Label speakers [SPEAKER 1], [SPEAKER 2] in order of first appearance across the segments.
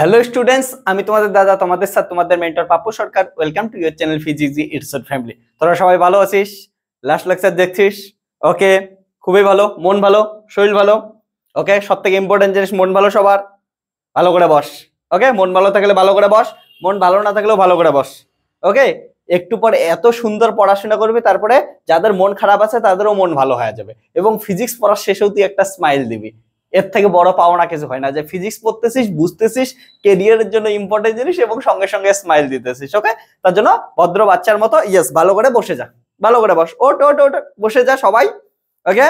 [SPEAKER 1] Hello students আমি তোমাদের দাদা তোমাদের স্যার তোমাদের mentor Papu Sarkar welcome to your channel physics ইটসেট ফ্যামিলি তোরা সবাই ভালো আছিস লাস্ট লেকচার দেখছিস ওকে খুবই ভালো মন ভালো শরীর ভালো ওকে সব থেকে ইম্পর্টেন্ট জিনিস মন ভালো সবার ভালো করে বস ওকে মন ভালো থাকলে ভালো করে বস মন ভালো না থাকলেও ভালো করে বস ওকে একটু পর এত সুন্দর পড়াশোনা করবে তারপরে যাদের মন খারাপ আছে তাদেরও মন ভালো হয়ে যাবে এবং ফিজিক্স পড়ার শেষেও তুই একটা স্মাইল দিবি এর থেকে বড় পাওনা কিছু হয় না যে ফিজিক্স পড়তেছিস বুঝতেছিস কেরিয়ারের জন্য ইম্পর্টেন্ট জিনিস এবং সঙ্গে সঙ্গে স্মাইল দিতেছিস ওকে তার জন্য ভদ্র বাচ্চার মতো ইয়েস ভালো করে বসে যা ভালো করে বস ওট ওট ওট বসে যা সবাই ওকে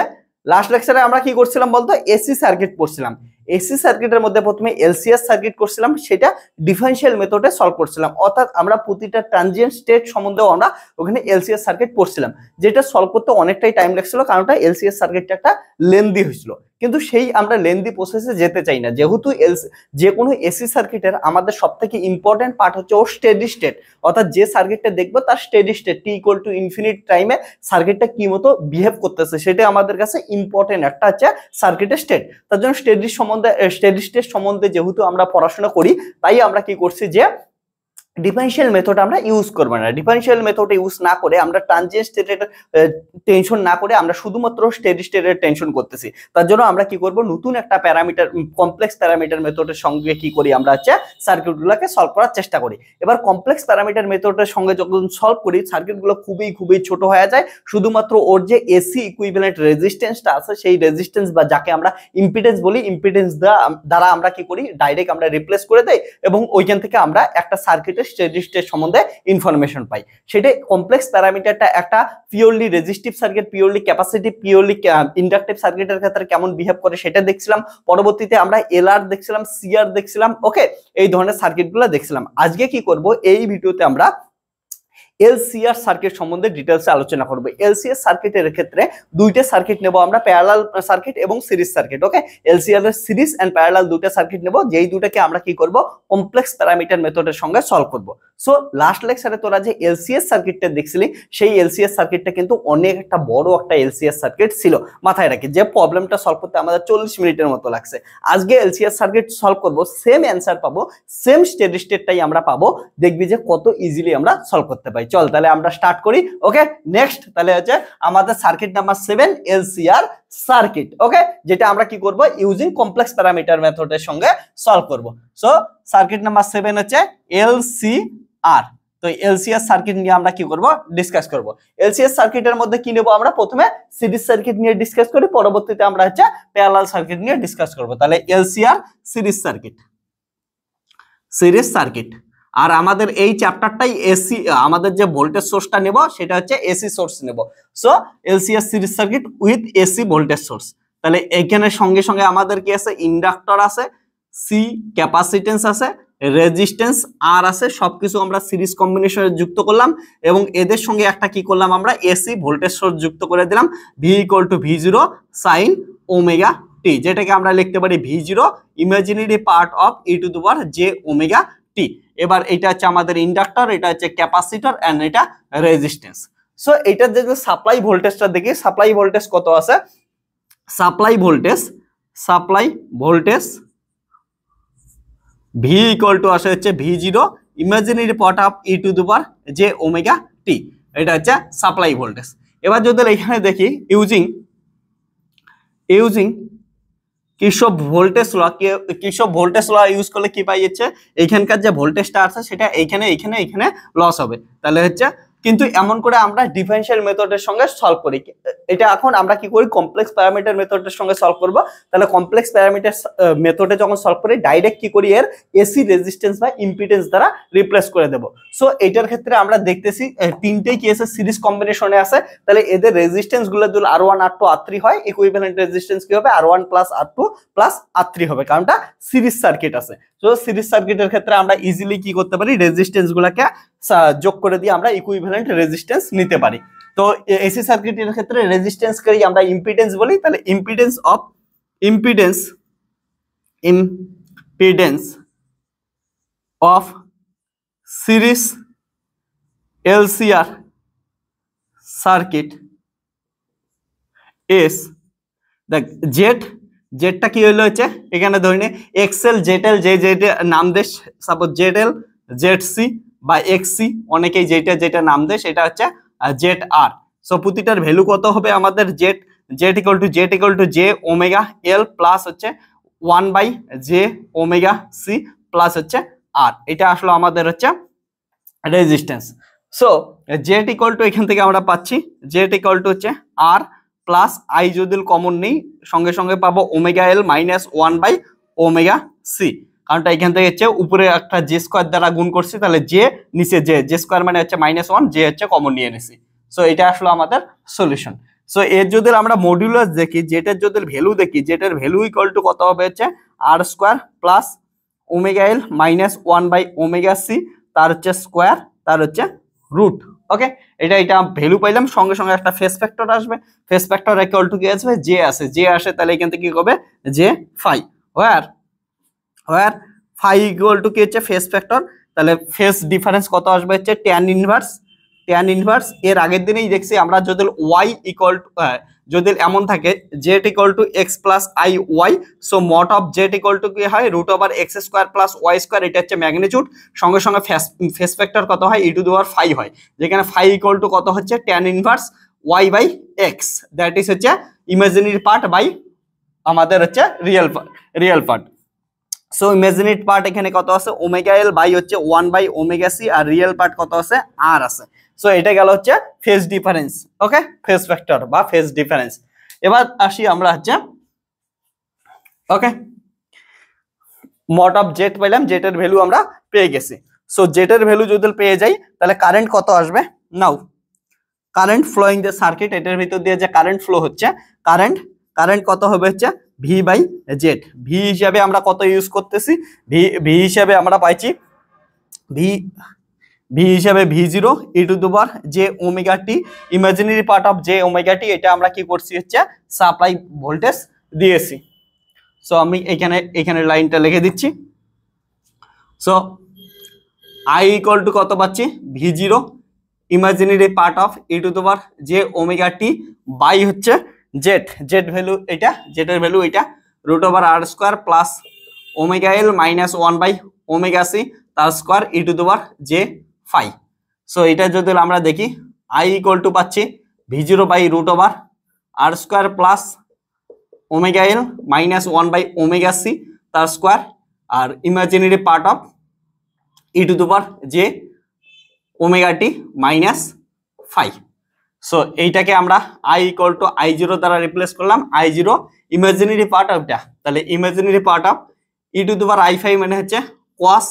[SPEAKER 1] লাস্ট লেকচারে আমরা কি করছিলাম বলতো এসি সার্কিট পড়ছিলাম এসি সার্কিটের মধ্যে প্রথমে এলসিএস সার্কিট করছিলাম সেটা ডিফারেন্সিয়াল মেথডে সলভ করছিলাম অর্থাৎ আমরা প্রতিটা ট্রানজিয়েন্ট স্টেট সম্বন্ধেও আমরা ওখানে এলসিএস সার্কিট পড়ছিলাম যেটা সলভ করতে অনেকটাই টাইম লাগছিল কারণটা এলসিএস সার্কিটটা একটা লেন্দি হয়েছিল কিন্তু সেই আমরা লেন্দি প্রসেসে যেতে চাই না যেহেতু যে কোনো এসি সার্কিটের আমাদের সব থেকে ইম্পর্টেন্ট পার্ট হচ্ছে ওর স্টেডি স্টেট অর্থাৎ যে সার্কিটটা দেখবো তার steady state t equal to infinite টাইমে সার্কিটটা কি মতো বিহেভ করতেছে সেটা আমাদের কাছে ইম্পর্টেন্ট একটা হচ্ছে সার্কিটের স্টেট তার জন্য স্টেডি সম্বন্ধে স্টেডি স্টেট সম্বন্ধে যেহেতু আমরা পড়াশোনা করি তাই আমরা কি করছি যে ডিফারেন্সিয়াল মেথড আমরা ইউজ করবো না ডিফারেন্সিয়াল মেথড ইউজ না করে আমরা ট্রানজিয়েন্ট স্টেটের টেনশন না করে আমরা শুধুমাত্র স্টেডি স্টেটের টেনশন করতেছি তার জন্য আমরা কি করব নতুন একটা প্যারামিটার কমপ্লেক্স প্যারামিটার মেথডের সঙ্গে কি করি আমরা হচ্ছে সার্কিটগুলোকে সলভ করার চেষ্টা করি এবার কমপ্লেক্স প্যারামিটার মেথডের সঙ্গে যখন সলভ করি সার্কিটগুলো খুবই খুবই ছোট হয়ে যায় শুধুমাত্র ওর যে এসি ইকুইভেলেন্ট রেজিস্ট্যান্সটা আছে সেই রেজিস্ট্যান্স বা যাকে আমরা ইম্পিডেন্স বলি ইম্পিডেন্স দ্বারা আমরা কি করি ডাইরেক্ট আমরা রিপ্লেস করে দেই এবং ওইখান থেকে আমরা একটা সার্কিটের রেজিস্টের সম্বন্ধে ইনফরমেশন পাই সেটাই কমপ্লেক্স প্যারামিটারটা একটা purely resistive circuit purely capacity purely inductive সার্কিটের ক্ষেত্রে কেমন বিহেভ করে সেটা দেখছিলাম পরবর্তীতে আমরা এলআর দেখছিলাম সিআর দেখছিলাম ওকে এই ধরনের সার্কিটগুলো দেখছিলাম আজকে কি করব এই ভিডিওতে আমরা এলসিআর সার্কিট সম্বন্ধে ডিটেলসে আলোচনা করবো এলসিআর সার্কিটের ক্ষেত্রে দুইটা সার্কিট নেব আমরা প্যারালাল সার্কিট এবং সিরিজ সার্কিট ওকে এলসিআর এর সিরিজ অ্যান্ড প্যারালাল দুইটা সার্কিট নেব যেই দুটাকে আমরা কি করব কমপ্লেক্স প্যারামিটার মেথডের সঙ্গে সলভ করবো সো লাস্ট লেকচারে তোরা যে এলসিএস সার্কিটটা দেখছিলি সেই এলসিএস সার্কিটটা কিন্তু অনেক একটা বড় একটা এলসিএস সার্কিট ছিল মাথায় রাখি যে প্রবলেমটা সলভ করতে আমাদের চল্লিশ মিনিটের মতো লাগছে আজকে এলসিএস সার্কিট সলভ করব সেম অ্যান্সার পাবো সেম স্টেডি স্টেটটাই আমরা পাবো দেখবি যে কত ইজিলি আমরা সলভ করতে পারি চল তাহলে আমরা স্টার্ট করি ওকে নেক্সট তাহলে হচ্ছে আমাদের circuit number seven LCR circuit okay যেটা আমরা কি করব ইউজিং কমপ্লেক্স প্যারামিটার মেথডের সঙ্গে সলভ করব সো সার্কিট নাম্বার সেভেন হচ্ছে এলসি আর তো এলসিএস সার্কিট নিয়ে আমরা কি করব ডিসকাস করব এলসিএস সার্কিটের মধ্যে কি নেব আমরা প্রথমে সিরিজ সার্কিট নিয়ে ডিসকাস করি পরবর্তীতে আমরা হচ্ছে প্যারালাল সার্কিট নিয়ে ডিসকাস করব তাহলে LCR series circuit series circuit আর আমাদের এই চ্যাপ্টারটাই এসি আমাদের যে ভোল্টেজ সোর্সটা নেব সেটা হচ্ছে এসি সোর্স নেব so LCS series circuit with AC voltage source তাহলে এখানে সঙ্গে সঙ্গে আমাদের কি আছে ইন্ডাক্টর আছে সি ক্যাপাসিটেন্স আছে রেজিস্ট্যান্স আর আছে সবকিছু আমরা সিরিজ কম্বিনেশনে যুক্ত করলাম এবং এদের সঙ্গে একটা কি করলাম আমরা এসি ভোল্টেজ সোর্স যুক্ত করে দিলাম V equal to V zero sine omega t যেটাকে আমরা লিখতে পারি V zero imaginary part of e to the power j omega t এবার এটা হচ্ছে আমাদের ইন্ডাক্টর এটা হচ্ছে ক্যাপাসিটর অ্যান্ড এটা রেজিস্ট্যান্স সো এটার যে সাপ্লাই ভোল্টেজটা দেখি সাপ্লাই ভোল্টেজ কত আছে supply voltage supply voltage V equal to আসে হচ্ছে V zero imaginary part of e to the power যে ওমেগা টি এটা হচ্ছে সাপ্লাই ভোল্টেজ এবার যদি এখানে দেখি using using Kirchhoff voltage law Kirchhoff voltage ল ইউজ করলে কি পাই যাচ্ছে এইখানকার যে ভোল্টেজটা আছে সেটা এইখানে এইখানে এইখানে লস হবে তাহলে হচ্ছে কিন্তু এমন করে আমরা ডিফারেন্সিয়াল মেথডের সঙ্গে সলভ করি এটা এখন আমরা কি করি কমপ্লেক্স প্যারামিটার মেথডের সঙ্গে সলভ করব তাহলে কমপ্লেক্স প্যারামিটার মেথডে যখন সলভ করি ডাইরেক্ট কি করি এর এসি রেজিস্ট্যান্স বা ইম্পিডেন্স দ্বারা রিপ্লেস করে দেব সো এটার ক্ষেত্রে আমরা দেখতেছি তিনটেই কি আছে সিরিজ কম্বিনেশনে আছে তাহলে এদের রেজিস্ট্যান্সগুলো যদি R one R two R three হয় ইকুইভ্যালেন্ট রেজিস্ট্যান্স কি হবে R one plus R two plus R three হবে কারণটা সিরিজ সার্কিট আছে সো সিরিজ সার্কিটের ক্ষেত্রে আমরা ইজিলি কি করতে পারি রেজিস্ট্যান্সগুলোকে যোগ করে দিয়ে আমরা ইকুইভ্যালেন্ট ইকুইভ্যালেন্ট রেজিস্ট্যান্স নিতে পারি তো এসি সার্কিটের ক্ষেত্রে রেজিস্ট্যান্সকেই আমরা ইম্পিডেন্স বলি তাহলে impedance of impedance impedance of series LCR circuit এস দেখ জেট জেটটা কি হইলো হচ্ছে এখানে ধরে নে এক্সেল জেটেল যে জেট নাম দেশ সাপোজ জেটেল জেট সি বা এক্সি অনেকেই যেটা যেটা নাম দেয় সেটা হচ্ছে জেড আর সো প্রতিটার ভ্যালু কত হবে আমাদের Z Z equal to Z equal to j omega L plus হচ্ছে one by j omega C plus হচ্ছে আর এটা আসলো আমাদের হচ্ছে resistance so Z equal to এখান থেকে আমরা পাচ্ছি জেড ইকল টু হচ্ছে আর প্লাস আই যদি কমন নেই সঙ্গে সঙ্গে পাবো omega L minus one by omega C কারণটা এখান থেকে হচ্ছে উপরে একটা জে স্কোয়ার দ্বারা গুণ করছি তাহলে জে নিচে জে জে স্কোয়ার মানে হচ্ছে মাইনাস ওয়ান জে হচ্ছে কমন নিয়ে নিছি সো এটা আসলো আমাদের সলিউশন সো এর যদি আমরা মডিউলার দেখি জেটের যদি ভ্যালু দেখি জেটের ভ্যালু ইকুয়াল টু কত হবে হচ্ছে R square plus omega L minus one by omega C তার হচ্ছে স্কোয়ার তার হচ্ছে রুট ওকে এটা এটা ভ্যালু পাইলাম সঙ্গে সঙ্গে একটা ফেস ফ্যাক্টর আসবে ফেস ফ্যাক্টর একে টু কি আসবে জে আসে জে আসে তাহলে এখান থেকে কি হবে j phi where where phi equal to কি হচ্ছে ফেস ফ্যাক্টর তাহলে ফেস ডিফারেন্স কত আসবে হচ্ছে ট্যান ইনভার্স ট্যান ইনভার্স এর আগের দিনেই দেখছি আমরা যদি ওয়াই ইকুয়াল টু যদি এমন থাকে Z equal to x plus i y so mod of Z equal to কি হয় root over x square plus y square এটা হচ্ছে ম্যাগনিচিউড সঙ্গে সঙ্গে ফেস ফেস ফ্যাক্টর কত হয় ই টু দুয়ার ফাই হয় যেখানে ফাই ইকুয়াল টু কত হচ্ছে tan inverse y by x that is হচ্ছে ইমাজিনারি পার্ট বাই আমাদের হচ্ছে real part real part so imaginary part এখানে কত আছে ওমেগা এল বাই হচ্ছে ওয়ান বাই ওমেগা সি আর রিয়েল পার্ট কত আছে আর আছে সো এটা গেল হচ্ছে phase difference okay phase factor বা ফেস ডিফারেন্স এবার আসি আমরা হচ্ছে ওকে মট অফ জেট পেলাম জেটের ভ্যালু আমরা পেয়ে গেছি সো জেটের ভ্যালু যদি পেয়ে যাই তাহলে কারেন্ট কত আসবে now current flowing the circuit এটার ভিতর দিয়ে যে কারেন্ট ফ্লো হচ্ছে কারেন্ট কারেন্ট কত হবে হচ্ছে ভি বাই জেড ভি হিসাবে আমরা কত ইউজ করতেছি ভি ভি হিসাবে আমরা পাইছি ভি ভি হিসাবে V zero e to the power j omega t imaginary part of j omega t এটা আমরা কি করছি হচ্ছে সাপ্লাই ভোল্টেজ দিয়েছি সো আমি এখানে এখানে লাইনটা লিখে দিচ্ছি সো আই ইকল টু কত পাচ্ছি V zero imaginary part of e to the power j omega t by হচ্ছে জেড জেড ভ্যালু এটা জেডের ভ্যালু এটা root over R square plus omega L minus one by omega C তার square e to the power j phi so এটা যদি আমরা দেখি I equal to পাচ্ছি V zero by root over R square plus omega L minus one by omega C তার square R imaginary part of e to the power j omega T minus phi so এইটাকে আমরা I equal to I zero দ্বারা replace করলাম I zero imaginary part of তাহলে imaginary part of e to the power i phi মানে হচ্ছে cos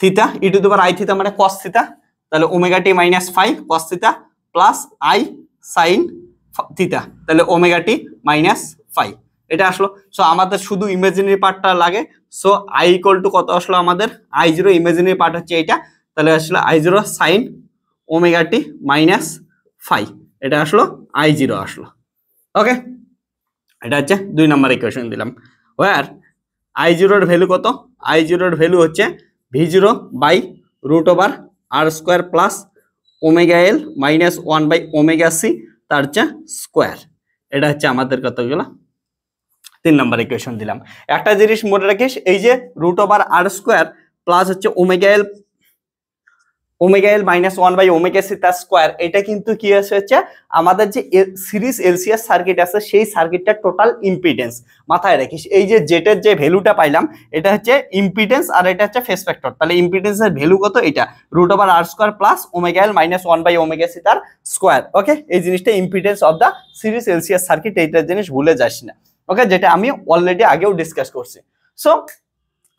[SPEAKER 1] theta E to the power I থিতা মানে cos theta তাহলে omega T minus phi cos theta plus i sine theta তাহলে omega টি minus phi এটা আসলো so আমাদের শুধু ইমাজিনারি পার্টটা লাগে সো আই ইকল টু কত আসলো আমাদের আই জিরো ইমাজিনারি পার্ট হচ্ছে এইটা তাহলে আসলে I zero sine omega T minus phi এটা আসলো আই জিরো আসলো ওকে এটা হচ্ছে দুই নম্বর ইকুয়েশন দিলাম ওয়ার আই জিরোর ভ্যালু কত আই জিরোর ভ্যালু হচ্ছে V zero by root over R square plus omega L minus one by omega C তার হচ্ছে স্কোয়ার এটা হচ্ছে আমাদের কতগুলো তিন নম্বর ইকুয়েশন দিলাম একটা জিনিস মনে রাখিস এই যে root over R square plus হচ্ছে omega L omega L minus one by omega C তার স্কোয়ার এটা কিন্তু কি আছে হচ্ছে আমাদের যে সিরিজ এলসিয়াস সার্কিট আছে সেই সার্কিটটা টোটাল ইম্পিডেন্স মাথায় রাখিস এই যে জেটের যে ভ্যালুটা পাইলাম এটা হচ্ছে ইম্পিডেন্স আর এটা হচ্ছে ফেস ফ্যাক্টর তাহলে ইম্পিডেন্সের ভ্যালু কত এটা root over R square plus omega L minus one by omega C তার স্কোয়ার ওকে এই জিনিসটা impedance of the series LCS circuit এইটার জিনিস ভুলে যাস না ওকে যেটা আমি অলরেডি আগেও ডিসকাস করছি সো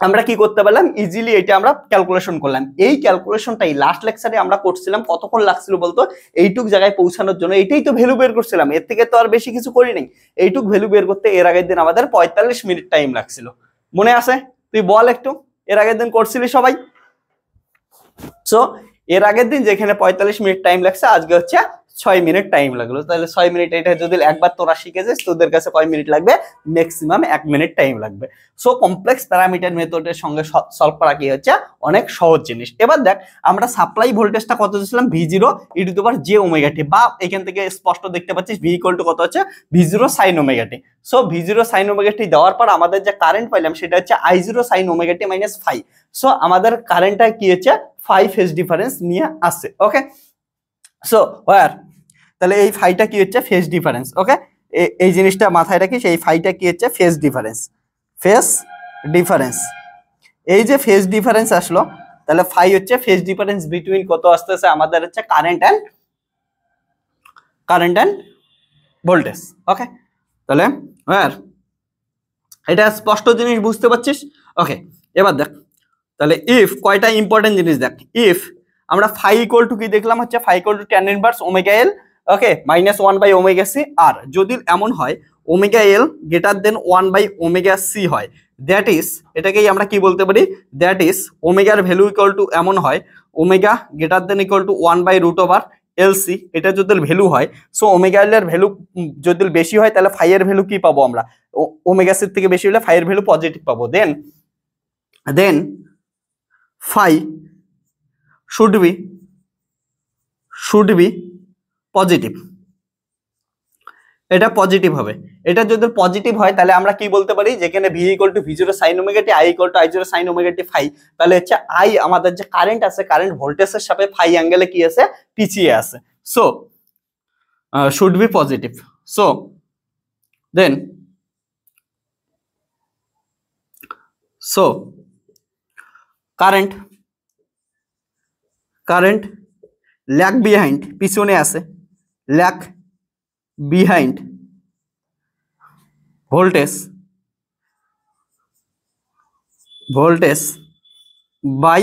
[SPEAKER 1] আমরা কি করতে পারলাম ইজিলি এটা আমরা ক্যালকুলেশন করলাম এই ক্যালকুলেশনটাই লাস্ট লেকচারে আমরা করছিলাম কতক্ষণ লাগছিল বলতো এইটুক জায়গায় পৌঁছানোর জন্য এটাই তো ভ্যালু বের করছিলাম এর থেকে তো আর বেশি কিছু করি নাই এইটুক ভ্যালু বের করতে এর আগের দিন আমাদের পঁয়তাল্লিশ মিনিট টাইম লাগছিল মনে আছে তুই বল একটু এর আগের দিন করছিলি সবাই সো এর আগের দিন যেখানে পঁয়তাল্লিশ মিনিট টাইম লাগছে আজকে হচ্ছে ছয় মিনিট টাইম লাগলো তাহলে ছয় মিনিট এটা যদি একবার তোরা শিখে যাস তোদের কাছে কয় মিনিট লাগবে ম্যাক্সিমাম এক মিনিট টাইম লাগবে সো কমপ্লেক্স প্যারামিটার মেথডের সঙ্গে সলভ করা কি হচ্ছে অনেক সহজ জিনিস এবার দেখ আমরা সাপ্লাই ভোল্টেজটা কত দিয়েছিলাম ভি জিরো ইটু তোমার জে ওমেগাটি বা এখান থেকে স্পষ্ট দেখতে পাচ্ছিস ভি ইকোয়াল টু কত হচ্ছে V zero sine omega t so V zero sine omega t দেওয়ার পর আমাদের যে কারেন্ট পাইলাম সেটা হচ্ছে I zero sine omega t minus phi so আমাদের কারেন্টটা কি হচ্ছে ফাইভ ফেজ ডিফারেন্স নিয়ে আসে ওকে সো ওয়ার তাহলে এই ফাইটা কি হচ্ছে ফেস ডিফারেন্স ওকে এই জিনিসটা মাথায় রাখিস এই ফাইটা কি হচ্ছে ফেস ডিফারেন্স ফেস ডিফারেন্স এই যে ফেস ডিফারেন্স আসলো তাহলে ফাই হচ্ছে ফেস ডিফারেন্স বিটুইন কত আসতেছে আমাদের হচ্ছে current and current and voltage okay তাহলে হ্যাঁ এটা স্পষ্ট জিনিস বুঝতে পারছিস ওকে এবার দেখ তাহলে ইফ কয়টা ইম্পর্টেন্ট জিনিস দেখ ইফ আমরা ফাই টু কি দেখলাম হচ্ছে phi to tan inverse omega L okay minus one by omega C R যদি এমন হয় ওমেগা এল greater than one by omega C হয় দ্যাট ইজ এটাকেই আমরা কি বলতে পারি দ্যাট ইজ ওমেগার ভ্যালু ইকুয়াল টু এমন হয় omega greater than equal to one by root over L C এটা যদি ভ্যালু হয় সো ওমেগা এর ভ্যালু যদি বেশি হয় তাহলে ফাইয়ের ভ্যালু কি পাবো আমরা ওমেগা সির থেকে বেশি হলে ফাইয়ের ভ্যালু পজিটিভ পাবো then then phi should be should be positive এটা পজিটিভ হবে এটা যদি পজিটিভ হয় তাহলে আমরা কি বলতে পারি যেখানে V equal to V zero sine omega t I equal to I zero sine omega t phi তাহলে হচ্ছে আই আমাদের যে কারেন্ট আছে কারেন্ট ভোল্টেজের সাথে ফাই অ্যাঙ্গেলে কি আছে পিছিয়ে আছে so should be positive so then so current current lag behind পিছনে আছে lag behind voltage voltage by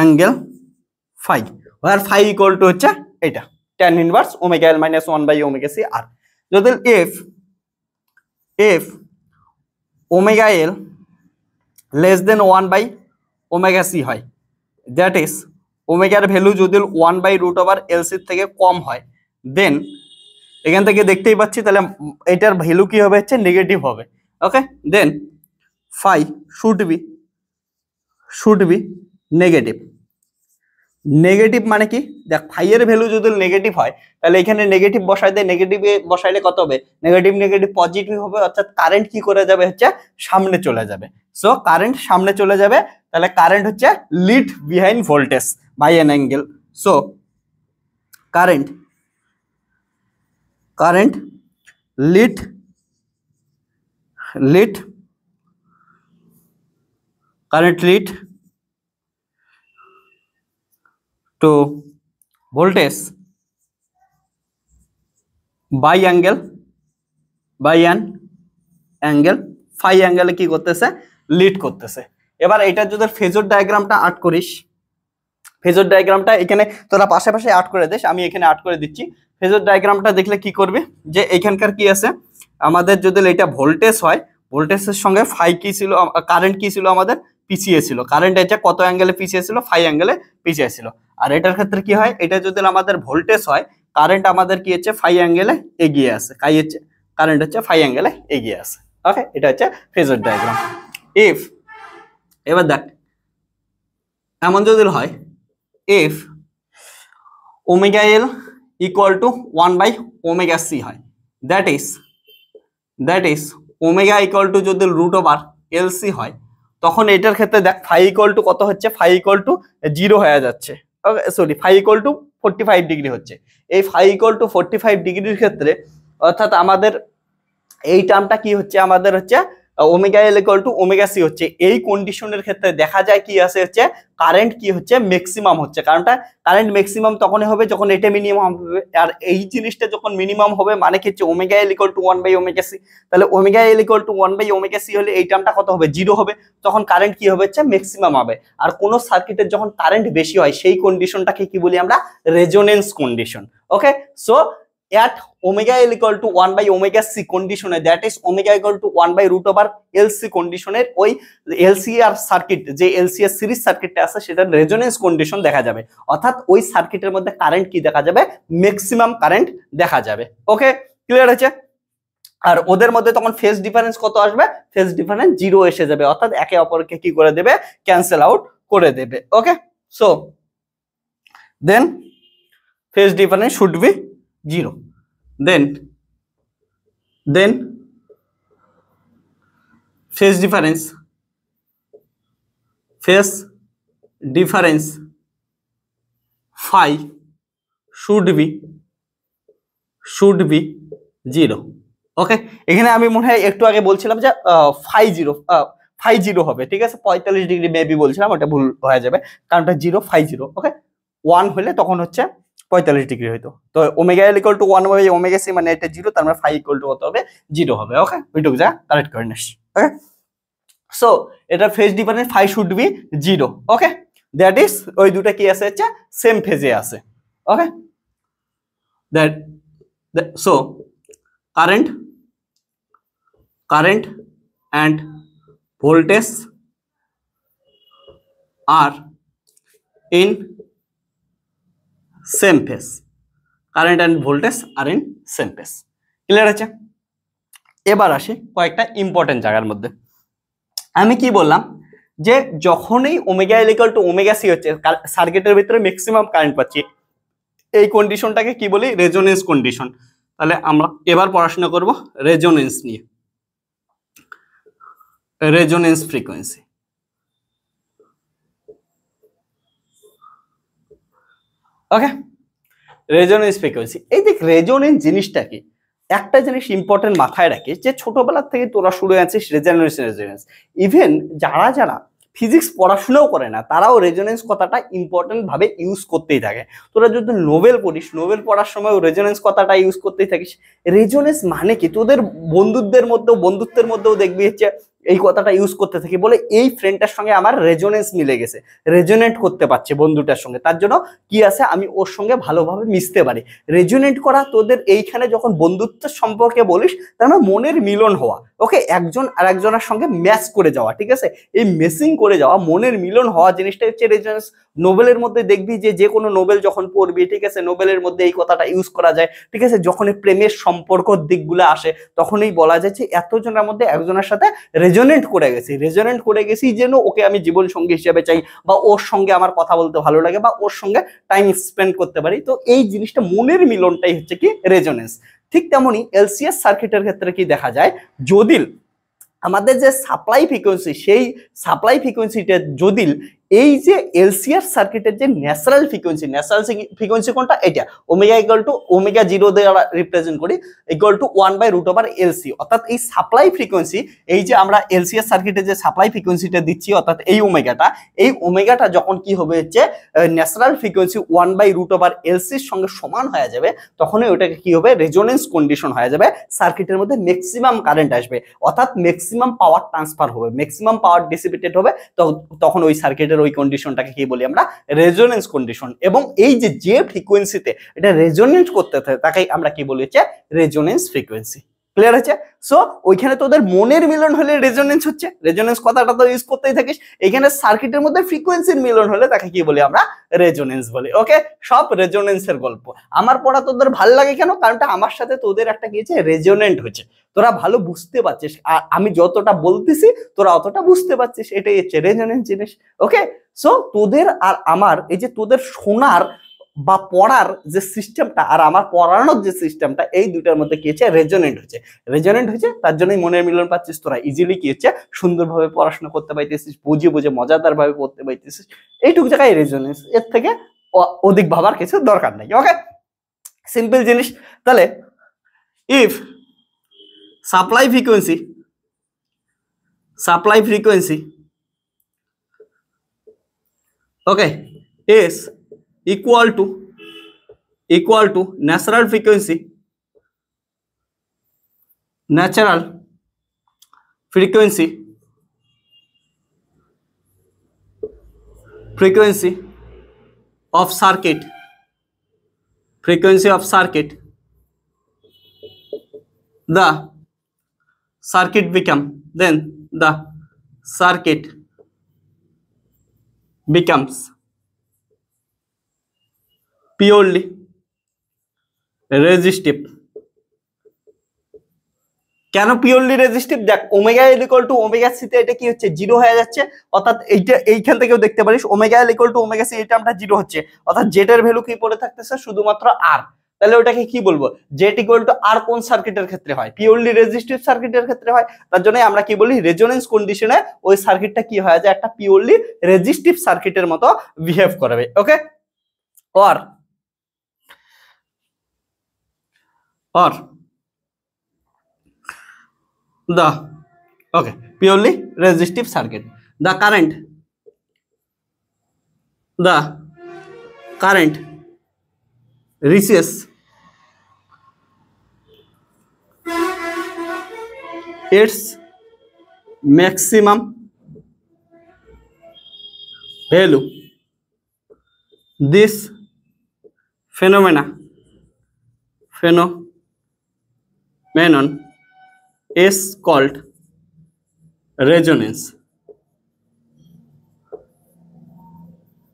[SPEAKER 1] angle phi where phi equal to cha eta tan inverse omega l minus 1 by omega c r so then if if omega l less than 1 by omega c high that is ওমেগার ভ্যালু যদি one by root over এলসির থেকে কম হয় দেন এখান থেকে দেখতেই পাচ্ছি তাহলে এটার ভ্যালু কি হবে হচ্ছে নেগেটিভ হবে okay then phi should be should be negative negative মানে কি দেখ ফাইয়ের ভ্যালু যদি নেগেটিভ হয় তাহলে এখানে নেগেটিভ বসাই দেয় নেগেটিভে বসাইলে কত হবে নেগেটিভ নেগেটিভ পজিটিভ হবে অর্থাৎ কারেন্ট কি করে যাবে হচ্ছে সামনে চলে যাবে সো কারেন্ট সামনে চলে যাবে তাহলে কারেন্ট হচ্ছে lead behind voltage by an angle so current current lit lit current lit to voltage by angle by an angle phi angle কি করতেছে লিড করতেছে এবার এটা যদি ফেজর ডায়াগ্রামটা আর্ট করিস ফেজর ডায়াগ্রামটা এখানে তোরা পাশাপাশি আট করে দেশ আমি এখানে আট করে দিচ্ছি ফেজর ডায়াগ্রামটা দেখলে কি করবে যে এখানকার কি আছে আমাদের যদি এটা ভোল্টেজ হয় ভোল্টেজের সঙ্গে ফাই কি ছিল কারেন্ট কি ছিল আমাদের পিছিয়ে ছিল কারেন্ট এটা কত অ্যাঙ্গেলে পিছিয়ে ছিল ফাই অ্যাঙ্গেলে পিছিয়ে ছিল আর এটার ক্ষেত্রে কি হয় এটা যদি আমাদের ভোল্টেজ হয় কারেন্ট আমাদের কি হচ্ছে ফাই অ্যাঙ্গেলে এগিয়ে আসে কাই হচ্ছে কারেন্ট হচ্ছে ফাই অ্যাঙ্গেলে এগিয়ে আসে ওকে এটা হচ্ছে ফেজর ডায়াগ্রাম ইফ এবার দেখ এমন যদি হয় if omega L equal to one by omega C হয় that is that is omega equal to যদি রুট ওভার এল সি হয় তখন এটার ক্ষেত্রে দেখ ফাই ইকুয়াল টু কত হচ্ছে ফাই ইকুয়াল টু জিরো হয়ে যাচ্ছে sorry phi equal to forty five degree হচ্ছে এই phi equal to forty five ডিগ্রির ক্ষেত্রে অর্থাৎ আমাদের এই টার্মটা কি হচ্ছে আমাদের হচ্ছে omega L equal to omega C হচ্ছে এই কন্ডিশনের ক্ষেত্রে দেখা যায় কি আছে হচ্ছে কারেন্ট কি হচ্ছে ম্যাক্সিমাম হচ্ছে কারণটা কারেন্ট ম্যাক্সিমাম তখনই হবে যখন এটা মিনিমাম হবে আর এই জিনিসটা যখন মিনিমাম হবে মানে কি হচ্ছে omega L equal to one by omega C তাহলে omega L equal to one by omega C হলে এই টার্মটা কত হবে জিরো হবে তখন কারেন্ট কি হবে হচ্ছে ম্যাক্সিমাম হবে আর কোনো সার্কিটের যখন কারেন্ট বেশি হয় সেই কন্ডিশনটাকে কি বলি আমরা resonance condition okay so at omega l equal to 1 by omega c কন্ডিশনে that is omega equal to 1 by root over lc কন্ডিশনের ওই এলসিআর সার্কিট যে এলসিআর সিরিজ সার্কিটটা আছে সেটার রেজোনেন্স কন্ডিশন দেখা যাবে অর্থাৎ ওই সার্কিটের মধ্যে কারেন্ট কি দেখা যাবে ম্যাক্সিমাম কারেন্ট দেখা যাবে ওকে ক্লিয়ার হয়েছে আর ওদের মধ্যে তখন ফেজ ডিফারেন্স কত আসবে ফেজ ডিফারেন্স জিরো এসে যাবে অর্থাৎ একে অপরকে কি করে দেবে ক্যান্সেল আউট করে দেবে okay so then phase difference should be 0 then then phase difference phase difference phi should be should be 0 okay এখানে আমি মনে হয় একটু আগে বলছিলাম যে ফাই জিরো ফাই জিরো হবে ঠিক আছে পঁয়তাল্লিশ ডিগ্রি মেবি বলছিলাম ওটা ভুল হয়ে যাবে কারণ ওটা zero phi zero okay one হলে তখন হচ্ছে পঁয়তাল্লিশ ডিগ্রি হইতো তো omega L equal to one by omega C মানে এটা জিরো তার মানে ফাইভ ইকল টু কত হবে জিরো হবে ওকে ওইটুকু যা কালেক্ট করে নিস ওকে সো এটা phase difference phi should be zero okay that is ওই দুটা কি আছে হচ্ছে সেম ফেজে আছে okay that so current current and voltage are in same phase current and voltage are in same phase clear আছে এবার আসি কয়েকটা ইম্পর্টেন্ট জায়গার মধ্যে আমি কি বললাম যে যখনই omega equal to omega C হচ্ছে সার্কিটের ভিতরে ম্যাক্সিমাম কারেন্ট পাচ্ছি এই কন্ডিশনটাকে কি বলি রেজোনেন্স কন্ডিশন তাহলে আমরা এবার পড়াশোনা করব রেজোনেন্স নিয়ে resonance frequency okay resonance frequency এই দেখ রেজোনেন্স জিনিসটা কি একটা জিনিস ইম্পর্টেন্ট মাথায় রাখিস যে ছোটবেলা থেকে তোরা শুরু আছিস রেজোনেন্স রেজোনেন্স ইভেন যারা যারা ফিজিক্স পড়াশোনাও করে না তারাও রেজোনেন্স কথাটা ইম্পর্টেন্টভাবে ইউজ করতেই থাকে তোরা যদি নোবেল পড়িস নোবেল পড়ার সময় রেজোনেন্স কথাটা ইউজ করতেই থাকিস রেজোনেন্স মানে কি তোদের বন্ধুদের মধ্যেও বন্ধুত্বের মধ্যেও দেখবি হচ্ছে এই কথাটা ইউজ করতে থাকি বলে এই ফ্রেন্ডটার সঙ্গে আমার রেজোনেন্স মিলে গেছে রেজোনেট করতে পারছে বন্ধুটার সঙ্গে তার জন্য কি আছে আমি ওর সঙ্গে ভালোভাবে মিশতে পারি রেজোনেট করা তোদের এইখানে যখন বন্ধুত্বের সম্পর্কে বলিস তার মানে মনের মিলন হওয়া ওকে একজন আর একজনের সঙ্গে ম্যাচ করে যাওয়া ঠিক আছে এই মেসিং করে যাওয়া মনের মিলন হওয়া জিনিসটা হচ্ছে রেজোনেন্স নোবেলের মধ্যে দেখবি যে যে কোনো নোবেল যখন পড়বি ঠিক আছে নোবেলের মধ্যে এই কথাটা ইউজ করা যায় ঠিক আছে যখন প্রেমের সম্পর্ক দিকগুলো আসে তখনই বলা যায় যে এতজনের মধ্যে একজনের সাথে রেজ রেজোনেন্ট করে গেছি রেজোনেন্ট করে গেছি যেন ওকে আমি জীবন সঙ্গী হিসেবে চাই বা ওর সঙ্গে আমার কথা বলতে ভালো লাগে বা ওর সঙ্গে টাইম স্পেন্ড করতে পারি তো এই জিনিসটা মনের মিলনটাই হচ্ছে কি রেজোনেন্স ঠিক তেমনই এলসিএস সার্কিটের ক্ষেত্রে কি দেখা যায় যদি আমাদের যে সাপ্লাই ফ্রিকোয়েন্সি সেই সাপ্লাই ফ্রিকোয়েন্সিটা যদি এই যে এলসিআর সার্কিটের যে ন্যাচারাল ফ্রিকোয়েন্সি ন্যাচারাল ফ্রিকোয়েন্সি কোনটা এটা omega equal to omega zero দ্বারা রিপ্রেজেন্ট করি equal to one by root over LC অর্থাৎ এই সাপ্লাই ফ্রিকোয়েন্সি এই যে আমরা এলসিআর সার্কিটে যে সাপ্লাই ফ্রিকোয়েন্সিটা দিচ্ছি অর্থাৎ এই ওমেগাটা এই ওমেগাটা যখন কি হবে হচ্ছে natural frequency one by root over এলসির সঙ্গে সমান হয়ে যাবে তখনই ওটাকে কি হবে রেজোনেন্স কন্ডিশন হয়ে যাবে সার্কিটের মধ্যে ম্যাক্সিমাম কারেন্ট আসবে অর্থাৎ ম্যাক্সিমাম পাওয়ার ট্রান্সফার হবে ম্যাক্সিমাম পাওয়ার ডিসিপিটেড হবে তখন ওই সার্কিটের রেডিয়েটারের ওই কন্ডিশনটাকে কি বলি আমরা রেজোনেন্স কন্ডিশন এবং এই যে যে ফ্রিকোয়েন্সিতে এটা রেজোনেন্স করতে থাকে তাকে আমরা কি বলি হচ্ছে রেজোনেন্স ফ্রিকোয়েন্সি ক্লিয়ার হচ্ছে সো ওইখানে তোদের মনের মিলন হলে রেজোনেন্স হচ্ছে রেজোনেন্স কথাটা তো ইউজ করতেই থাকিস এখানে সার্কিটের মধ্যে ফ্রিকোয়েন্সির মিলন হলে তাকে কি বলি আমরা রেজোনেন্স বলি ওকে সব রেজোনেন্সের গল্প আমার পড়া তোদের ভাল লাগে কেন কারণটা আমার সাথে তোদের একটা কি হচ্ছে রেজোনেন্ট হচ্ছে তোরা ভালো বুঝতে পারছিস আর আমি যতটা বলতেছি তোরা অতটা বুঝতে পারছিস এটাই হচ্ছে রেজোনেন্স জিনিস ওকে সো তোদের আর আমার এই যে তোদের শোনার বা পড়ার যে সিস্টেমটা আর আমার পড়ানোর যে সিস্টেমটা এই দুটার মধ্যে কি হচ্ছে রেজনেন্ট হচ্ছে রেজনেন্ট হচ্ছে তার জন্যই মনের মিলন পাচ্ছিস তোরা ইজিলি কি হচ্ছে সুন্দরভাবে পড়াশোনা করতে পাইতেছিস বুঝে বুঝে মজাদারভাবে পড়তে পাইতেছিস এইটুকু জায়গায় রেজনেন্স এর থেকে অধিক ভাবার কিছু দরকার নেই ওকে সিম্পল জিনিস তাহলে if supply frequency supply frequency okay is equal to equal to natural frequency natural frequency frequency of circuit frequency of circuit the circuit become then the circuit becomes purely resistive কেন purely resistive দেখ omega L to omega সিতে এটা কি হচ্ছে zero হয়ে যাচ্ছে অর্থাৎ এইটা এইখান থেকেও দেখতে পারিস omega L to omega C এই টার্মটা জিরো হচ্ছে অর্থাৎ জেটের ভ্যালু কি পড়ে থাকতেছে শুধুমাত্র আর তাহলে ওটাকে কি বলবো জেট ইকুয়াল টু আর কোন সার্কিটের ক্ষেত্রে হয় পিওরলি রেজিস্টিভ সার্কিটের ক্ষেত্রে হয় তার জন্য আমরা কি বলি রেজোনেন্স কন্ডিশনে ওই সার্কিটটা কি হয় যে একটা পিওরলি রেজিস্টিভ সার্কিটের মতো বিহেভ করবে okay or or the okay purely resistive circuit the current the current reaches its maximum value this phenomena phenomena Menon is called resonance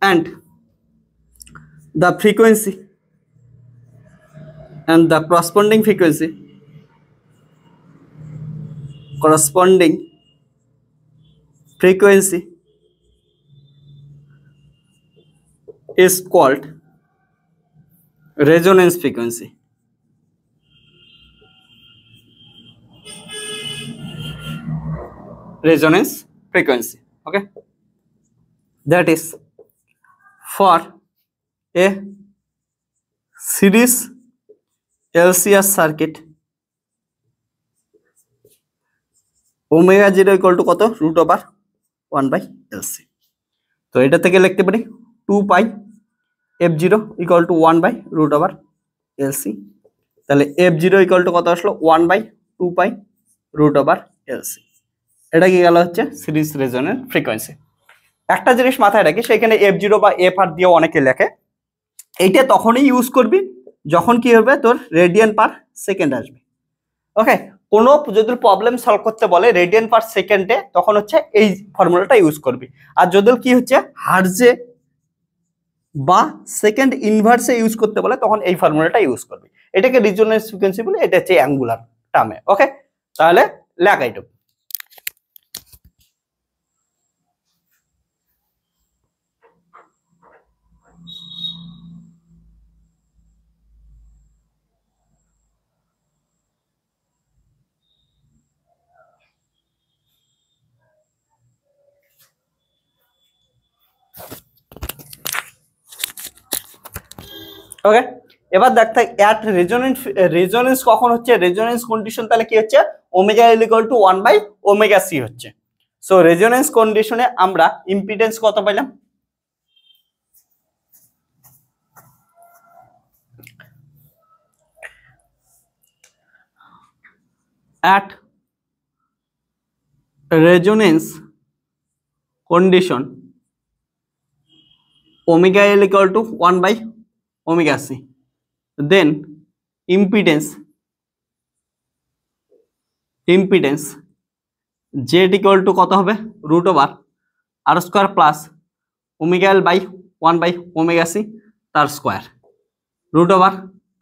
[SPEAKER 1] and the frequency and the corresponding frequency corresponding frequency is called resonance frequency resonance frequency okay that is for a series LCR circuit omega zero equal to কত root over one by LC তো এটা থেকে লিখতে পারি two pi F zero equal to one by root over LC তাহলে F zero equal to কত আসলো one by two pi root over LC এটা কি গেল হচ্ছে সিরিজ রেজনের ফ্রিকোয়েন্সি একটা জিনিস মাথায় রাখি সেখানে এফ জিরো বা এফ আর দিয়ে অনেকে লেখে এইটা তখনই ইউজ করবি যখন কি হবে তোর রেডিয়ান পার সেকেন্ড আসবে ওকে কোনো যদি প্রবলেম সলভ করতে বলে রেডিয়ান পার সেকেন্ডে তখন হচ্ছে এই ফর্মুলাটা ইউজ করবি আর যদি কি হচ্ছে হার্জে বা সেকেন্ড ইনভার্সে ইউজ করতে বলে তখন এই ফর্মুলাটা ইউজ করবি এটাকে রিজনাল ফ্রিকোয়েন্সি বলে এটা হচ্ছে অ্যাঙ্গুলার টার্মে ওকে তাহলে লেখ এইটুকু ওকে এবার দেখ অ্যাট রেজোনেন্স রেজোনেন্স কখন হচ্ছে রেজোনেন্স কন্ডিশন তাহলে কি হচ্ছে omega equal to one by omega C হচ্ছে সো রেজোনেন্স কন্ডিশনে আমরা ইম্পিডেন্স কত পাইলাম at resonance condition omega equal to one by omega c then impedance impedance Z equal to কত হবে root over R square plus omega L by one by omega C তার square root over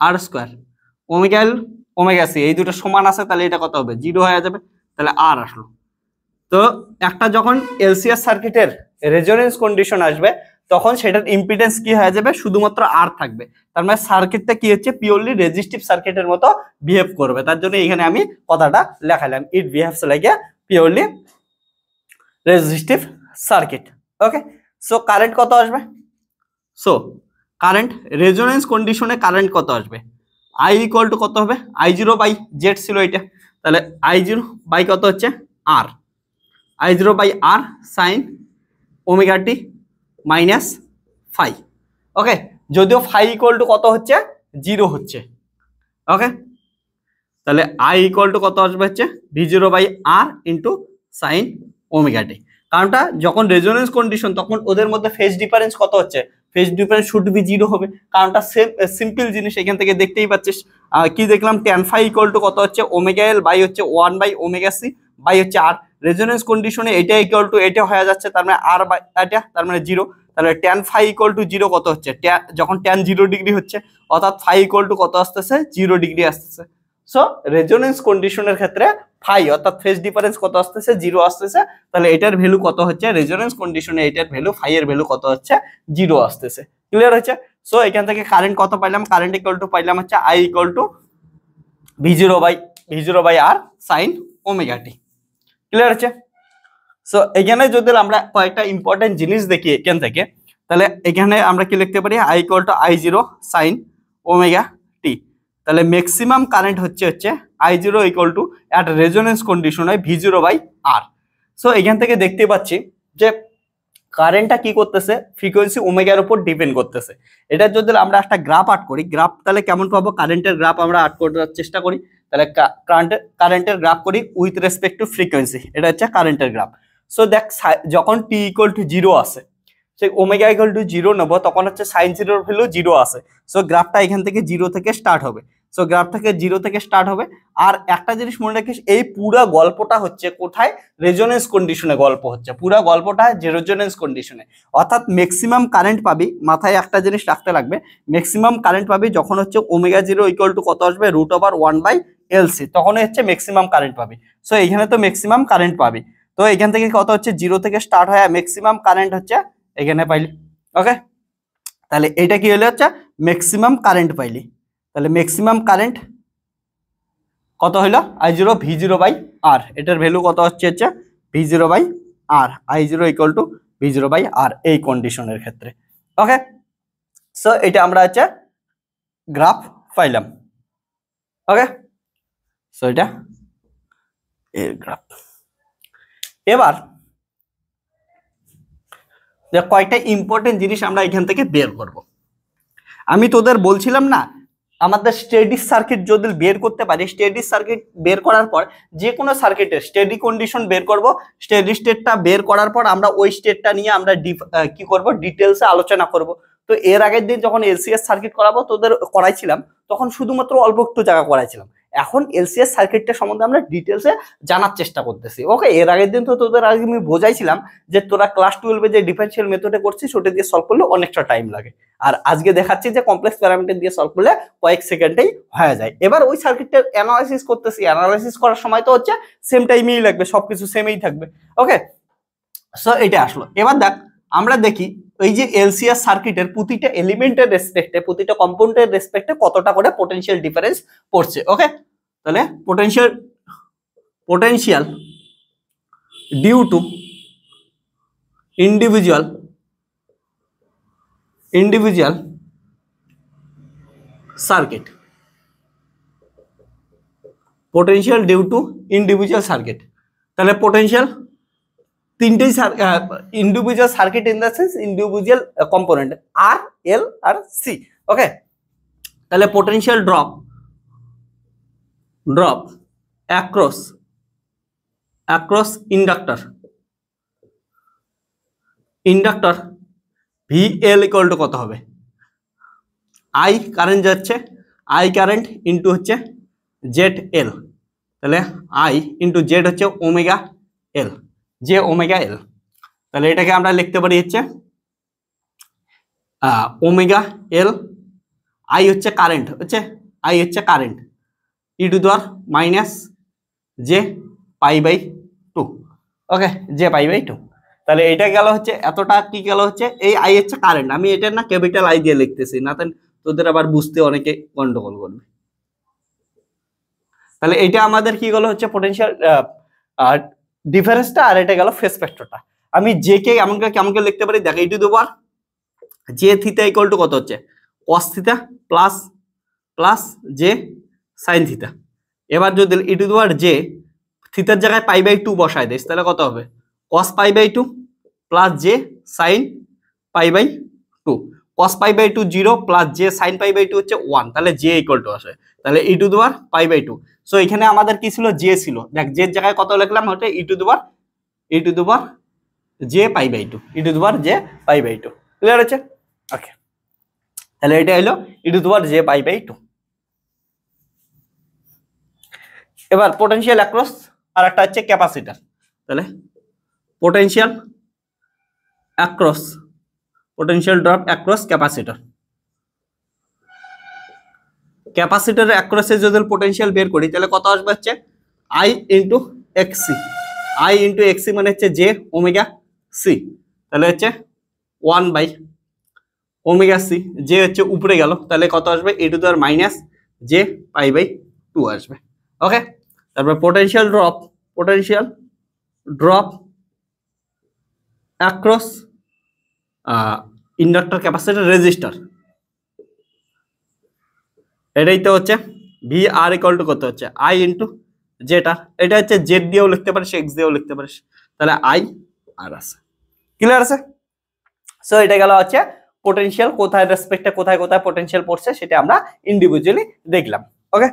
[SPEAKER 1] R square omega L omega C এই দুটো সমান আছে তাহলে এটা কত হবে জিরো হয়ে যাবে তাহলে আর আসলো তো একটা যখন এলসিএস সার্কিটের রেজোনেন্স কন্ডিশন আসবে তখন সেটার ইম্পিডেন্স কি হয়ে যাবে শুধুমাত্র আর থাকবে তার মানে সার্কিটটা কি হচ্ছে পিওরলি রেজিস্টিভ সার্কিটের মতো বিহেভ করবে তার জন্য এখানে আমি কথাটা লেখালাম it behaves like a purely resistive circuit okay so current কত আসবে সো কারেন্ট রেজোনেন্স কন্ডিশনে কারেন্ট কত আসবে আই ইকুয়াল টু কত হবে আই জিরো বাই জেড ছিল এটা তাহলে আই জিরো বাই কত হচ্ছে R I zero by R sine omega T minus phi okay যদিও ফাই ইকুয়াল টু কত হচ্ছে জিরো হচ্ছে ওকে তাহলে আই ইকুয়াল টু কত আসবে হচ্ছে V zero by R into sine omega T কারণটা যখন রেজোনেন্স কন্ডিশন তখন ওদের মধ্যে ফেস ডিফারেন্স কত হচ্ছে phase difference should be zero হবে কারণটা সেম সিম্পল জিনিস এখান থেকে দেখতেই পাচ্ছিস কি দেখলাম টেন ফাই ইকুয়াল টু কত হচ্ছে ওমেগা এল বাই হচ্ছে one by omega C by হচ্ছে আর রেজোনেন্স কন্ডিশনে এটা ইকুয়াল টু এটা হয়ে যাচ্ছে তার মানে আর বাই এটা তার মানে জিরো তাহলে tan phi equal to zero কত হচ্ছে যখন ট্যান জিরো ডিগ্রি হচ্ছে অর্থাৎ ফাই ইকুয়াল টু কত আসতেছে জিরো ডিগ্রি আসতেছে সো রেজোনেন্স কন্ডিশনের ক্ষেত্রে ফাই অর্থাৎ ফেস ডিফারেন্স কত আসতেছে জিরো আসতেছে তাহলে এটার ভ্যালু কত হচ্ছে রেজোনেন্স কন্ডিশনে এটার ভ্যালু ফাই এর ভ্যালু কত হচ্ছে জিরো আসতেছে ক্লিয়ার হচ্ছে সো এখান থেকে কারেন্ট কত পাইলাম কারেন্ট ইকুয়াল টু পাইলাম হচ্ছে I equal to V zero by V zero by R sine omega T clear আছে সো এখানে যদি আমরা কয়েকটা ইম্পর্টেন্ট জিনিস দেখি এখান থেকে তাহলে এখানে আমরা কি লিখতে পারি I equal to I zero sine omega T তাহলে ম্যাক্সিমাম কারেন্ট হচ্ছে হচ্ছে I zero equal to at resonance condition হয় V zero by R so এখান থেকে দেখতে পাচ্ছি যে কারেন্টটা কি করতেছে ফ্রিকোয়েন্সি ওমেগার উপর ডিপেন্ড করতেছে এটা যদি আমরা একটা গ্রাফ আর্ট করি গ্রাফ তাহলে কেমন পাবো কারেন্টের গ্রাফ আমরা আর্ট করার চেষ্টা করি তাহলে কারেন্টের কারেন্টের গ্রাফ করি উইথ রেসপেক্ট টু ফ্রিকোয়েন্সি এটা হচ্ছে কারেন্টের গ্রাফ সো দেখ যখন টি ইকুয়াল টু জিরো আসে সেই ওমেগা ইকুয়াল টু জিরো নেবো তখন হচ্ছে সাইন জিরোর ভ্যালু জিরো আসে সো গ্রাফটা এখান থেকে জিরো থেকে স্টার্ট হবে সো থেকে জিরো থেকে স্টার্ট হবে আর একটা জিনিস মনে রাখিস এই পুরো গল্পটা হচ্ছে কোথায় রেজোনেন্স কন্ডিশনে গল্প হচ্ছে পুরো গল্পটা রেজোনেন্স কন্ডিশনে অর্থাৎ ম্যাক্সিমাম কারেন্ট পাবি মাথায় একটা জিনিস রাখতে লাগবে ম্যাক্সিমাম কারেন্ট পাবি যখন হচ্ছে ওমেগা জিরো ইকুয়াল টু কত আসবে root over one by LC তখনই হচ্ছে ম্যাক্সিমাম কারেন্ট পাবি সো এইখানে তো ম্যাক্সিমাম কারেন্ট পাবি তো এখান থেকে কত হচ্ছে জিরো থেকে স্টার্ট হয় ম্যাক্সিমাম কারেন্ট হচ্ছে এখানে পাইলি ওকে তাহলে এটা কি হলে হচ্ছে ম্যাক্সিমাম কারেন্ট পাইলি তাহলে ম্যাক্সিমাম কারেন্ট কত হইল I zero V zero by R এটার ভ্যালু কত হচ্ছে হচ্ছে V zero by R I zero equal to V zero by R এই কন্ডিশনের ক্ষেত্রে ওকে সো এটা আমরা হচ্ছে গ্রাফ পাইলাম ওকে সো এটা এর গ্রাফ এবার যে কয়েকটা ইম্পর্টেন্ট জিনিস আমরা এখান থেকে বের করব আমি তোদের বলছিলাম না আমাদের স্টেডি সার্কিট যদি বের করতে পারি স্টেডি সার্কিট বের করার পর যে কোনো সার্কিটের স্টেডি কন্ডিশন বের করব স্টেডি স্টেটটা বের করার পর আমরা ওই স্টেটটা নিয়ে আমরা কি করব ডিটেলসে আলোচনা করব তো এর আগের দিন যখন এলসিএস সার্কিট করাবো তোদের করাইছিলাম তখন শুধুমাত্র অল্প একটু জায়গা করাইছিলাম এখন এলসিএস সার্কিটটা সম্বন্ধে আমরা ডিটেলসে জানার চেষ্টা করতেছি ওকে এর আগের দিন তো তোদের আগে আমি বোঝাইছিলাম যে তোরা ক্লাস টুয়েলভে যে ডিফারেন্সিয়াল মেথডে করছিস ওটা দিয়ে সলভ করলে অনেকটা টাইম লাগে আর আজকে দেখাচ্ছি যে কমপ্লেক্স প্যারামিটার দিয়ে সলভ করলে কয়েক সেকেন্ডেই হয়ে যায় এবার ওই সার্কিটটার অ্যানালাইসিস করতেছি অ্যানালাইসিস করার সময় তো হচ্ছে সেম টাইমেই লাগবে সবকিছু সেমেই থাকবে ওকে সো এটা আসলো এবার দেখ আমরা দেখি এই যে এলসিআর সার্কিটের প্রতিটা এলিমেন্টের রেসপেক্টে প্রতিটা কম্পাউন্ডের রেসপেক্টে কতটা করে পটেনশিয়াল ডিফারেন্স পড়ছে ওকে তাহলে potential potential due to individual individual circuit potential due to individual circuit তাহলে পোটেনশিয়াল তিনটেই individual circuit in the sense individual component R L আর সি ওকে তাহলে potential drop drop across across inductor inductor V L equal to কত হবে I current যাচ্ছে I current into হচ্ছে Z L তাহলে I into Z হচ্ছে omega L J omega L তাহলে এটাকে আমরা লিখতে পারি হচ্ছে ওমেগা এল আই হচ্ছে কারেন্ট হচ্ছে আই হচ্ছে current e to the minus J pi by two okay J pi by two তাহলে এটা গেল হচ্ছে এতটা কি গেল হচ্ছে এই আই হচ্ছে কারেন্ট আমি এটা না ক্যাপিটাল আই দিয়ে লিখতেছি না তাহলে তোদের আবার বুঝতে অনেকে গন্ডগোল করবে তাহলে এটা আমাদের কি গেল হচ্ছে পোটেন্সিয়াল ডিফারেন্সটা আর এটা গেল ফেস ফ্যাক্টরটা আমি জে কে এমনকে কে লিখতে পারি দেখ এইটু দুবার আর জে থিতা ইকুয়াল টু কত হচ্ছে cos theta plus plus J sine theta এবার যদি ইটু দুবার আর জে থিতার জায়গায় পাই বাই টু বসায় দিস তাহলে কত হবে cos pi by two plus J sine pi by two cos pi by two zero plus J sine pi by two হচ্ছে ওয়ান তাহলে জে ইকুয়াল টু আসে তাহলে ইটু দেওয়ার পাই বাই টু সো এখানে আমাদের কি ছিল জে ছিল দেখ জের জায়গায় কত লিখলাম হচ্ছে e to the power e to the power J pi by two e to the power J pi by two clear হচ্ছে ওকে তাহলে এটা হলো e to the power J pi by two এবার পটেনশিয়াল অ্যাক্রস আর একটা হচ্ছে ক্যাপাসিটার তাহলে potential across potential drop across capacitor ক্যাপাসিটারের অ্যাক্রসে যদি পোটেন্সিয়াল বের করি তাহলে কত আসবে হচ্ছে I into XC I into XC মানে হচ্ছে জে ওমেগা সি তাহলে হচ্ছে ওয়ান বাই ওমেগা সি যে হচ্ছে উপরে গেল তাহলে কত আসবে e to the power minus J pi by two আসবে ওকে তারপর potential drop potential drop across inductor capacitor resistor এটাই তো হচ্ছে ভি আর ইকাল টু কত হচ্ছে আই ইন্টু যেটা এটা হচ্ছে জেড দিয়েও লিখতে পারিস এক্স দিয়েও লিখতে পারিস তাহলে আই আর আছে ক্লিয়ার আছে সো এটা গেল হচ্ছে পোটেনশিয়াল কোথায় রেসপেক্টে কোথায় কোথায় পোটেনশিয়াল পড়ছে সেটা আমরা ইন্ডিভিজুয়ালি দেখলাম ওকে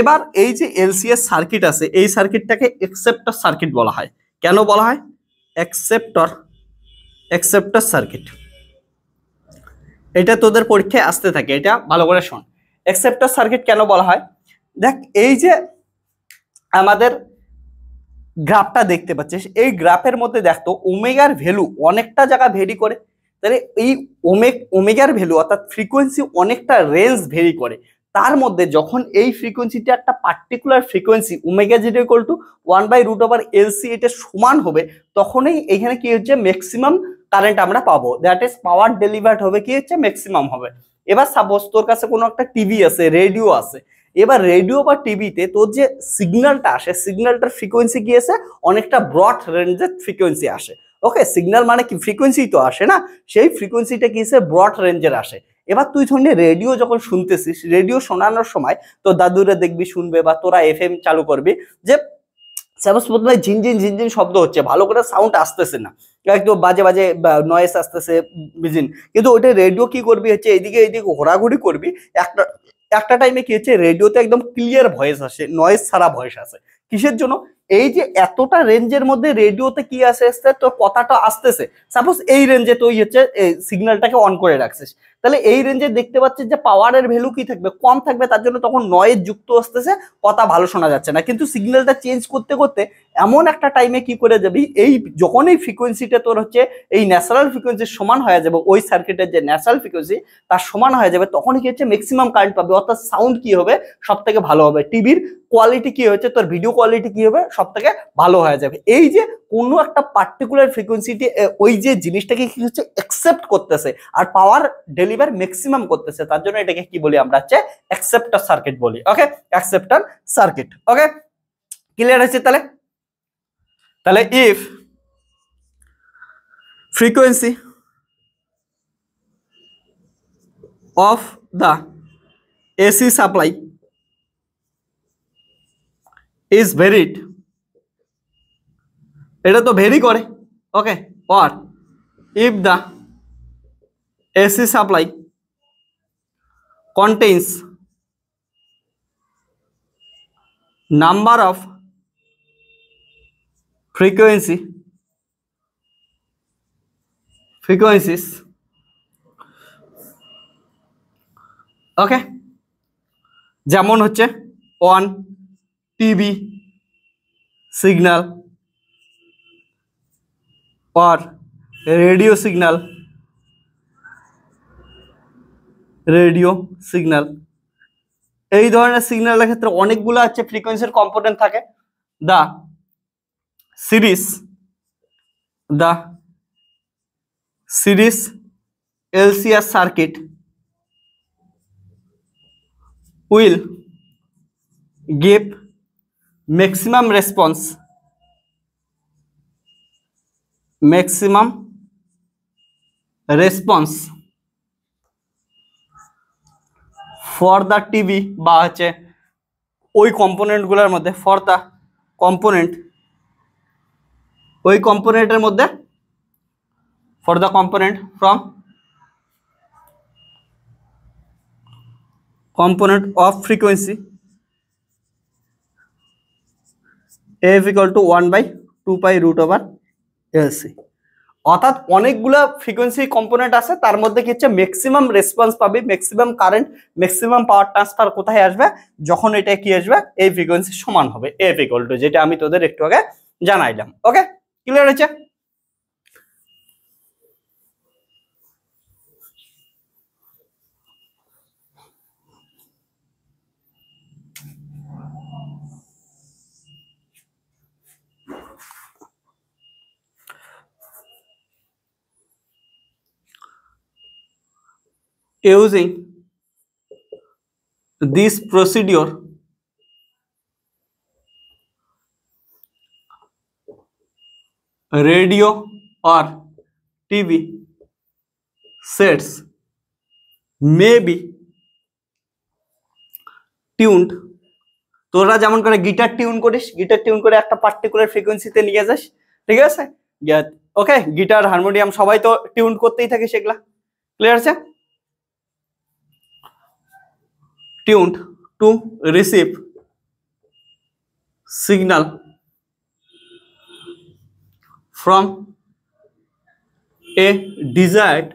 [SPEAKER 1] এবার এই যে এলসিএস সার্কিট আছে এই সার্কিটটাকে একসেপ্টর সার্কিট বলা হয় কেন বলা হয় অ্যাকসেপ্টর অ্যাকসেপ্টর সার্কিট এটা তোদের পরীক্ষায় আসতে থাকে এটা ভালো করে শোন অ্যাকসেপ্টর সার্কিট কেন বলা হয় দেখ এই যে আমাদের গ্রাফটা দেখতে পাচ্ছিস এই গ্রাফের মধ্যে দেখতো ওমেগার ভ্যালু অনেকটা জায়গা ভেরি করে তাহলে এই ওমে ওমেগার ভ্যালু অর্থাৎ ফ্রিকোয়েন্সি অনেকটা রেঞ্জ ভেরি করে তার মধ্যে যখন এই ফ্রিকোয়েন্সিটা একটা particular frequency omega zero equal to one by root over LC এটা সমান হবে তখনই এখানে কি হচ্ছে ম্যাক্সিমাম কারেন্ট আমরা পাবো দ্যাট ইজ পাওয়ার ডেলিভার্ড হবে কি হচ্ছে ম্যাক্সিমাম হবে এবার সাপোজ তোর কাছে কোনো একটা টিভি আছে রেডিও আছে এবার রেডিও বা টিভিতে তোর যে সিগন্যালটা আসে সিগন্যালটার ফ্রিকোয়েন্সি কি আছে অনেকটা ব্রড রেঞ্জের ফ্রিকোয়েন্সি আসে ওকে সিগন্যাল মানে কি ফ্রিকোয়েন্সি তো আসে না সেই ফ্রিকোয়েন্সিটা কি আছে ব্রড রেঞ্জের আসে এবার তুই ধরনের রেডিও যখন শুনতেছিস রেডিও শোনানোর সময় তো দাদুরা দেখবি শুনবে বা তোরা এফ চালু করবি যে সাপোজ প্রথমে ঝিনঝিন ঝিনঝিন শব্দ হচ্ছে ভালো করে সাউন্ড আসতেছে না একটু বাজে বাজে নয়েস আসতেছে বিজিন কিন্তু ওইটা রেডিও কি করবি হচ্ছে এইদিকে এইদিকে ঘোরাঘুরি করবি একটা একটা টাইমে কি হচ্ছে রেডিওতে একদম ক্লিয়ার ভয়েস আসে নয়েস ছাড়া ভয়েস আসে কিসের জন্য এই যে এতটা রেঞ্জের মধ্যে রেডিওতে কি আসে আসতে তোর কথাটা আসতেছে সাপোজ এই রেঞ্জে তুই হচ্ছে সিগন্যালটাকে অন করে রাখছিস তাহলে এই রেঞ্জে দেখতে পাচ্ছিস যে পাওয়ারের ভ্যালু কি থাকবে কম থাকবে তার জন্য তখন নয়ের যুক্ত আসতেছে কথা ভালো শোনা যাচ্ছে না কিন্তু সিগন্যালটা চেঞ্জ করতে করতে এমন একটা টাইমে কি করে যাবি এই যখন এই ফ্রিকোয়েন্সিটা তোর হচ্ছে এই ন্যাচারাল ফ্রিকোয়েন্সির সমান হয়ে যাবে ওই সার্কিটের যে ন্যাচারাল ফ্রিকোয়েন্সি তার সমান হয়ে যাবে তখন কি হচ্ছে ম্যাক্সিমাম কারেন্ট পাবে অর্থাৎ সাউন্ড কি হবে সব থেকে ভালো হবে টিভির কোয়ালিটি কি হচ্ছে তোর ভিডিও কোয়ালিটি কি হবে সব থেকে ভালো হয়ে যাবে এই যে কোনো একটা পার্টিকুলার ফ্রিকুয়েন্সিটি ওই যে জিনিসটাকে কি হচ্ছে অ্যাকসেপ্ট করতেছে আর পাওয়ার ডেলিভার ম্যাক্সিমাম করতেছে তার জন্য এটাকে কি বলি আমরা হচ্ছে অ্যাকসেপ্টার সার্কিট বলি okay acceptor circuit okay clear হয়েছে তাহলে তাহলে if frequency of the AC supply is varied এটা তো ভেরি করে okay or if the AC supply contains number of frequency frequencies okay যেমন হচ্ছে one TV signal or radio signal radio signal এই ধরনের সিগন্যালের ক্ষেত্রে অনেকগুলো আছে ফ্রিকোয়েন্সির কম্পোনেন্ট থাকে the series the series LCR circuit will give maximum response maximum response for the TV বা হচ্ছে ওই কম্পোনেন্টগুলোর মধ্যে ফর দ্য কম্পোনেন্ট ওই কম্পোনেন্টের মধ্যে for the component from component of frequency F equal to one by two pi root over LC অর্থাৎ অনেকগুলো frequency component আছে তার মধ্যে কি হচ্ছে ম্যাক্সিমাম রেসপন্স পাবে maximum current maximum power transfer কোথায় আসবে যখন এটা কি আসবে এই ফ্রিকোয়েন্সি সমান হবে এফ ইকল টু যেটা আমি তোদের একটু আগে জানাইলাম ওকে ক্লিয়ার হয়েছে using this procedure radio or TV sets may be tuned তোরা যেমন করে গিটার টিউন করিস গিটার টিউন করে একটা পার্টিকুলার ফ্রিকোয়েন্সিতে নিয়ে যাস ঠিক আছে ওকে গিটার হারমোনিয়াম সবাই তো টিউন করতেই থাকে সেগুলা ক্লিয়ার আছে tuned to receive signal from a desired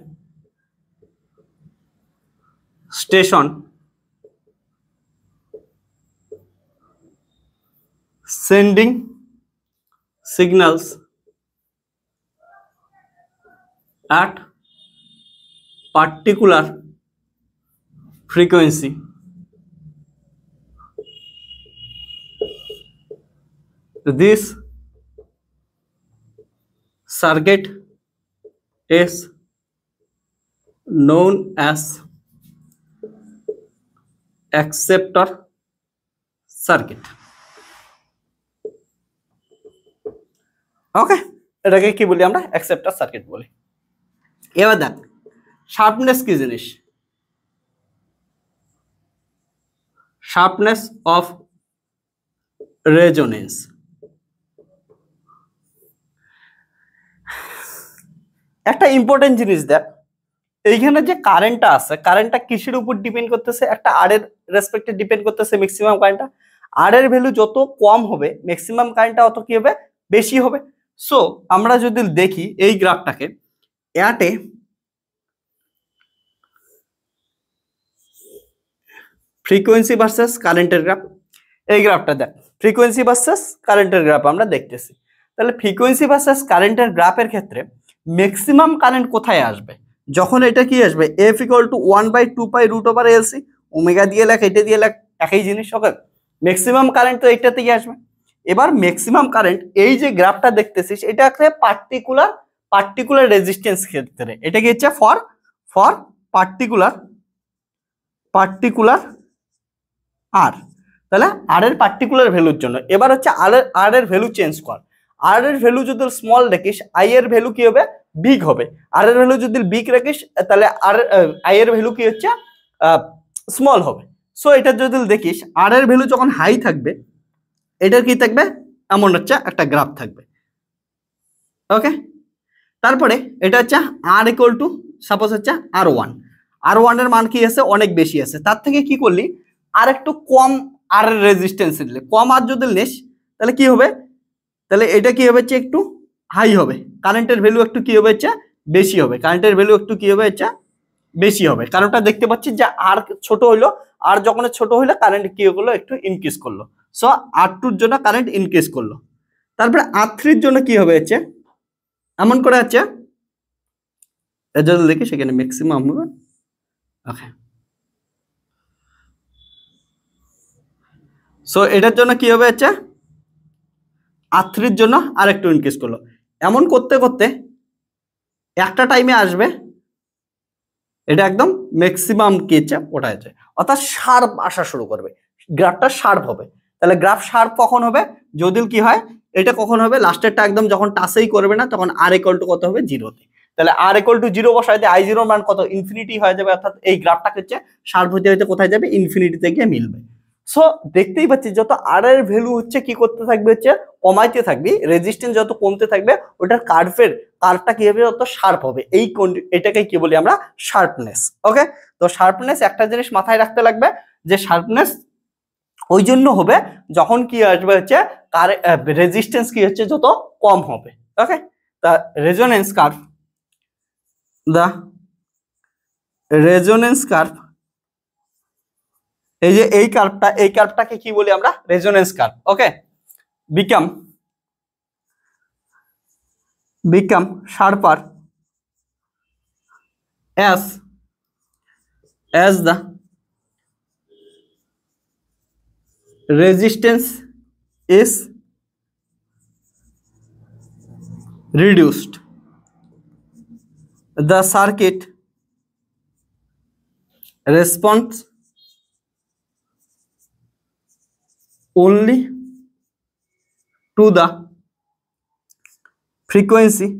[SPEAKER 1] station sending signals at particular frequency this circuit is known as acceptor circuit ওকে এটাকে কি বলি আমরা অ্যাকসেপ্টার সার্কিট বলি এবার দেখ শার্পনেস কি জিনিস শার্পনেস অফ রেজোনেন্স একটা ইম্পর্টেন্ট জিনিস দেখ এইখানে যে কারেন্টটা আছে কারেন্টটা কিসের উপর ডিপেন্ড করতেছে একটা আর এর রেসপেক্টে ডিপেন্ড করতেছে ম্যাক্সিমাম কারেন্টটা আর এর ভ্যালু যত কম হবে ম্যাক্সিমাম কারেন্টটা অত কি হবে বেশি হবে সো আমরা যদি দেখি এই গ্রাফটাকে অ্যাটে ফ্রিকোয়েন্সি ভার্সেস কারেন্টের গ্রাফ এই গ্রাফটা দেখ ফ্রিকোয়েন্সি ভার্সেস কারেন্টের গ্রাফ আমরা দেখতেছি তাহলে ফ্রিকোয়েন্সি ভার্সেস কারেন্টের গ্রাফের ক্ষেত্রে ম্যাক্সিমাম কারেন্ট কোথায় আসবে যখন এটা কি আসবে F equal to one by two pi root over LC omega দিয়ে লেখ এটা দিয়ে লেখ একই জিনিস ওকে ম্যাক্সিমাম কারেন্ট তো এইটাতেই আসবে এবার ম্যাক্সিমাম কারেন্ট এই যে গ্রাফটা দেখতেছিস এটা একটা পার্টিকুলার পার্টিকুলার রেজিস্টেন্স ক্ষেত্রে এটা কি হচ্ছে for for particular particular R তাহলে আর এর পার্টিকুলার ভ্যালুর জন্য এবার হচ্ছে আর এর আর এর ভ্যালু চেঞ্জ কর আর এর ভ্যালু যদি স্মল রাখিস আই এর ভ্যালু কি হবে বিগ হবে আর এর ভ্যালু যদি বিগ রাখিস তাহলে আর আই এর ভ্যালু কি হচ্ছে স্মল হবে সো এটা যদি দেখিস আর এর ভ্যালু যখন হাই থাকবে এটার কি থাকবে এমন হচ্ছে একটা গ্রাফ থাকবে ওকে তারপরে এটা হচ্ছে আর ইকুয়াল টু সাপোজ হচ্ছে আর ওয়ান আর ওয়ানের মান কি আছে অনেক বেশি আছে তার থেকে কি করলি আর একটু কম আর রেজিস্ট্যান্স দিলে কম আর যদি নিস তাহলে কি হবে তাহলে এটা কি হবে একটু হাই হবে কারেন্টের ভ্যালু একটু কি হবে বেশি হবে কারেন্টের ভ্যালু একটু কি হবে বেশি হবে কারণটা দেখতে পাচ্ছি যে আর ছোট হইলো আর যখন ছোট হইলো কারেন্ট কি করলো একটু ইনক্রিজ করলো সো আর টুর জন্য কারেন্ট ইনক্রিজ করলো তারপরে আর থ্রির জন্য কি হবে হচ্ছে এমন করে আছে দেখি সেখানে ম্যাক্সিমাম হবে ওকে সো এটার জন্য কি হবে হচ্ছে আর থ্রির জন্য আরেকটু ইনক্রিজ করলো এমন করতে করতে একটা টাইমে আসবে এটা একদম ম্যাক্সিমাম কেচে ওটা আছে অর্থাৎ শার্প আসা শুরু করবে গ্রাফটা শার্প হবে তাহলে গ্রাফ শার্প কখন হবে যদি কি হয় এটা কখন হবে লাস্টেরটা একদম যখন টাসেই করবে না তখন আর একল টু কত হবে জিরোতে তাহলে আর একল টু জিরো বসাইতে আই জিরো মান কত ইনফিনিটি হয়ে যাবে অর্থাৎ এই গ্রাফটাকে হচ্ছে শার্প হইতে হইতে কোথায় যাবে ইনফিনিটিতে গিয়ে মিলবে সো দেখতেই পাচ্ছি যত আর এর ভ্যালু হচ্ছে কি করতে থাকবে হচ্ছে কমাইতে থাকবে রেজিস্ট্যান্স যত কমতে থাকবে ওটার কার্ভের কার্ভটা কি হবে শার্প হবে এই এটাকে কি বলি আমরা শার্পনেস ওকে তো শার্পনেস একটা জিনিস মাথায় রাখতে লাগবে যে শার্পনেস ওই জন্য হবে যখন কি আসবে হচ্ছে কার রেজিস্ট্যান্স কি হচ্ছে যত কম হবে ওকে তা resonance curve the resonance curve এই যে এই কার্পটা এই কার্পটাকে কি বলি আমরা resonance curve okay become become sharper as as the resistance is reduced the circuit response only to the frequency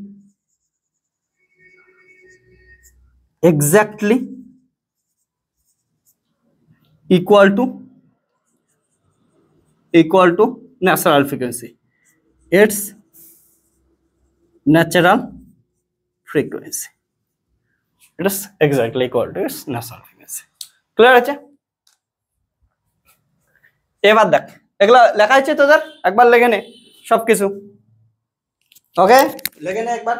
[SPEAKER 1] exactly equal to equal to natural frequency its natural frequency it is exactly equal to its natural frequency clear আছে এবার দেখ এগুলা লেখা হচ্ছে তোদের একবার লেগে নে সব কিছু ওকে লেগে নে একবার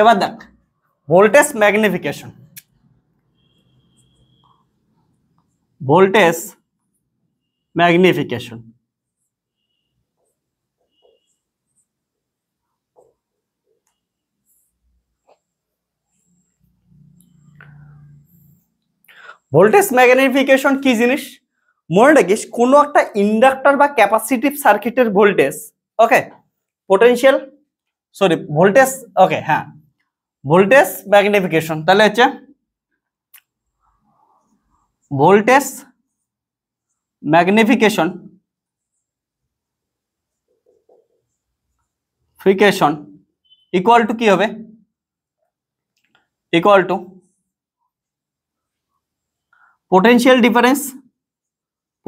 [SPEAKER 1] এবার দেখ voltage magnification voltage magnification voltage magnification কি জিনিস মনে রাখিস কোনো একটা ইন্ডাক্টর বা ক্যাপাসিটিভ সার্কিটের voltage okay potential sorry voltage okay হ্যাঁ ভোল্টেজ ম্যাগনিফিকেশন তাহলে হচ্ছে ভোল্টেজ ম্যাগনিফিকেশন ফিকেশন ইকুয়াল টু কি হবে equal to potential difference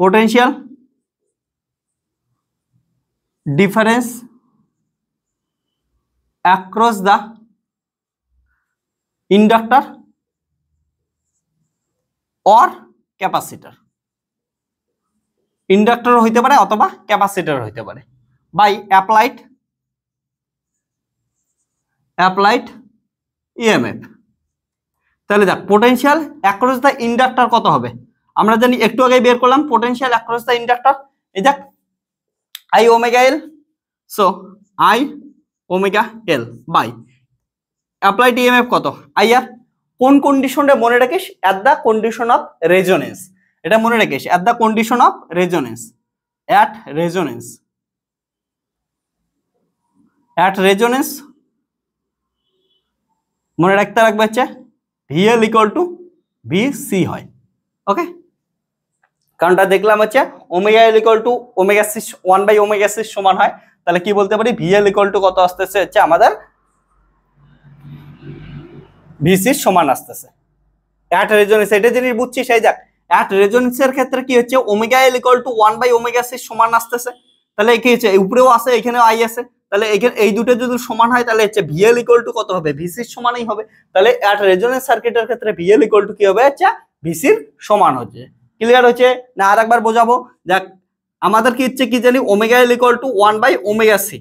[SPEAKER 1] potential difference across the inductor or capacitor inductor হইতে পারে অথবা ক্যাপাসিটার হইতে পারে by applied applied EMF e তাহলে দেখ পোটেনশিয়াল অ্যাক্রস দ্য ইন্ডাক্টর কত হবে আমরা জানি একটু আগে বের করলাম পোটেন্সিয়াল অ্যাক্রস দ্য ইন্ডাক্টর এই দেখ I omega L so I omega L by apply DMF কত আইয়া কোন কন্ডিশনটা মনে রাখিস at the condition of resonance এটা মনে রাখিস at the condition of resonance at resonance at resonance মনে রাখতে রাখবে হচ্ছে VL equal to V C হয় ওকে কারণটা দেখলাম হচ্ছে omega L equal to omega six one by omega six সমান হয় তাহলে কি বলতে পারি ভিএল ইকুয়াল টু কত আসতেছে হচ্ছে আমাদের ভিসির সমান আসতেছে অ্যাট রেজনেন্স এটা জিনিস বুঝছি সেই যাক অ্যাট রেজনেন্সের ক্ষেত্রে কি হচ্ছে omega L equal to one by omega C সমান আসতেছে তাহলে কি হচ্ছে উপরেও আছে এখানেও আই আছে তাহলে এখানে এই দুটো যদি সমান হয় তাহলে হচ্ছে ভিএল ইকুয়াল টু কত হবে ভিসির সমানই হবে তাহলে অ্যাট রেজনেন্স সার্কিটের ক্ষেত্রে ভিএল ইকুয়াল টু কি হবে আচ্ছা ভিসির সমান হচ্ছে ক্লিয়ার হচ্ছে না আর একবার বোঝাবো দেখ আমাদের কি হচ্ছে কি জানি omega L equal to one by omega C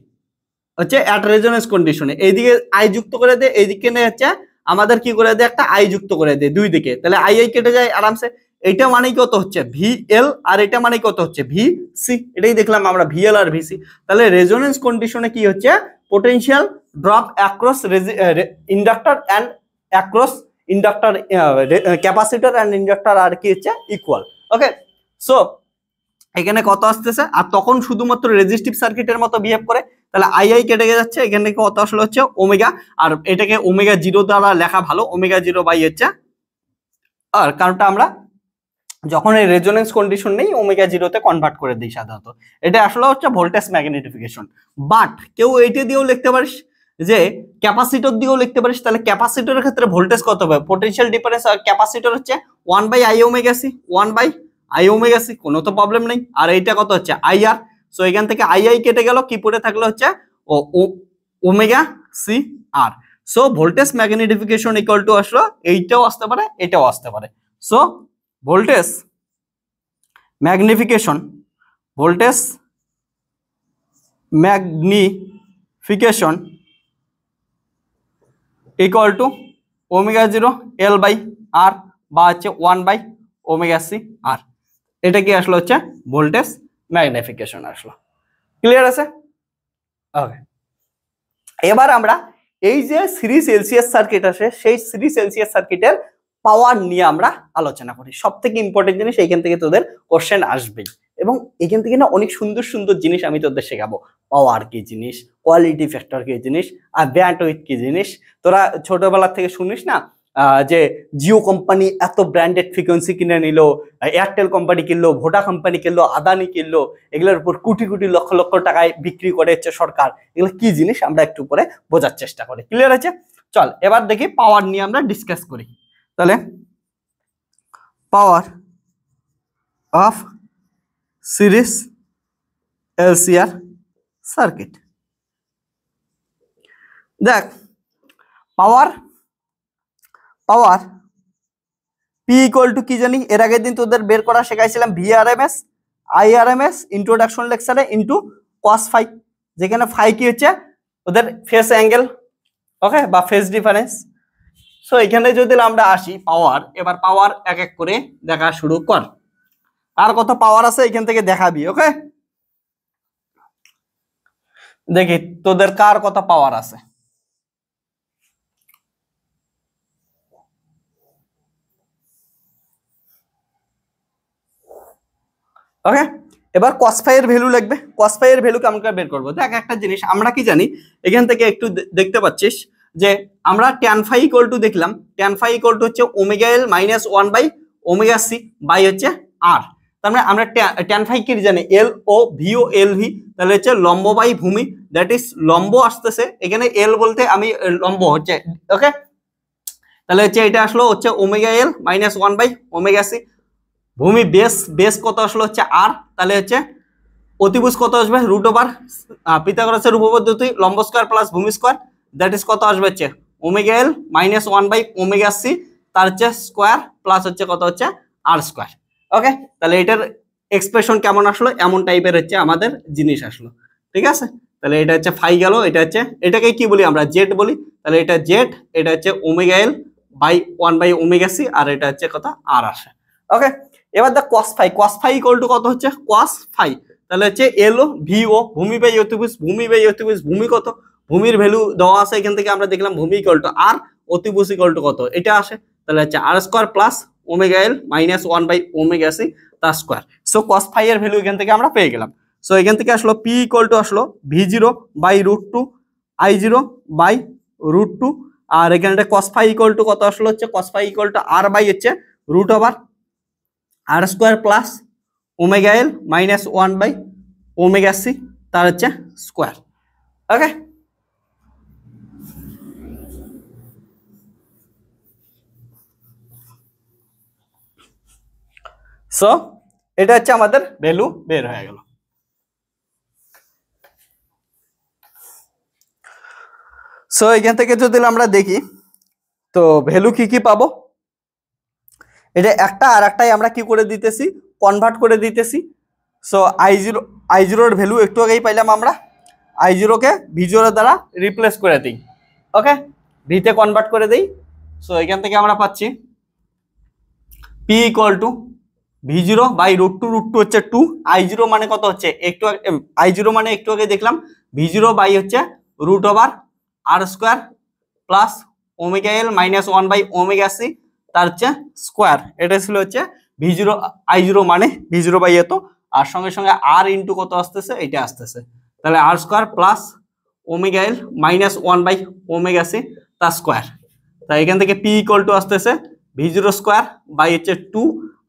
[SPEAKER 1] হচ্ছে অ্যাট রেজনেন্স কন্ডিশনে এইদিকে আই যুক্ত করে দিয়ে এইদিকে নিয়ে হচ্ছে আমাদের কি করে দেয় একটা আই যুক্ত করে দেয় দুই দিকে তাহলে আই আই কেটে যায় আরামসে এটা মানে কত হচ্ছে ভি এল আর এটা মানে কত হচ্ছে ভি সি এটাই দেখলাম আমরা ভি এল আর ভি সি তাহলে রেজোনেন্স কন্ডিশনে কি হচ্ছে potential drop across inductor and across inductor capacitor and inductor আর কি হচ্ছে ইকুয়াল ওকে সো এখানে কত আসতেছে আর তখন শুধুমাত্র রেজিস্টিভ সার্কিটের মতো বিহেভ করে তাহলে আই আই কেটে যাচ্ছে এখান থেকে কত আসলে হচ্ছে ওমেগা আর এটাকে ওমেগা জিরো দ্বারা লেখা ভালো ওমেগা জিরো বাই হচ্ছে আর কারণটা আমরা যখন এই রেজোনেন্স কন্ডিশন নেই ওমেগা জিরোতে কনভার্ট করে দিই সাধারণত এটা আসলে হচ্ছে ভোল্টেজ ম্যাগনেটিফিকেশন বাট কেউ এইটি দিয়েও লিখতে পারিস যে ক্যাপাসিটর দিয়েও লিখতে পারিস তাহলে ক্যাপাসিটরের ক্ষেত্রে ভোল্টেজ কত হবে পোটেনশিয়াল ডিফারেন্স আর ক্যাপাসিটর হচ্ছে one by I omega C one by I omega C কোনো তো প্রবলেম নেই আর এইটা কত হচ্ছে আইআর সো এখান থেকে আই আই কেটে গেল কি পড়ে থাকলো হচ্ছে ও ওমেগা সি আর so voltage magnification equal to আসলো এইটাও আসতে পারে এটাও আসতে পারে so voltage magnification voltage magnification equal to omega zero L by R বা হচ্ছে ওয়ান বাই ওমেগা সি আর এটা কি আসলো হচ্ছে ভোল্টেজ ম্যাগনিফিকেশন আসলো ক্লিয়ার আছে ওকে এবার আমরা এই যে সিরিজ সেলসিয়াস সার্কিট আছে সেই সিরিজ সেলসিয়াস সার্কিটের পাওয়ার নিয়ে আমরা আলোচনা করি সব থেকে ইম্পর্টেন্ট জিনিস এইখান থেকে তোদের কোশ্চেন আসবেই এবং এখান থেকে না অনেক সুন্দর সুন্দর জিনিস আমি তোদের শেখাবো পাওয়ার কি জিনিস কোয়ালিটি ফ্যাক্টর কি জিনিস আর ব্যান্ড উইথ কি জিনিস তোরা ছোটবেলা থেকে শুনিস না যে জিও কোম্পানি এত ব্র্যান্ডেড ফ্রিকোয়েন্সি কিনে নিল এয়ারটেল কোম্পানি কিনলো ভোটা কোম্পানি কিনলো আদানি কিনলো এগুলোর উপর কোটি কোটি লক্ষ লক্ষ টাকায় বিক্রি করে হচ্ছে সরকার এগুলো কি জিনিস আমরা একটু করে বোঝার চেষ্টা করি ক্লিয়ার আছে চল এবার দেখি পাওয়ার নিয়ে আমরা ডিসকাস করি তাহলে power of series LCR circuit দেখ power power P equal to কি জানি এর আগের দিন তোদের বের করা শেখাইছিলাম ভিআরএমএস আইআরএমএস ইন্ট্রোডাকশন লেকচারে ইন্টু কস ফাই যেখানে ফাই কি হচ্ছে ওদের ফেস অ্যাঙ্গেল ওকে বা ফেস ডিফারেন্স সো এখানে যদি আমরা আসি পাওয়ার এবার পাওয়ার এক এক করে দেখা শুরু কর আর কত পাওয়ার আছে এখান থেকে দেখাবি ওকে দেখি তোদের কার কত পাওয়ার আছে ওকে এবার কসফাইয়ের ভ্যালু লাগবে কসফাইয়ের ভ্যালুকে আমরা বের করবো দেখ একটা জিনিস আমরা কি জানি এখান থেকে একটু দেখতে পাচ্ছিস যে আমরা ট্যানফাই ইকোয়াল টু দেখলাম ট্যানফাই ইকোয়াল টু হচ্ছে omega L minus one by omega C by হচ্ছে আর তার মানে আমরা ট্যানফাই কি জানি এল ও ভি ও এল ভি তাহলে হচ্ছে লম্ব বাই ভূমি দ্যাট ইজ লম্ব আসতেছে এখানে এল বলতে আমি লম্ব হচ্ছে ওকে তাহলে হচ্ছে এটা আসলো হচ্ছে omega L minus one by omega C ভূমি বেস বেস কত আসলে হচ্ছে আর তাহলে হচ্ছে অতিভুজ কত আসবে রুট ওভার পিতাগরাসের উপপদ্ধতি লম্ব স্কোয়ার প্লাস ভূমি স্কোয়ার দ্যাট ইজ কত আসবে হচ্ছে omega L minus one by omega C তার হচ্ছে স্কোয়ার প্লাস হচ্ছে কত হচ্ছে আর স্কোয়ার ওকে তাহলে এটার এক্সপ্রেশন কেমন আসলো এমন টাইপের হচ্ছে আমাদের জিনিস আসলো ঠিক আছে তাহলে এটা হচ্ছে ফাই গেল এটা হচ্ছে এটাকে কি বলি আমরা জেট বলি তাহলে এটা জেট এটা হচ্ছে omega L by one by omega C আর এটা হচ্ছে কথা আর আসে ওকে এবার দেখ cos phi cos phi equal to কত হচ্ছে কস ফাই তাহলে হচ্ছে ভি ভিও ভূমি বাই অতিভুজ ভূমি বাই অতিভুজ ভূমি কত ভূমির ভ্যালু দেওয়া আছে এখান থেকে আমরা দেখলাম ভূমি ইকল টু আর অতিভুজ ইকল টু কত এটা আসে তাহলে হচ্ছে R square plus omega L minus one by omega C তার স্কোয়ার সো কস ফাই এর ভ্যালু এখান থেকে আমরা পেয়ে গেলাম সো এখান থেকে আসলো পি ইকল টু আসলো V zero by root two I zero by root two আর এখানে ফাই ইকল টু কত আসলো হচ্ছে phi equal to R by হচ্ছে root over R square plus omega L minus one by omega C তার হচ্ছে square okay so এটা হচ্ছে আমাদের ভ্যালু বের হয়ে গেল সো এখান থেকে যদি আমরা দেখি তো ভ্যালু কি কি পাবো এটা একটা আর একটাই আমরা কি করে দিতেছি কনভার্ট করে দিতেছি সো আই জিরো আই জিরোর ভ্যালু একটু আগেই পাইলাম আমরা আই জিরোকে ভি জিরোর দ্বারা রিপ্লেস করে দিই ওকে ভিতে কনভার্ট করে দিই সো এখান থেকে আমরা পাচ্ছি P equal to V zero by root two root two হচ্ছে টু আই জিরো মানে কত হচ্ছে একটু আই জিরো মানে একটু আগে দেখলাম ভি জিরো বাই হচ্ছে root over R square plus omega L minus one by omega C তার হচ্ছে স্কোয়ার এটা ছিল হচ্ছে ভি জিরো আই জিরো মানে ভি জিরো বাই এত আর সঙ্গে সঙ্গে আর ইন্টু কত আসতেছে এটা আসতেছে তাহলে R square plus omega L minus one by omega C তার স্কোয়ার তা এখান থেকে পি ইকল টু আসতেছে ভি জিরো স্কোয়ার বাই হচ্ছে টু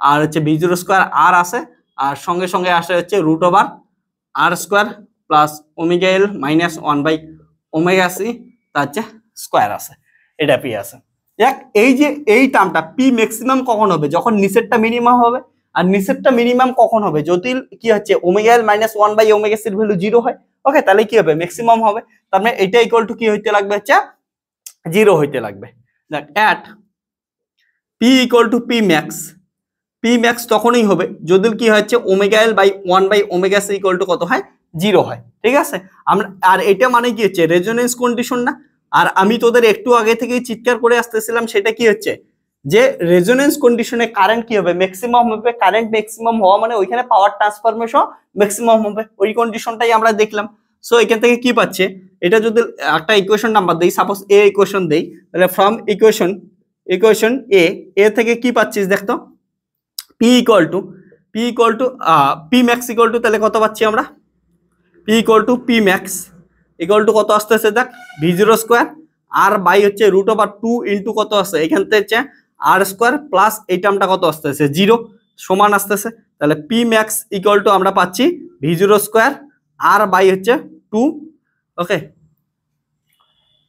[SPEAKER 1] আর হচ্ছে ভি জিরো স্কোয়ার আর আসে আর সঙ্গে সঙ্গে আসে হচ্ছে root over R square plus omega L minus one by omega C তার হচ্ছে স্কোয়ার আছে এটা পি আছে দেখ এই যে এই টার্মটা পি ম্যাক্সিমাম কখন হবে যখন নিচেরটা মিনিমাম হবে আর নিচেরটা মিনিমাম কখন হবে যদি কি হচ্ছে omega L minus one by omega সির ভ্যালু জিরো হয় ওকে তাহলে কি হবে ম্যাক্সিমাম হবে তার মানে এটা ইকুয়াল টু কি হইতে লাগবে হচ্ছে জিরো হইতে লাগবে দেখ at P equal to P max P max তখনই হবে যদি কি হচ্ছে omega L by one by omega C equal to কত হয় জিরো হয় ঠিক আছে আমরা আর এটা মানে কি হচ্ছে রেজোনেন্স কন্ডিশন না আর আমি তোদের একটু আগে থেকেই চিৎকার করে আসতেছিলাম সেটা কি হচ্ছে যে রেজোনেন্স কন্ডিশনে কারেন্ট কি হবে ম্যাক্সিমাম হবে কারেন্ট ম্যাক্সিমাম হওয়া মানে ওইখানে পাওয়ার ট্রান্সফরমেশন ম্যাক্সিমাম হবে ওই কন্ডিশনটাই আমরা দেখলাম সো এখান থেকে কি পাচ্ছে এটা যদি একটা ইকুয়েশন নাম্বার দেই সাপোজ এ ইকুয়েশন দেই তাহলে from equation equation A A থেকে কি পাচ্ছিস দেখতো P equal to P equal to P max equal to তাহলে কত পাচ্ছি আমরা P equal to P max equal to কত আসতেছে দেখ V zero square R by হচ্ছে রুট ওভার টু ইন্টু কত আসছে এখান থেকে আর স্কোয়ার প্লাস এই টার্মটা কত আসতেছে জিরো সমান আসতেছে তাহলে পি ম্যাক্স ইকুয়াল টু আমরা পাচ্ছি V zero square R by হচ্ছে two okay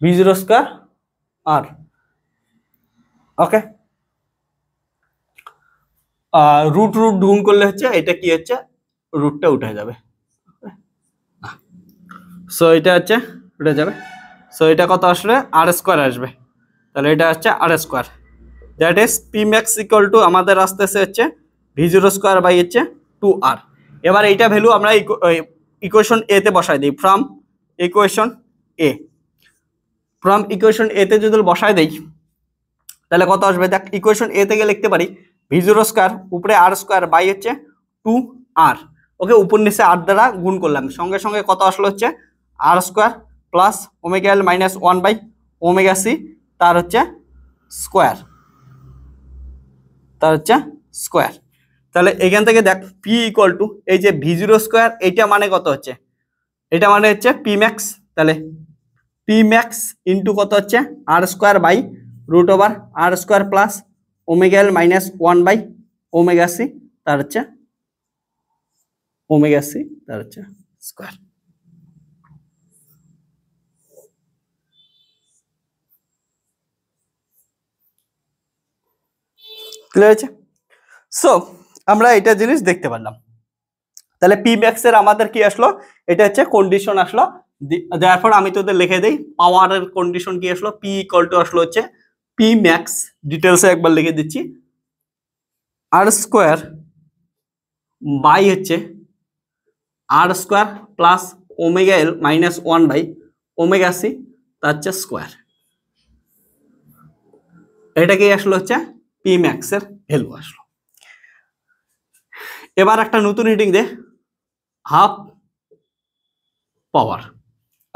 [SPEAKER 1] V zero square R okay root root গুণ করলে হচ্ছে এটা কি হচ্ছে রুটটা উঠে যাবে সো এটা হচ্ছে উঠে যাবে সো এটা কত আসলে আর স্কোয়ার আসবে তাহলে এটা হচ্ছে R square that is P max equal to আমাদের আসতেছে হচ্ছে ভি জিরো স্কোয়ার বাই হচ্ছে টু আর এবার এইটা ভ্যালু আমরা ইকুয়েশন এতে বসাই দিই from equation A from equation এতে যদি বসাই দিই তাহলে কত আসবে দেখ ইকুয়েশন এ থেকে লিখতে পারি ভি জিরো স্কোয়ার উপরে আর স্কোয়ার বাই হচ্ছে টু আর ওকে উপর নিচে আর দ্বারা গুণ করলাম সঙ্গে সঙ্গে কত আসলো হচ্ছে R square plus omega L minus one by omega C তার হচ্ছে স্কোয়ার তার হচ্ছে স্কোয়ার তাহলে এখান থেকে দেখ পি ইকুয়াল টু এই যে ভি জিরো স্কোয়ার এটা মানে কত হচ্ছে এটা মানে হচ্ছে পি ম্যাক্স তাহলে পি ম্যাক্স ইন্টু কত হচ্ছে R square by root over R square plus omega L minus one by omega C তার হচ্ছে ওমেগা সি তার হচ্ছে স্কোয়ার ক্লিয়ার হয়েছে সো আমরা এটা জিনিস দেখতে পারলাম তাহলে পি ম্যাক্সের আমাদের কি আসলো এটা হচ্ছে কন্ডিশন আসলো যার ফলে আমি তোদের লিখে দিই পাওয়ারের কন্ডিশন কি আসলো পি ইকল টু আসলো হচ্ছে পি ম্যাক্স ডিটেলসে একবার লিখে দিচ্ছি আর স্কোয়ার বাই হচ্ছে R square plus omega L minus one by omega C তার হচ্ছে স্কোয়ার এটা কি আসলো হচ্ছে পি ম্যাক্সের ভ্যালু আসলো এবার একটা নতুন হিটিং দে half power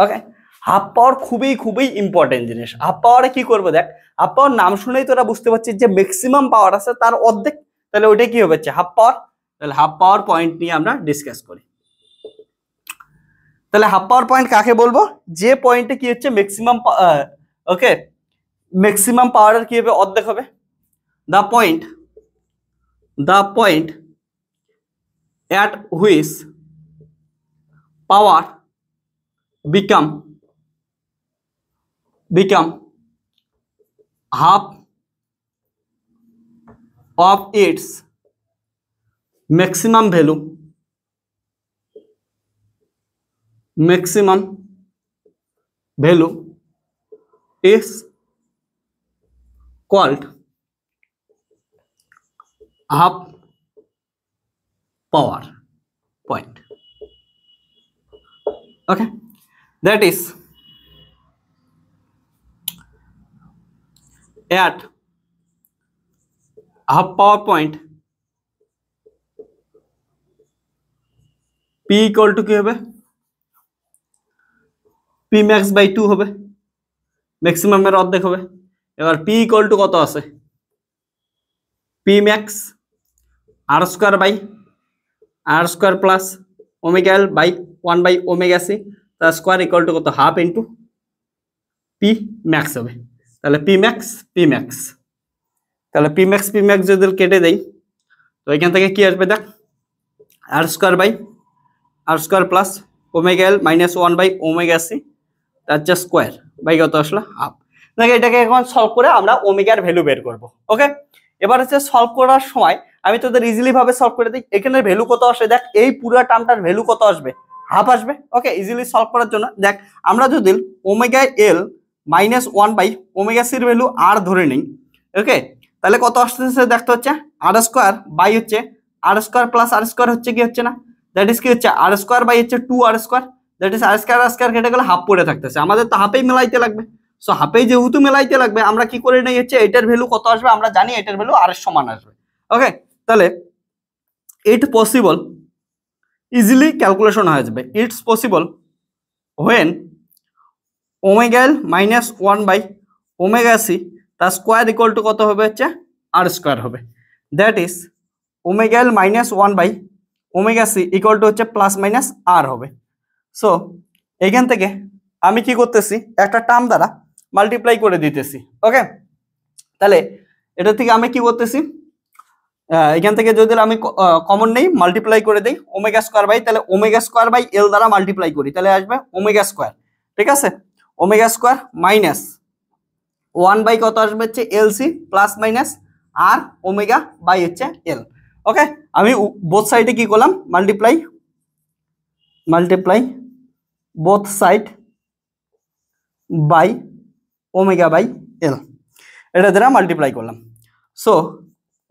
[SPEAKER 1] okay half power খুবই খুবই ইম্পর্টেন্ট জিনিস হাফ পাওয়ারে কি করবো দেখ হাফ পাওয়ার নাম শুনেই তোরা বুঝতে পারছিস যে ম্যাক্সিমাম পাওয়ার আছে তার অর্ধেক তাহলে ওইটা কি হবে হাফ পাওয়ার তাহলে হাফ পাওয়ার পয়েন্ট নিয়ে আমরা ডিসকাস করি তাহলে হাফ পাওয়ার পয়েন্ট কাকে বলবো যে পয়েন্টে কি হচ্ছে ম্যাক্সিমাম ওকে ম্যাক্সিমাম পাওয়ারের কি হবে অর্ধেক হবে the point the point at which power become become half of its maximum value maximum value is called half power point okay that is at half power point p equal to কি হবে p max by 2 হবে ম্যাক্সিমামের অর্ধেক হবে এবার p equal to কত আছে P max R square by R square plus omega L by one by omega C তার square equal to কত হাফ ইন্টু পি ম্যাক্স হবে তাহলে পি ম্যাক্স পি ম্যাক্স তাহলে পি ম্যাক্স পি ম্যাক্স যদি কেটে দেয় তো এখান থেকে কি আসবে দেখ R square by R square plus omega L minus one by omega C তার যা স্কোয়ার বাই কত আসলো হাফ নাকি এটাকে এখন সলভ করে আমরা ওমেগার ভ্যালু বের করবো ওকে এবার হচ্ছে সলভ করার সময় আমি তোদের ইজিলি ভাবে সলভ করে দিই এখানে ভ্যালু কত আসে দেখ এই পুরো টার্মটার ভ্যালু কত আসবে হাফ আসবে ওকে ইজিলি সলভ করার জন্য দেখ আমরা যদি omega L minus one by omega সির ভ্যালু আর ধরে নিই ওকে তাহলে কত আসতেছে দেখতে হচ্ছে আর স্কোয়ার বাই হচ্ছে R square plus R square হচ্ছে কি হচ্ছে না দ্যাট ইস কি হচ্ছে আর স্কোয়ার বাই হচ্ছে two R square that is R square R square কেটে গেলে হাফ পড়ে থাকতেছে আমাদের তো হাফেই মেলাইতে লাগবে সো হাফে যেহেতু মেলাইতে লাগবে আমরা কি করে নেই হচ্ছে এটার ভ্যালু কত আসবে আমরা জানি এটার ভ্যালু আর সমান আসবে ওকে তাহলে ইট পসিবল ইজিলি ক্যালকুলেশন হয়ে যাবে it's possible when omega L minus one by omega C তার স্কোয়ার ইকোয়াল টু কত হবে হচ্ছে আর স্কোয়ার হবে that is omega L minus one by omega C equal to হচ্ছে প্লাস মাইনাস আর হবে so এখান থেকে আমি কি করতেছি একটা টার্ম দ্বারা মাল্টিপ্লাই করে দিতেছি ওকে তাহলে এটা থেকে আমি কি করতেছি এখান থেকে যদি আমি কমন নেই মাল্টিপ্লাই করে দিই ওমেগা স্কোয়ার বাই তাহলে ওমেগা স্কোয়ার বাই এল দ্বারা মাল্টিপ্লাই করি তাহলে আসবে ওমেগা স্কোয়ার ঠিক আছে omega square minus one by কত আসবে হচ্ছে L C plus minus R omega by হচ্ছে এল ওকে আমি বোথ সাইডে কি করলাম multiply multiply both side by omega by L এটা দ্বারা মাল্টিপ্লাই করলাম সো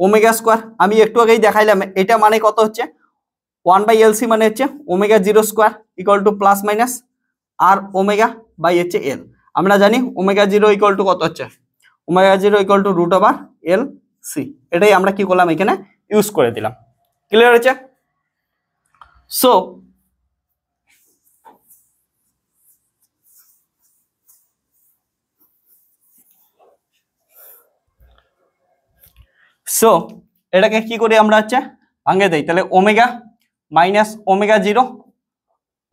[SPEAKER 1] ওমেগা স্কোয়ার আমি একটু আগেই দেখাইলাম এটা মানে কত হচ্ছে ওয়ান বাই এলসি মানে হচ্ছে omega zero square equal to plus minus R omega by হচ্ছে এল আমরা জানি ওমেগা জিরো ইকুয়াল টু কত হচ্ছে omega zero equal to root over L C এটাই আমরা কি করলাম এখানে ইউজ করে দিলাম ক্লিয়ার হয়েছে সো সো এটাকে কি করি আমরা হচ্ছে ভাঙে দেই তাহলে omega minus omega zero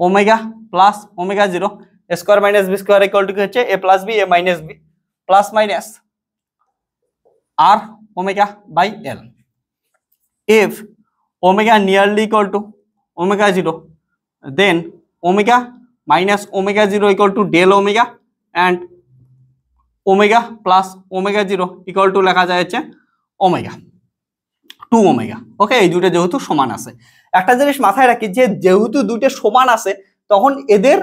[SPEAKER 1] omega plus omega zero square minus B square equal to হচ্ছে A plus B A minus B plus minus R omega by L if omega nearly equal to omega zero then omega minus omega zero equal to del omega and omega plus omega zero equal to লেখা যায় হচ্ছে omega two omega ওকে এই দুটো যেহেতু সমান আছে একটা জিনিস মাথায় রাখি যে যেহেতু দুটো সমান আছে তখন এদের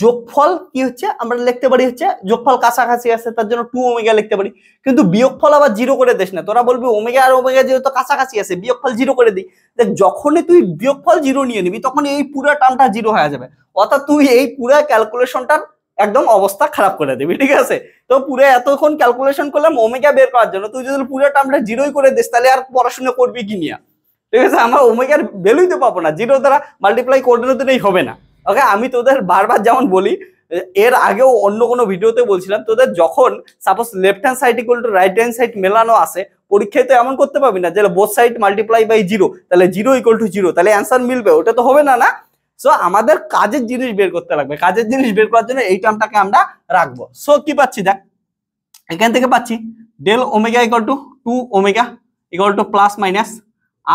[SPEAKER 1] যোগফল কি হচ্ছে আমরা লিখতে পারি হচ্ছে যোগফল কাছাকাছি আছে তার জন্য টু ওমেগা লিখতে পারি কিন্তু বিয়োগফল আবার জিরো করে দিস না তোরা বলবি ওমেগা আর ওমেগা যেহেতু কাছাকাছি আছে বিয়োগফল জিরো করে দিই দেখ যখনই তুই বিয়োগফল জিরো নিয়ে নিবি তখন এই পুরো টার্মটা জিরো হয়ে যাবে অর্থাৎ তুই এই পুরো ক্যালকুলেশনটার একদম অবস্থা খারাপ করে দিবি ঠিক আছে তো পুরো এতক্ষণ ক্যালকুলেশন করলাম ওমেগা বের করার জন্য তুই যদি পুরো টার্মটা জিরোই করে দিস তাহলে আর পড়াশোনা করবি কি নিয়ে ঠিক আছে আমরা ওমেগার ভ্যালুই তো পাবো না জিরো দ্বারা মাল্টিপ্লাই করলে তো হবে না ওকে আমি তোদের বারবার যেমন বলি এর আগেও অন্য কোনো ভিডিওতে বলছিলাম তোদের যখন suppose left hand side equal to right hand side মেলানো আসে পরীক্ষায় তো এমন করতে পারবি না যে both side multiply by zero তাহলে জিরো ইকুয়াল টু জিরো তাহলে অ্যান্সার মিলবে ওটা তো হবে না না সো আমাদের কাজের জিনিস বের করতে লাগবে কাজের জিনিস বের করার জন্য এই টার্মটাকে আমরা রাখবো সো কি পাচ্ছি দেখ এখান থেকে পাচ্ছি del omega equal to two omega equal to plus minus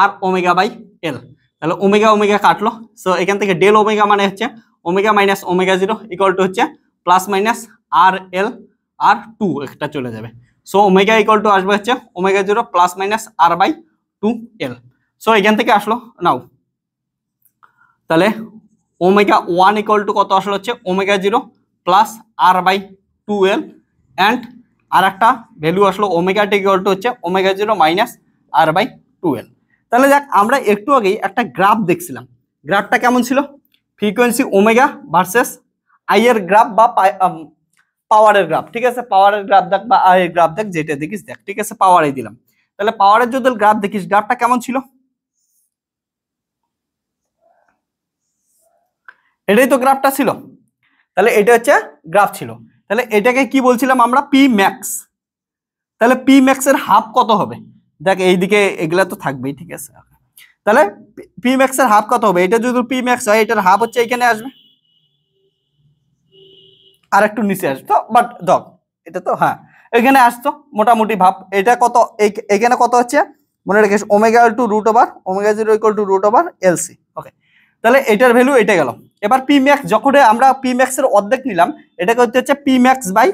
[SPEAKER 1] R omega by L তাহলে ওমেগা ওমেগা কাটলো সো এখান থেকে ডেল ওমেগা মানে হচ্ছে omega minus omega zero equal to হচ্ছে প্লাস মাইনাস আর এল আর টু একটা চলে যাবে সো ওমেগা ইকাল টু আসবে হচ্ছে omega zero plus minus R by two L so এখান থেকে আসলো নাও তাহলে ওমেগা ওয়ান ইকুয়াল টু কত আসলে হচ্ছে omega zero plus R by two L and আর একটা ভ্যালু আসলো ওমেগা টি ইকুয়াল টু হচ্ছে omega zero minus R by two L তাহলে দেখ আমরা একটু আগেই একটা গ্রাফ দেখছিলাম গ্রাফটা কেমন ছিল ফ্রিকোয়েন্সি ওমেগা ভার্সেস আইয়ের গ্রাফ বা পাওয়ারের গ্রাফ ঠিক আছে পাওয়ারের গ্রাফ দেখ বা আইয়ের গ্রাফ দেখ যেটা দেখিস দেখ ঠিক আছে পাওয়ারে দিলাম তাহলে পাওয়ারের যদি গ্রাফ দেখিস গ্রাফটা কেমন ছিল এটাই তো গ্রাফটা ছিল তাহলে এটা হচ্ছে গ্রাফ ছিল তাহলে এটাকে কি বলছিলাম আমরা পি ম্যাক্স তাহলে পি ম্যাক্সের হাফ কত হবে দেখ এইদিকে এগুলা তো থাকবেই ঠিক আছে তাহলে পি ম্যাক্সের হাফ কত হবে এটা যদি পি ম্যাক্স হয় এটার হাফ হচ্ছে এখানে আসবে আর একটু নিচে আসবে তো বাট দক এটা তো হ্যাঁ এখানে আসতো মোটামুটি ভাব এটা কত এখানে কত হচ্ছে মনে রেখে omega two root over omega zero equal to root over LC তাহলে এটার ভ্যালু এটা গেল এবার পি ম্যাক্স যখন আমরা পি ম্যাক্সের অর্ধেক নিলাম এটাকে হচ্ছে হচ্ছে P max by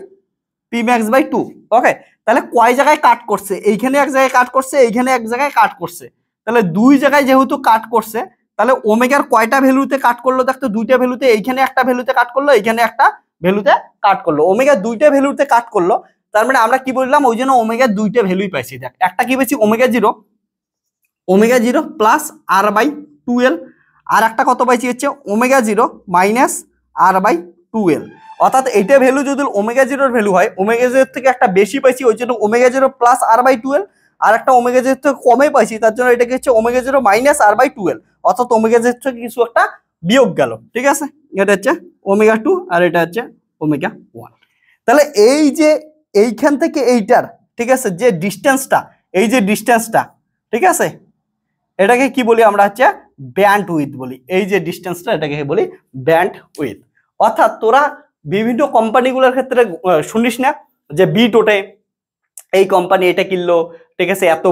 [SPEAKER 1] P max by two okay তাহলে কয় জায়গায় কাট করছে এইখানে এক জায়গায় কাট করছে এইখানে এক জায়গায় কাট করছে তাহলে দুই জায়গায় যেহেতু কাট করছে তাহলে ওমেগার কয়টা ভ্যালুতে কাট করলো দেখতো দুইটা ভ্যালুতে এইখানে একটা ভ্যালুতে কাট করলো এইখানে একটা ভ্যালুতে কাট করলো ওমেগার দুইটা ভ্যালুতে কাট করলো তার মানে আমরা কি বললাম ওই জন্য ওমেগার দুইটা ভ্যালুই পাইছি দেখ একটা কি পেয়েছি omega zero omega zero plus R by two L আর একটা কত পাইছি হচ্ছে omega zero minus R by two L অর্থাৎ এইটা ভ্যালু যদি ওমেগা জিরোর ভ্যালু হয় ওমেগা জিরোর থেকে একটা বেশি পাইছি ওই জন্য omega zero plus R by two L আর একটা ওমেগা জিরোর থেকে কমে পাইছি তার জন্য এটাকে হচ্ছে omega zero minus R by two L অর্থাৎ ওমেগা জিরোর থেকে কিছু একটা বিয়োগ গেল ঠিক আছে এটা হচ্ছে ওমেগা টু আর এটা হচ্ছে ওমেগা ওয়ান তাহলে এই যে এইখান থেকে এইটার ঠিক আছে যে ডিস্টেন্সটা এই যে ডিস্টেন্সটা ঠিক আছে এটাকে কি বলি আমরা হচ্ছে ব্যান্ড উইথ বলি এই যে ডিস্টেন্সটা এটাকে বলি ব্যান্ড উইথ অর্থাৎ তোরা বিভিন্ন কোম্পানিগুলোর ক্ষেত্রে শুনিস না যে বিট ওটে এই কোম্পানি এটা কিনলো ঠিক আছে এত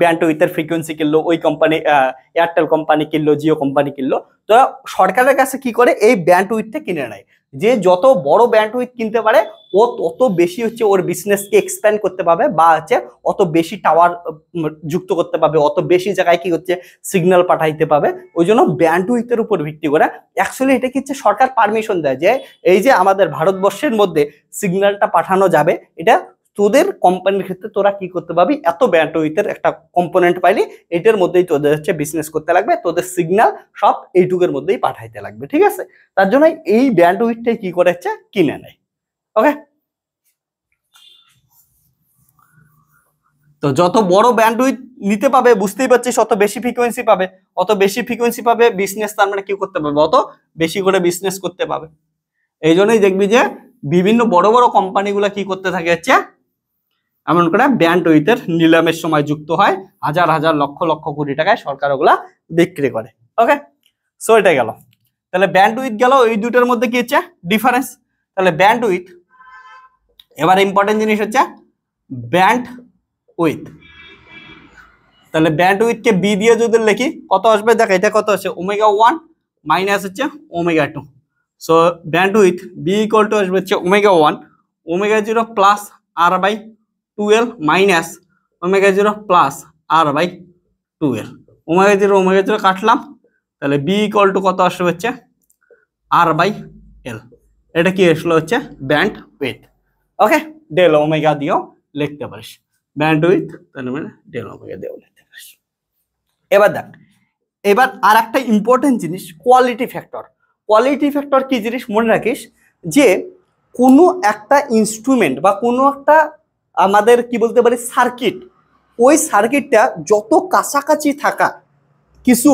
[SPEAKER 1] ব্যান্ড উইথের ফ্রিকোয়েন্সি কিনলো ওই কোম্পানি এয়ারটেল কোম্পানি কিনলো জিও কোম্পানি কিনলো তোরা সরকারের কাছে কি করে এই ব্যান্ড উইথটা কিনে নেয় যে যত বড় উইথ কিনতে পারে ও তত বেশি হচ্ছে ওর বিজনেসকে এক্সপ্যান্ড করতে পারবে বা হচ্ছে অত বেশি টাওয়ার যুক্ত করতে পারবে অত বেশি জায়গায় কি হচ্ছে সিগন্যাল পাঠাইতে পারবে ওই জন্য ব্যান্ডউইথের উপর ভিত্তি করে অ্যাকচুয়ালি এটা কি হচ্ছে সরকার পারমিশন দেয় যে এই যে আমাদের ভারতবর্ষের মধ্যে সিগন্যালটা পাঠানো যাবে এটা তোদের কোম্পানির ক্ষেত্রে তোরা কি করতে পারবি এত ব্যাটওইতের একটা কম্পোনেন্ট পাইলি এটার মধ্যেই তোদের হচ্ছে বিজনেস করতে লাগবে তোদের সিগন্যাল সব এইটুকের মধ্যেই পাঠাইতে লাগবে ঠিক আছে তার জন্য এই উইথটাই কি করে হচ্ছে কিনে নেয় ওকে তো যত বড় ব্যান্ডউইথ নিতে পাবে বুঝতেই পারছিস অত বেশি ফ্রিকোয়েন্সি পাবে অত বেশি ফ্রিকোয়েন্সি পাবে বিজনেস তার মানে কি করতে পারবে অত বেশি করে বিজনেস করতে পাবে এই জন্যই দেখবি যে বিভিন্ন বড় বড় কোম্পানিগুলো কি করতে থাকে হচ্ছে এমন করে ব্যান্ড ওইতের নিলামের সময় যুক্ত হয় হাজার হাজার লক্ষ লক্ষ কোটি টাকায় সরকার ওগুলা বিক্রি করে ওকে সো এটা গেল তাহলে ব্যান্ড উইথ গেল ওই দুটোর মধ্যে কি হচ্ছে ডিফারেন্স তাহলে ব্যান্ড উইথ এবার ইম্পর্টেন্ট জিনিস হচ্ছে ব্যান্ড উইথ তাহলে ব্যান্ড উইথকে বি দিয়ে যদি লিখি কত আসবে দেখ এটা কত আছে ওমেগা ওয়ান মাইনাস হচ্ছে omega two so bandwidth B equal to আসবে হচ্ছে omega one omega zero plus R by twelve minus omega zero plus R by twelve omega zero omega zero কাটলাম তাহলে বি ইকল টু কত আসবে হচ্ছে আর by L এটা কি আসলো হচ্ছে bandwidth okay del omega দিয়েও লিখতে পারিস ব্যান্ড উইথ তাহলে মানে ডেল ওমেগা দিয়েও লিখতে পারিস এবার দেখ এবার আর একটা ইম্পর্টেন্ট জিনিস কোয়ালিটি ফ্যাক্টর কোয়ালিটি ফ্যাক্টর কি জিনিস মনে রাখিস যে কোনো একটা ইনস্ট্রুমেন্ট বা কোনো একটা আমাদের কি বলতে পারি সার্কিট ওই সার্কিটটা যত কাছাকাছি থাকা কিছু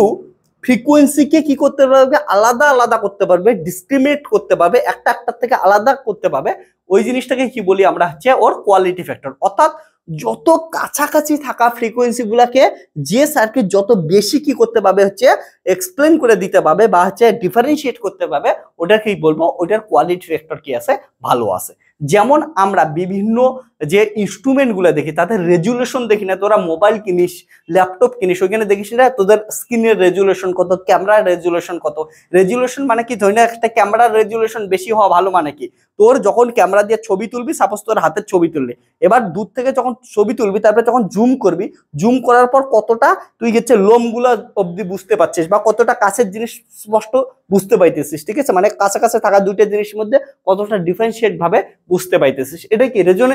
[SPEAKER 1] ফ্রিকুয়েন্সিকে কি করতে পারবে আলাদা আলাদা করতে পারবে ডিসক্রিমিনেট করতে পারবে একটা একটার থেকে আলাদা করতে পারবে ওই জিনিসটাকে কি বলি আমরা হচ্ছে ওর কোয়ালিটি ফ্যাক্টর অর্থাৎ যত কাছাকাছি থাকা ফ্রিকোয়েন্সিগুলোকে যে সার্কিট যত বেশি কি করতে পারবে হচ্ছে এক্সপ্লেন করে দিতে পারবে বা হচ্ছে ডিফারেন্সিয়েট করতে পারবে ওটাকেই বলবো ওটার কোয়ালিটি ফ্যাক্টর কি আছে ভালো আছে যেমন আমরা বিভিন্ন যে ইনস্ট্রুমেন্টগুলো দেখি তাদের রেজুলেশন দেখি না তোরা মোবাইল কিনিস ল্যাপটপ কিনিস ওইখানে দেখিস না তোদের স্ক্রিনের রেজুলেশন কত ক্যামেরার রেজুলেশন কত রেজুলেশন মানে কি ধরি না একটা ক্যামেরার রেজুলেশন বেশি হওয়া ভালো মানে কি তোর যখন ক্যামেরা দিয়ে ছবি তুলবি সাপোজ তোর হাতের ছবি তুললি এবার দূর থেকে যখন ছবি তুলবি তারপরে যখন জুম করবি জুম করার পর কতটা তুই হচ্ছে লোমগুলো অবধি বুঝতে পারছিস বা কতটা কাছের জিনিস স্পষ্ট বুঝতে পাইতেছিস ঠিক আছে মানে কাছাকাছি থাকা দুইটা জিনিসের মধ্যে কতটা ডিফারেন্সিয়েট ভাবে বুঝতে পাইতেছিস এটা কি রেজুলেশন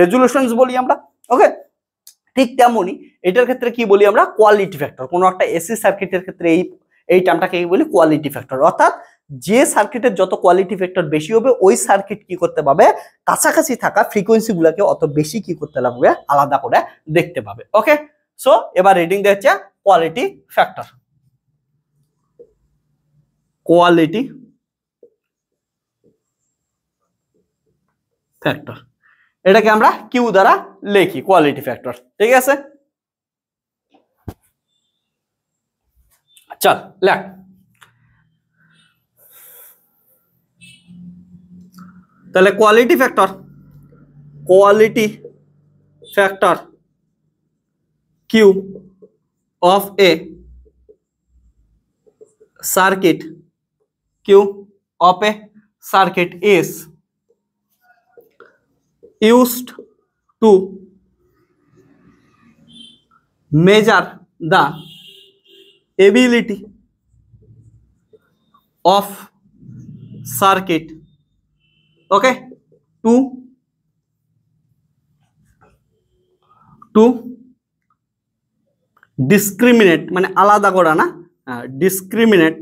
[SPEAKER 1] রেজুলেশনস বলি আমরা ওকে ঠিক তেমনই এটার ক্ষেত্রে কি বলি আমরা কোয়ালিটি ফ্যাক্টর কোনো একটা এসি সার্কিটের ক্ষেত্রে এই এই টার্মটাকে কি বলি কোয়ালিটি ফ্যাক্টর অর্থাৎ যে সার্কিটের যত কোয়ালিটি ফ্যাক্টর বেশি হবে ওই সার্কিট কি করতে পাবে কাছাকাছি থাকা ফ্রিকোয়েন্সিগুলোকে অত বেশি কি করতে লাগবে আলাদা করে দেখতে পাবে ওকে সো এবার রিডিং দেখছে কোয়ালিটি ফ্যাক্টর কোয়ালিটি ফ্যাক্টর এটাকে আমরা কিউ দ্বারা লেখি কোয়ালিটি ফ্যাক্টর ঠিক আছে আচ্ছা লেখ তাহলে quality factor quality factor Q of a circuit Q of a circuit is used to measure the ability of circuit okay to to discriminate মানে আলাদা করা না discriminate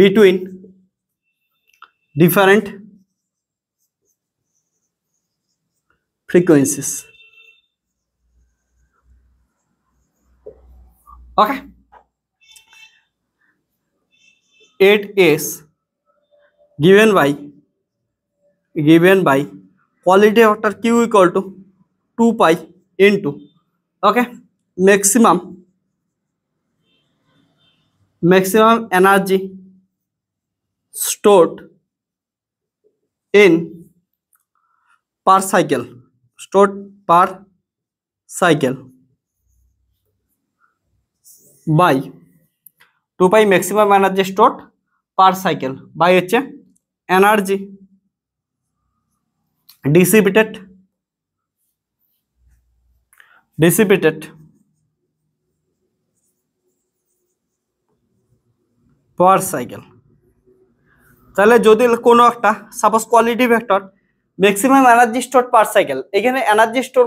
[SPEAKER 1] between different frequencies. Okay. It is given by given by quality after q equal to 2 pi into okay maximum maximum energy stored in per cycle store per cycle by two pi maximum energy store per cycle by হচ্ছে energy dissipated dissipated per cycle তাহলে যদি কোনো একটা suppose quality vector maximum energy store per cycle এখানে energy store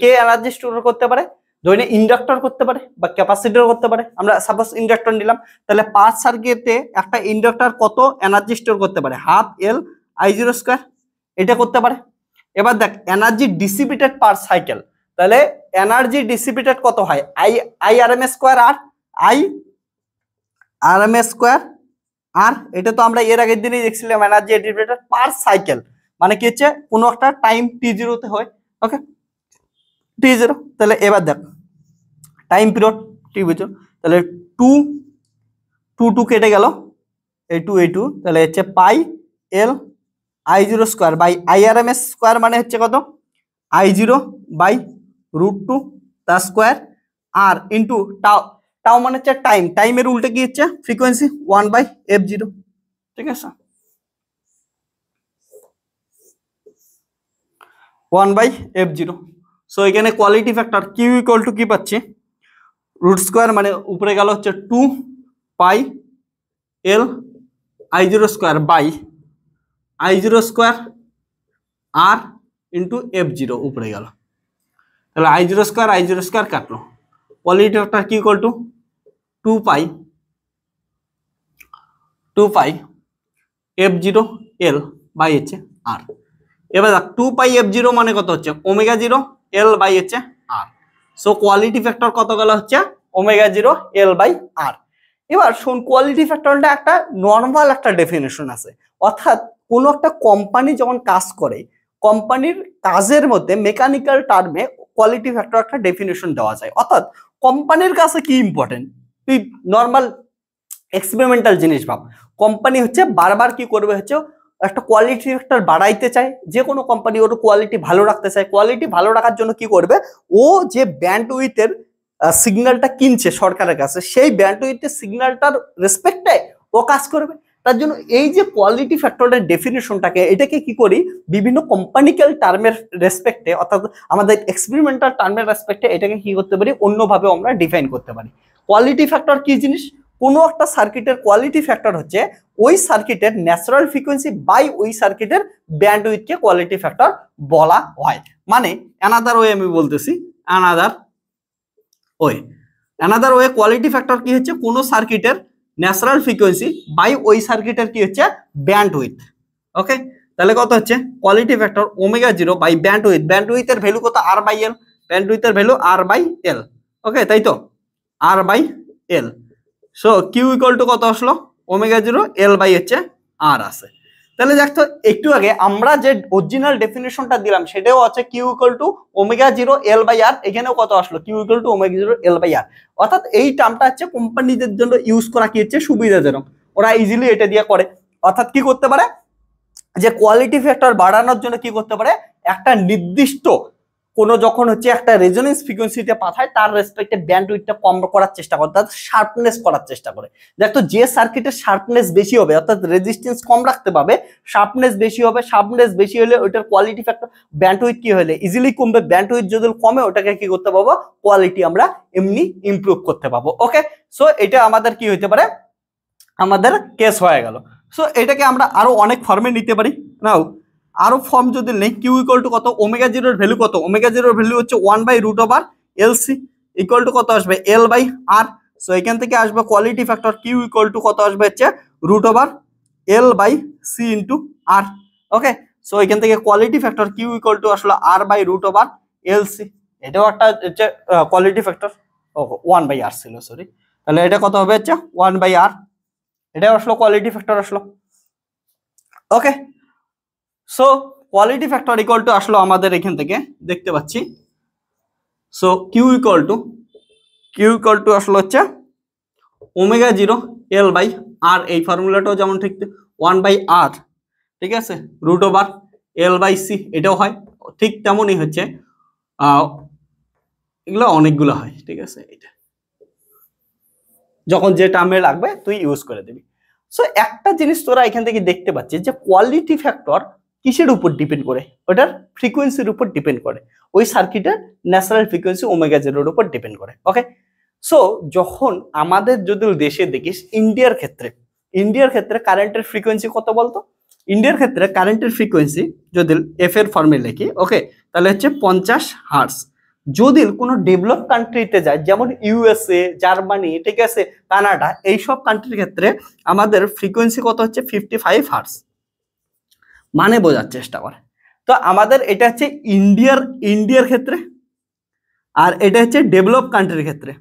[SPEAKER 1] কে energy store করতে পারে ধরে ইন্ডাক্টর করতে পারে বা ক্যাপাসিটর করতে পারে আমরা সাপোজ ইন্ডাক্টর নিলাম তাহলে পার সার্কিটে একটা ইন্ডাক্টর কত এনার্জি স্টোর করতে পারে half L I zero square এটা করতে পারে এবার দেখ এনার্জি ডিসিপিটেড পার সাইকেল তাহলে এনার্জি ডিসিপিটেড কত হয় I I R M square R I R M square R এটা তো আমরা এর আগের দিনই দেখছিলাম এনার্জি ডিসিপিটেড পার সাইকেল মানে কি হচ্ছে কোনো একটা টাইম টি জিরোতে হয় ওকে টি জিরো তাহলে এবার দেখ টাইম পিরিয়ড টি বুঝছো তাহলে টু টু টু কেটে গেল এই টু এই টু তাহলে হচ্ছে pi L I zero square by I R M S square মানে হচ্ছে কত I zero by root two তার square R into tau tau মানে হচ্ছে টাইম টাইমের উল্টে কি হচ্ছে frequency one by F zero ঠিক আছে one by F zero so এখানে quality factor Q equal to কী পাচ্ছি রুট স্কোয়ার মানে উপরে গেল হচ্ছে two pi L I zero square by I zero square R into F zero উপরে গেল তাহলে I zero square I zero square কাটলো কোয়ালিটি ফ্যাক্টর কী equal to two pi two pi F zero L by হচ্ছে R এবার two pi F zero মানে কত হচ্ছে ওমেগা জিরো এল বাই হচ্ছে আর সো কোয়ালিটি ফ্যাক্টর কত গেল হচ্ছে omega zero L by R এবার শোন কোয়ালিটি ফ্যাক্টরটা একটা নর্মাল একটা ডেফিনেশন আছে অর্থাৎ কোনো একটা কোম্পানি যখন কাজ করে কোম্পানির কাজের মধ্যে মেকানিক্যাল টার্মে কোয়ালিটি ফ্যাক্টর একটা ডেফিনেশন দেওয়া যায় অর্থাৎ কোম্পানির কাছে কি ইম্পর্টেন্ট তুই নর্মাল এক্সপেরিমেন্টাল জিনিস ভাব কোম্পানি হচ্ছে বারবার কি করবে হচ্ছে একটা কোয়ালিটি ফ্যাক্টর বাড়াইতে চায় যে কোনো কোম্পানি ওর কোয়ালিটি ভালো রাখতে চায় কোয়ালিটি ভালো রাখার জন্য কি করবে ও যে ব্যান্ড উইথের সিগন্যালটা কিনছে সরকারের কাছে সেই ব্যান্ড উইথের সিগন্যালটার রেসপেক্টে ও কাজ করবে তার জন্য এই যে কোয়ালিটি ফ্যাক্টরের ডেফিনেশনটাকে এটাকে কি করি বিভিন্ন কোম্পানিক্যাল টার্মের রেসপেক্টে অর্থাৎ আমাদের এক্সপেরিমেন্টাল টার্মের রেসপেক্টে এটাকে কি করতে পারি অন্যভাবে আমরা ডিফাইন করতে পারি কোয়ালিটি ফ্যাক্টর কি জিনিস কোনো একটা সার্কিটের কোয়ালিটি ফ্যাক্টর হচ্ছে ওই সার্কিটের ন্যাচারাল ফ্রিকোয়েন্সি বাই ওই সার্কিটের ব্যান্ড উইথকে কোয়ালিটি ফ্যাক্টর বলা হয় মানে অ্যানাদার ওয়ে আমি বলতেছি another way another way quality factor কি হচ্ছে কোনো সার্কিটের ন্যাচারাল ফ্রিকোয়েন্সি বাই ওই সার্কিটের কি হচ্ছে ব্যান্ড উইথ ওকে তাহলে কত হচ্ছে quality factor omega zero by bandwidth ব্যান্ড উইথের ভ্যালু কত আর বাই এল ব্যান্ড উইথের value R by L okay তাই তো R by L so Q equal to কত আসলো ওমেগা জিরো এল বাই হচ্ছে আর আছে তাহলে দেখতো একটু আগে আমরা যে অরিজিনাল ডেফিনেশনটা দিলাম সেটাও আছে Q equal to omega zero L by R এখানেও কত আসলো Q equal to omega zero L by R অর্থাৎ এই টার্মটা হচ্ছে কোম্পানিদের জন্য ইউজ করা কি হচ্ছে সুবিধাজনক ওরা ইজিলি এটা দিয়ে করে অর্থাৎ কি করতে পারে যে কোয়ালিটি ফ্যাক্টর বাড়ানোর জন্য কি করতে পারে একটা নির্দিষ্ট কোনো যখন হচ্ছে একটা রেজোনেন্স ফ্রিকোয়েন্সিতে পাঠায় তার রেসপেক্টে ব্যান্ড উইথটা কম করার চেষ্টা করে তার শার্পনেস করার চেষ্টা করে দেখো যে সার্কিটের শার্পনেস বেশি হবে অর্থাৎ রেজিস্টেন্স কম রাখতে পারবে শার্পনেস বেশি হবে শার্পনেস বেশি হলে ওইটার কোয়ালিটি ফ্যাক্টর ব্যান্ড উইথ কি হলে ইজিলি কমবে ব্যান্ড উইথ যদি কমে ওটাকে কি করতে পারবো কোয়ালিটি আমরা এমনি ইমপ্রুভ করতে পারবো ওকে সো এটা আমাদের কি হইতে পারে আমাদের কেস হয়ে গেল সো এটাকে আমরা আরো অনেক ফর্মে নিতে পারি নাও আরও ফর্ম যদি নেই কিউ ইকুয়াল টু কত ওমেগা জিরোর ভ্যালু কত ওমেগা জিরোর ভ্যালু হচ্ছে one by root over L C equal to কত আসবে এল বাই আর সো এখান থেকে আসবে quality factor Q equal to কত আসবে হচ্ছে root over L by C into R okay so এখান থেকে quality factor Q equal to আসলে R by root over L C এটাও একটা হচ্ছে quality factor O one by R ছিল সরি তাহলে এটা কত হবে হচ্ছে ওয়ান বাই আর এটা আসলো কোয়ালিটি ফ্যাক্টর আসলো okay so quality factor equal to আসলো আমাদের এখান থেকে দেখতে পাচ্ছি so Q equal to Q equal to আসলো হচ্ছে omega zero L by R এই ফর্মুলাটাও যেমন ঠিক ওয়ান বাই আর ঠিক আছে root over L by C এটাও হয় ঠিক তেমনই হচ্ছে এগুলো অনেকগুলো হয় ঠিক আছে এটা যখন যে টার্মে লাগবে তুই ইউজ করে দিবি সো একটা জিনিস তোরা এখান থেকে দেখতে পাচ্ছিস যে কোয়ালিটি ফ্যাক্টর কিসের উপর ডিপেন্ড করে ওটার ফ্রিকোয়েন্সির উপর ডিপেন্ড করে ওই সার্কিটের ন্যাচারাল ফ্রিকোয়েন্সি ওমেগা জেরোর উপর ডিপেন্ড করে ওকে সো যখন আমাদের যদি দেশে দেখিস ইন্ডিয়ার ক্ষেত্রে ইন্ডিয়ার ক্ষেত্রে কারেন্টের ফ্রিকোয়েন্সি কত বলতো ইন্ডিয়ার ক্ষেত্রে কারেন্টের ফ্রিকোয়েন্সি যদি এফ এর ফর্মে লেখি ওকে তাহলে হচ্ছে পঞ্চাশ হার্স যদি কোনো ডেভেলপ কান্ট্রিতে যায় যেমন ইউএসএ জার্মানি ঠিক আছে কানাডা এইসব কান্ট্রির ক্ষেত্রে আমাদের ফ্রিকোয়েন্সি কত হচ্ছে ফিফটি ফাইভ হার্স মানে বোঝার চেষ্টা করে তো আমাদের এটা হচ্ছে ইন্ডিয়ার ইন্ডিয়ার ক্ষেত্রে আর এটা হচ্ছে ডেভেলপ কান্ট্রির ক্ষেত্রে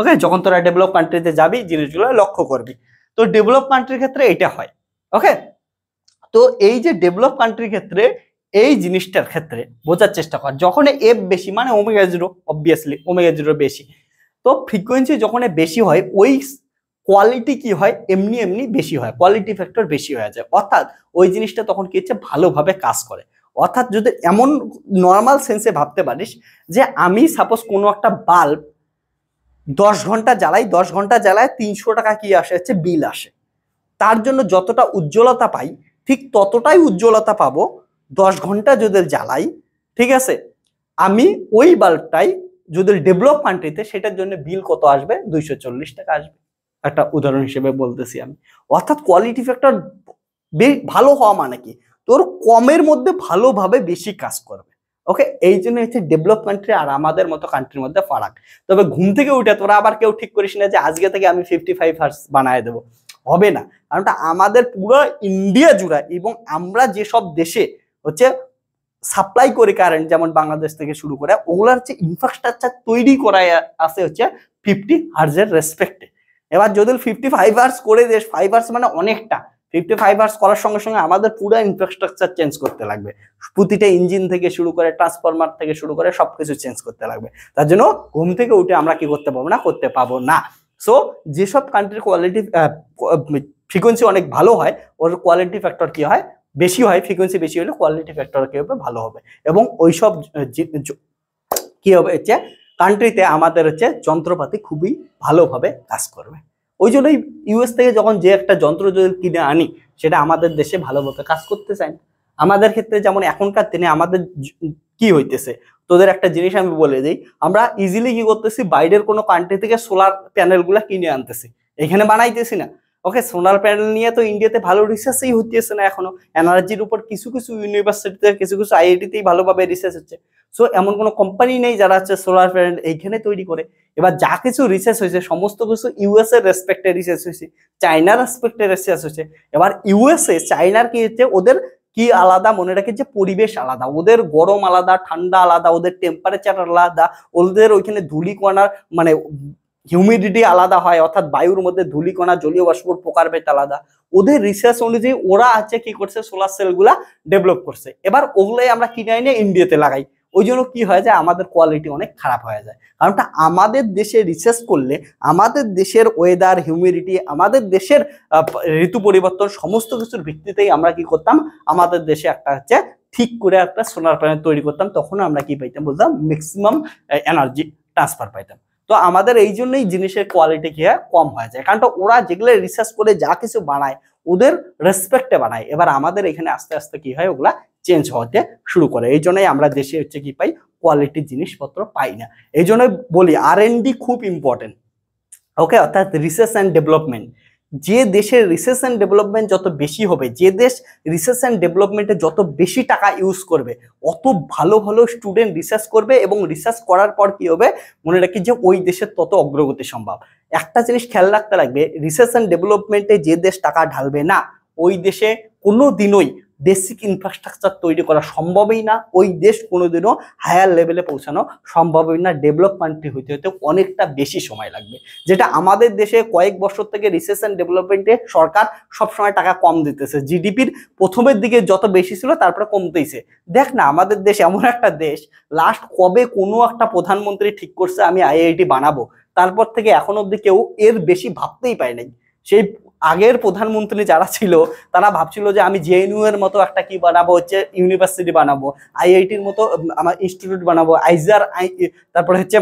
[SPEAKER 1] ওকে যখন তোরা ডেভেলপ কান্ট্রিতে যাবি জিনিসগুলো লক্ষ্য করবি তো ডেভেলপ কান্ট্রির ক্ষেত্রে এটা হয় ওকে তো এই যে ডেভেলপ কান্ট্রির ক্ষেত্রে এই জিনিসটার ক্ষেত্রে বোঝার চেষ্টা কর যখন এফ বেশি মানে omega zero obviously omega zero বেশি তো ফ্রিকোয়েন্সি যখন বেশি হয় ওই কোয়ালিটি কি হয় এমনি এমনি বেশি হয় কোয়ালিটি ফ্যাক্টর বেশি হয়ে যায় অর্থাৎ ওই জিনিসটা তখন কি হচ্ছে ভালোভাবে কাজ করে অর্থাৎ যদি এমন নর্মাল সেন্সে ভাবতে পারিস যে আমি সাপোজ কোনো একটা বাল্ব দশ ঘন্টা জ্বালাই দশ ঘন্টা জ্বালায় তিনশো টাকা কি আসে হচ্ছে বিল আসে তার জন্য যতটা উজ্জ্বলতা পাই ঠিক ততটাই উজ্জ্বলতা পাবো দশ ঘন্টা যদি জ্বালাই ঠিক আছে আমি ওই বাল্বটাই যদি ডেভেলপ কান্ট্রিতে সেটার জন্য বিল কত আসবে দুইশো টাকা আসবে একটা উদাহরণ হিসেবে বলতেছি আমি অর্থাৎ কোয়ালিটি ফ্যাক্টর ভালো হওয়া মানে কি তোর কমের মধ্যে ভালোভাবে বেশি কাজ করবে ওকে এই জন্য হচ্ছে ডেভেলপ কান্ট্রি আর আমাদের মতো কান্ট্রির মধ্যে ফারাক তবে ঘুম থেকে উঠে তোরা আবার কেউ ঠিক করিস না যে আজকে থেকে আমি ফিফটি ফাইভ হার্স বানিয়ে দেবো হবে না কারণটা আমাদের পুরো ইন্ডিয়া জুড়া এবং আমরা যেসব দেশে হচ্ছে সাপ্লাই করে কারেন্ট যেমন বাংলাদেশ থেকে শুরু করে ওগুলার হচ্ছে ইনফ্রাস্ট্রাকচার তৈরি করায় আছে হচ্ছে ফিফটি হার্জের রেসপেক্টে এবার যদি ফিফটি ফাইভ আওয়ার্স করে দেশ ফাইভ আওয়ার্স মানে অনেকটা ফিফটি ফাইভ আওয়ার্স করার সঙ্গে সঙ্গে আমাদের পুরো ইনফ্রাস্ট্রাকচার চেঞ্জ করতে লাগবে প্রতিটা ইঞ্জিন থেকে শুরু করে ট্রান্সফরমার থেকে শুরু করে সব কিছু চেঞ্জ করতে লাগবে তার জন্য ঘুম থেকে উঠে আমরা কি করতে পারবো না করতে পাবো না সো যেসব কান্ট্রির কোয়ালিটি ফ্রিকোয়েন্সি অনেক ভালো হয় ওর কোয়ালিটি ফ্যাক্টর কি হয় বেশি হয় ফ্রিকোয়েন্সি বেশি হলে কোয়ালিটি ফ্যাক্টর কী হবে ভালো হবে এবং ওইসব কি হবে হচ্ছে কান্ট্রিতে আমাদের হচ্ছে যন্ত্রপাতি খুবই ভালোভাবে কাজ করবে ওই জন্যই ইউএস থেকে যখন যে একটা যন্ত্র যদি কিনে আনি সেটা আমাদের দেশে ভালোভাবে কাজ করতে চায় না আমাদের ক্ষেত্রে যেমন এখনকার দিনে আমাদের কি হইতেছে তোদের একটা জিনিস আমি বলে দিই আমরা ইজিলি কি করতেছি বাইরের কোনো কান্ট্রি থেকে সোলার প্যানেলগুলো কিনে আনতেছি এখানে বানাইতেছি না ওকে সোনার প্যানেল নিয়ে তো ইন্ডিয়াতে ভালো রিসার্চই হচ্ছে না এখনো এনার্জির উপর কিছু কিছু ইউনিভার্সিটিতে কিছু কিছু আইআইটিতেই ভালোভাবে রিসার্চ হচ্ছে সো এমন কোনো কোম্পানি নেই যারা হচ্ছে সোলার প্যানেল এইখানে তৈরি করে এবার যা কিছু রিসার্চ হয়েছে সমস্ত কিছু ইউএস এর রেসপেক্টে রিসার্চ হয়েছে চায়নার রেসপেক্টে রিসার্চ হয়েছে এবার ইউএসএ চায়নার কি হচ্ছে ওদের কি আলাদা মনে রাখে যে পরিবেশ আলাদা ওদের গরম আলাদা ঠান্ডা আলাদা ওদের টেম্পারেচার আলাদা ওদের ওইখানে ধুলি কণার মানে হিউমিডিটি আলাদা হয় অর্থাৎ বায়ুর মধ্যে ধুলিকণা জলীয় বাষ্পর প্রকারভেদ আলাদা ওদের রিসার্চ অনুযায়ী ওরা আছে কি করছে সোলার সেলগুলা ডেভেলপ করছে এবার ওগুলাই আমরা কিনে এনে ইন্ডিয়াতে লাগাই ওই জন্য কি হয়ে যায় আমাদের কোয়ালিটি অনেক খারাপ হয়ে যায় কারণটা আমাদের দেশে রিসার্চ করলে আমাদের দেশের ওয়েদার হিউমিডিটি আমাদের দেশের ঋতু পরিবর্তন সমস্ত কিছুর ভিত্তিতেই আমরা কি করতাম আমাদের দেশে একটা হচ্ছে ঠিক করে একটা সোনার প্যানেল তৈরি করতাম তখন আমরা কি পাইতাম বলতাম ম্যাক্সিমাম এনার্জি ট্রান্সফার পাইতাম তো আমাদের এই জন্যই জিনিসের কোয়ালিটি কি হয় কম হয়ে যায় কারণ ওরা যেগুলো রিসার্চ করে যা কিছু বানায় ওদের রেসপেক্টে বানায় এবার আমাদের এখানে আস্তে আস্তে কি হয় ওগুলা চেঞ্জ হতে শুরু করে এই জন্যই আমরা দেশে হচ্ছে কি পাই কোয়ালিটির জিনিসপত্র পাই না এই জন্যই বলি আর খুব ইম্পর্টেন্ট ওকে অর্থাৎ রিসার্চ অ্যান্ড ডেভেলপমেন্ট যে দেশের রিসার্চ অ্যান্ড ডেভেলপমেন্ট যত বেশি হবে যে দেশ রিসার্চ অ্যান্ড ডেভেলপমেন্টে যত বেশি টাকা ইউজ করবে অত ভালো ভালো স্টুডেন্ট রিসার্চ করবে এবং রিসার্চ করার পর কি হবে মনে রাখি যে ওই দেশের তত অগ্রগতি সম্ভব একটা জিনিস খেয়াল রাখতে লাগবে রিসার্চ অ্যান্ড ডেভেলপমেন্টে যে দেশ টাকা ঢালবে না ওই দেশে কোনো দিনই বেসিক ইনফ্রাস্ট্রাকচার তৈরি করা সম্ভবই না ওই দেশ কোনোদিনও হায়ার লেভেলে পৌঁছানো সম্ভবই না ডেভেলপমেন্টটি হইতে হইতে অনেকটা বেশি সময় লাগবে যেটা আমাদের দেশে কয়েক বছর থেকে রিসেশন অ্যান্ড ডেভেলপমেন্টে সরকার সবসময় টাকা কম দিতেছে জিডিপির প্রথমের দিকে যত বেশি ছিল তারপরে কমতেইছে দেখ না আমাদের দেশ এমন একটা দেশ লাস্ট কবে কোনো একটা প্রধানমন্ত্রী ঠিক করছে আমি আইআইটি বানাবো তারপর থেকে এখন অব্দি কেউ এর বেশি ভাবতেই পায় নাই সেই আগের প্রধানমন্ত্রী যারা ছিল তারা ভাবছিল যে আমি জেএনইউ এর মতো একটা কি বানাবো হচ্ছে ইউনিভার্সিটি বানাবো আইআইটির মতো আমার ইনস্টিটিউট বানাবো আইজার আই তারপরে হচ্ছে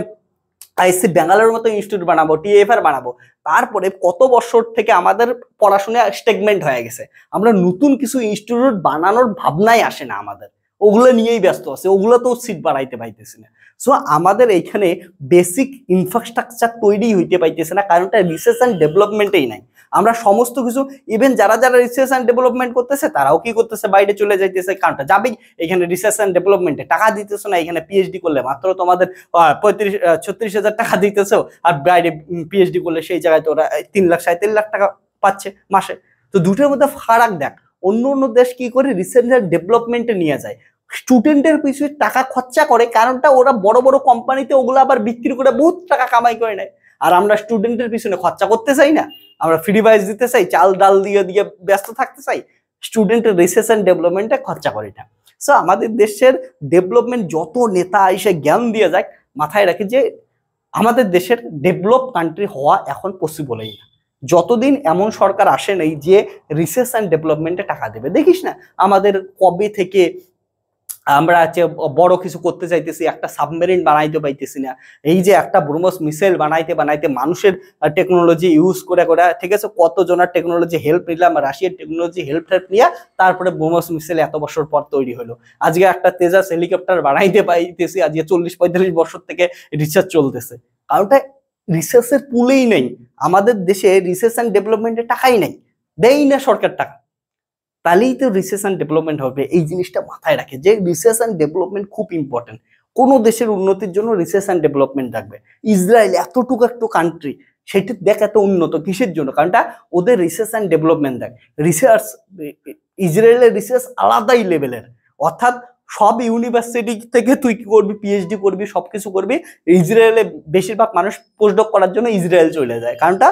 [SPEAKER 1] আইসি ব্যাঙ্গালোর মতো ইনস্টিটিউট বানাবো টিএফআর বানাবো তারপরে কত বছর থেকে আমাদের পড়াশোনা স্টেগমেন্ট হয়ে গেছে আমরা নতুন কিছু ইনস্টিটিউট বানানোর ভাবনাই আসে না আমাদের ওগুলো নিয়েই ব্যস্ত আছে ওগুলোতেও সিট বাড়াইতে পাইতেছে না সো আমাদের এইখানে বেসিক ইনফ্রাস্ট্রাকচার তৈরি হইতে পাইতেছে না কারণটা রিসার্চ অ্যান্ড ডেভেলপমেন্টেই নাই আমরা সমস্ত কিছু ইভেন যারা যারা রিসার্চ অ্যান্ড ডেভেলপমেন্ট করতেছে তারাও কি করতেছে বাইরে চলে যাইতেছে কারণটা যাবে এখানে রিসার্চ অ্যান্ড ডেভেলপমেন্টে টাকা দিতেছে না এখানে পিএইচডি করলে মাত্র তোমাদের পঁয়ত্রিশ ছত্রিশ হাজার টাকা দিতেছে আর বাইরে পিএইচডি করলে সেই জায়গায় তোরা ওরা তিন লাখ সাড়ে তিন লাখ টাকা পাচ্ছে মাসে তো দুটোর মধ্যে ফারাক দেখ অন্য অন্য দেশ কি করে রিসেন্ট ডেভেলপমেন্টে নিয়ে যায় স্টুডেন্টের পিছনে টাকা খরচা করে কারণটা ওরা বড় বড় কোম্পানিতে ওগুলো আবার বিক্রি করে বহুত টাকা কামাই করে নেয় আর আমরা স্টুডেন্টের পিছনে খরচা করতে চাই না আমরা ফ্রি বাইস দিতে চাই চাল ডাল দিয়ে দিয়ে ব্যস্ত থাকতে চাই স্টুডেন্টের রিসার্চ অ্যান্ড ডেভেলপমেন্টে খরচা করে না সো আমাদের দেশের ডেভেলপমেন্ট যত নেতা এসে জ্ঞান দিয়ে যায় মাথায় রাখে যে আমাদের দেশের ডেভেলপ কান্ট্রি হওয়া এখন পসিবলই না যতদিন এমন সরকার আসে নাই যে রিসার্চ অ্যান্ড ডেভেলপমেন্টে টাকা দেবে দেখিস না আমাদের কবে থেকে আমরা যে বড় কিছু করতে চাইতেছি একটা সাবমেরিন বানাইতে পাইতেছি না এই যে একটা ব্রোমোস মিসাইল বানাইতে বানাইতে মানুষের টেকনোলজি ইউজ করে করে ঠিক আছে কতজনের টেকনোলজি হেল্প নিলাম রাশিয়ার টেকনোলজি হেল্প হেল্প নিয়ে তারপরে ব্রোমস মিসাইল এত বছর পর তৈরি হলো আজকে একটা তেজাস হেলিকপ্টার বানাইতে পাইতেছি আজকে চল্লিশ পঁয়তাল্লিশ বছর থেকে রিসার্চ চলতেছে কারণটা রিসার্চের পুলেই নেই আমাদের দেশে রিসার্চ অ্যান্ড ডেভেলপমেন্টের টাকাই নেই দেয় না সরকার টাকা তাহলেই তো রিসার্চ অ্যান্ড ডেভেলপমেন্ট হবে এই জিনিসটা মাথায় রাখে যে রিসার্চ অ্যান্ড ডেভেলপমেন্ট খুব ইম্পর্টেন্ট কোনো দেশের উন্নতির জন্য রিসার্চ অ্যান্ড ডেভেলপমেন্ট রাখবে ইসরায়েল এতটুকু একটা কান্ট্রি সেটি দেখ এত উন্নত কিসের জন্য কারণটা ওদের রিসার্চ অ্যান্ড ডেভেলপমেন্ট দেখ রিসার্চ ইসরায়েলের রিসার্চ আলাদাই লেভেলের অর্থাৎ সব ইউনিভার্সিটি থেকে তুই কি করবি পিএইচডি করবি সব কিছু করবি ইসরায়েলে বেশিরভাগ মানুষ পোস্টডক করার জন্য ইসরায়েল চলে যায় কারণটা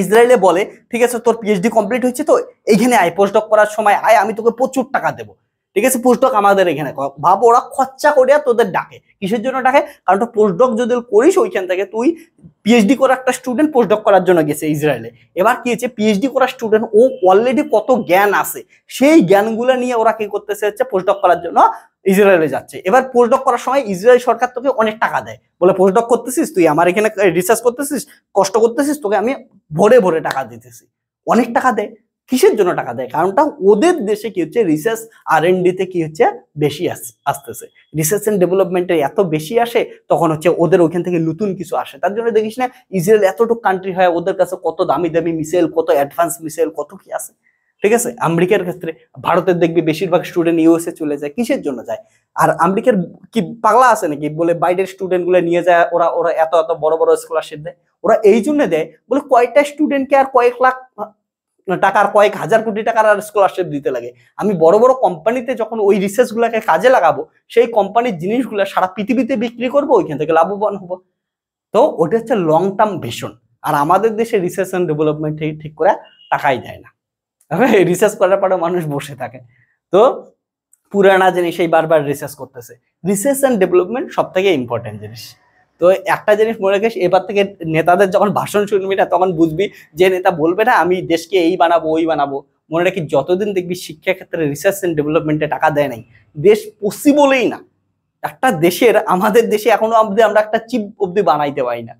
[SPEAKER 1] ইসরায়েলে বলে ঠিক আছে তোর পিএইচডি কমপ্লিট হয়েছে তো এইখানে আয় পোস্টক করার সময় আয় আমি তোকে প্রচুর টাকা দেবো ঠিক আছে পোস্টক আমাদের এখানে ভাব ওরা খরচা করিয়া তোদের ডাকে কিসের জন্য ডাকে কারণ তো পোস্টডক যদি করিস ওইখান থেকে তুই পিএইচডি করা একটা স্টুডেন্ট পোস্টক করার জন্য গেছে ইসরায়েলে এবার কি হচ্ছে পিএইচডি করা স্টুডেন্ট ও অলরেডি কত জ্ঞান আছে সেই জ্ঞানগুলো নিয়ে ওরা কি করতেছে হচ্ছে পোস্টডক করার জন্য ইসরায়েলে যাচ্ছে এবার পোস্টডক করার সময় ইসরায়েল সরকার তোকে অনেক টাকা দেয় বলে পোস্টডক করতেছিস তুই আমার এখানে রিসার্চ করতেছিস কষ্ট করতেছিস তোকে আমি ভরে ভরে টাকা দিতেছি অনেক টাকা দেয় কিসের জন্য টাকা দেয় কারণটা ওদের দেশে কি হচ্ছে রিসার্চ আর এন ডিতে কি হচ্ছে বেশি আসতেছে রিসার্চ অ্যান্ড ডেভেলপমেন্টে এত বেশি আসে তখন হচ্ছে ওদের ওখান থেকে নতুন কিছু আসে তার জন্য দেখিস না ইসরায়েল এতটুকু কান্ট্রি হয় ওদের কাছে কত দামি দামি মিসাইল কত অ্যাডভান্স মিসাইল কত কি আছে ঠিক আছে আমেরিকার ক্ষেত্রে ভারতের দেখবি বেশিরভাগ স্টুডেন্ট ইউএসএ চলে যায় কিসের জন্য যায় আর আমেরিকার কি পাগলা আছে নাকি বলে বাইরের স্টুডেন্টগুলো নিয়ে যায় ওরা ওরা এত এত বড় বড় স্কলারশিপ দেয় ওরা এই জন্য দেয় বলে কয়েকটা স্টুডেন্টকে আর কয়েক লাখ টাকার কয়েক হাজার কোটি টাকার আর স্কলারশিপ দিতে লাগে আমি বড় বড় কোম্পানিতে যখন ওই রিসার্চগুলোকে কাজে লাগাবো সেই কোম্পানির জিনিসগুলো সারা পৃথিবীতে বিক্রি করবো ওইখান থেকে লাভবান হবো তো ওটা হচ্ছে লং টার্ম ভিশন আর আমাদের দেশে রিসার্চ অ্যান্ড ডেভেলপমেন্ট ঠিক করে টাকাই দেয় না রিসার্চ করার পরে মানুষ বসে থাকে তো পুরানা এই বারবার রিসার্চ করতেছে রিসার্চ অ্যান্ড ডেভেলপমেন্ট সব থেকে ইম্পর্টেন্ট জিনিস তো একটা জিনিস মনে রাখিস এবার থেকে নেতাদের যখন ভাষণ শুনবি না তখন বুঝবি যে নেতা বলবে না আমি দেশকে এই বানাবো ওই বানাবো মনে রাখি যতদিন দেখবি শিক্ষাক্ষেত্রে রিসার্চ অ্যান্ড ডেভেলপমেন্টে টাকা দেয় নাই দেশ পসিবলেই না একটা দেশের আমাদের দেশে এখনো অবধি আমরা একটা চিপ অবধি বানাইতে পারি না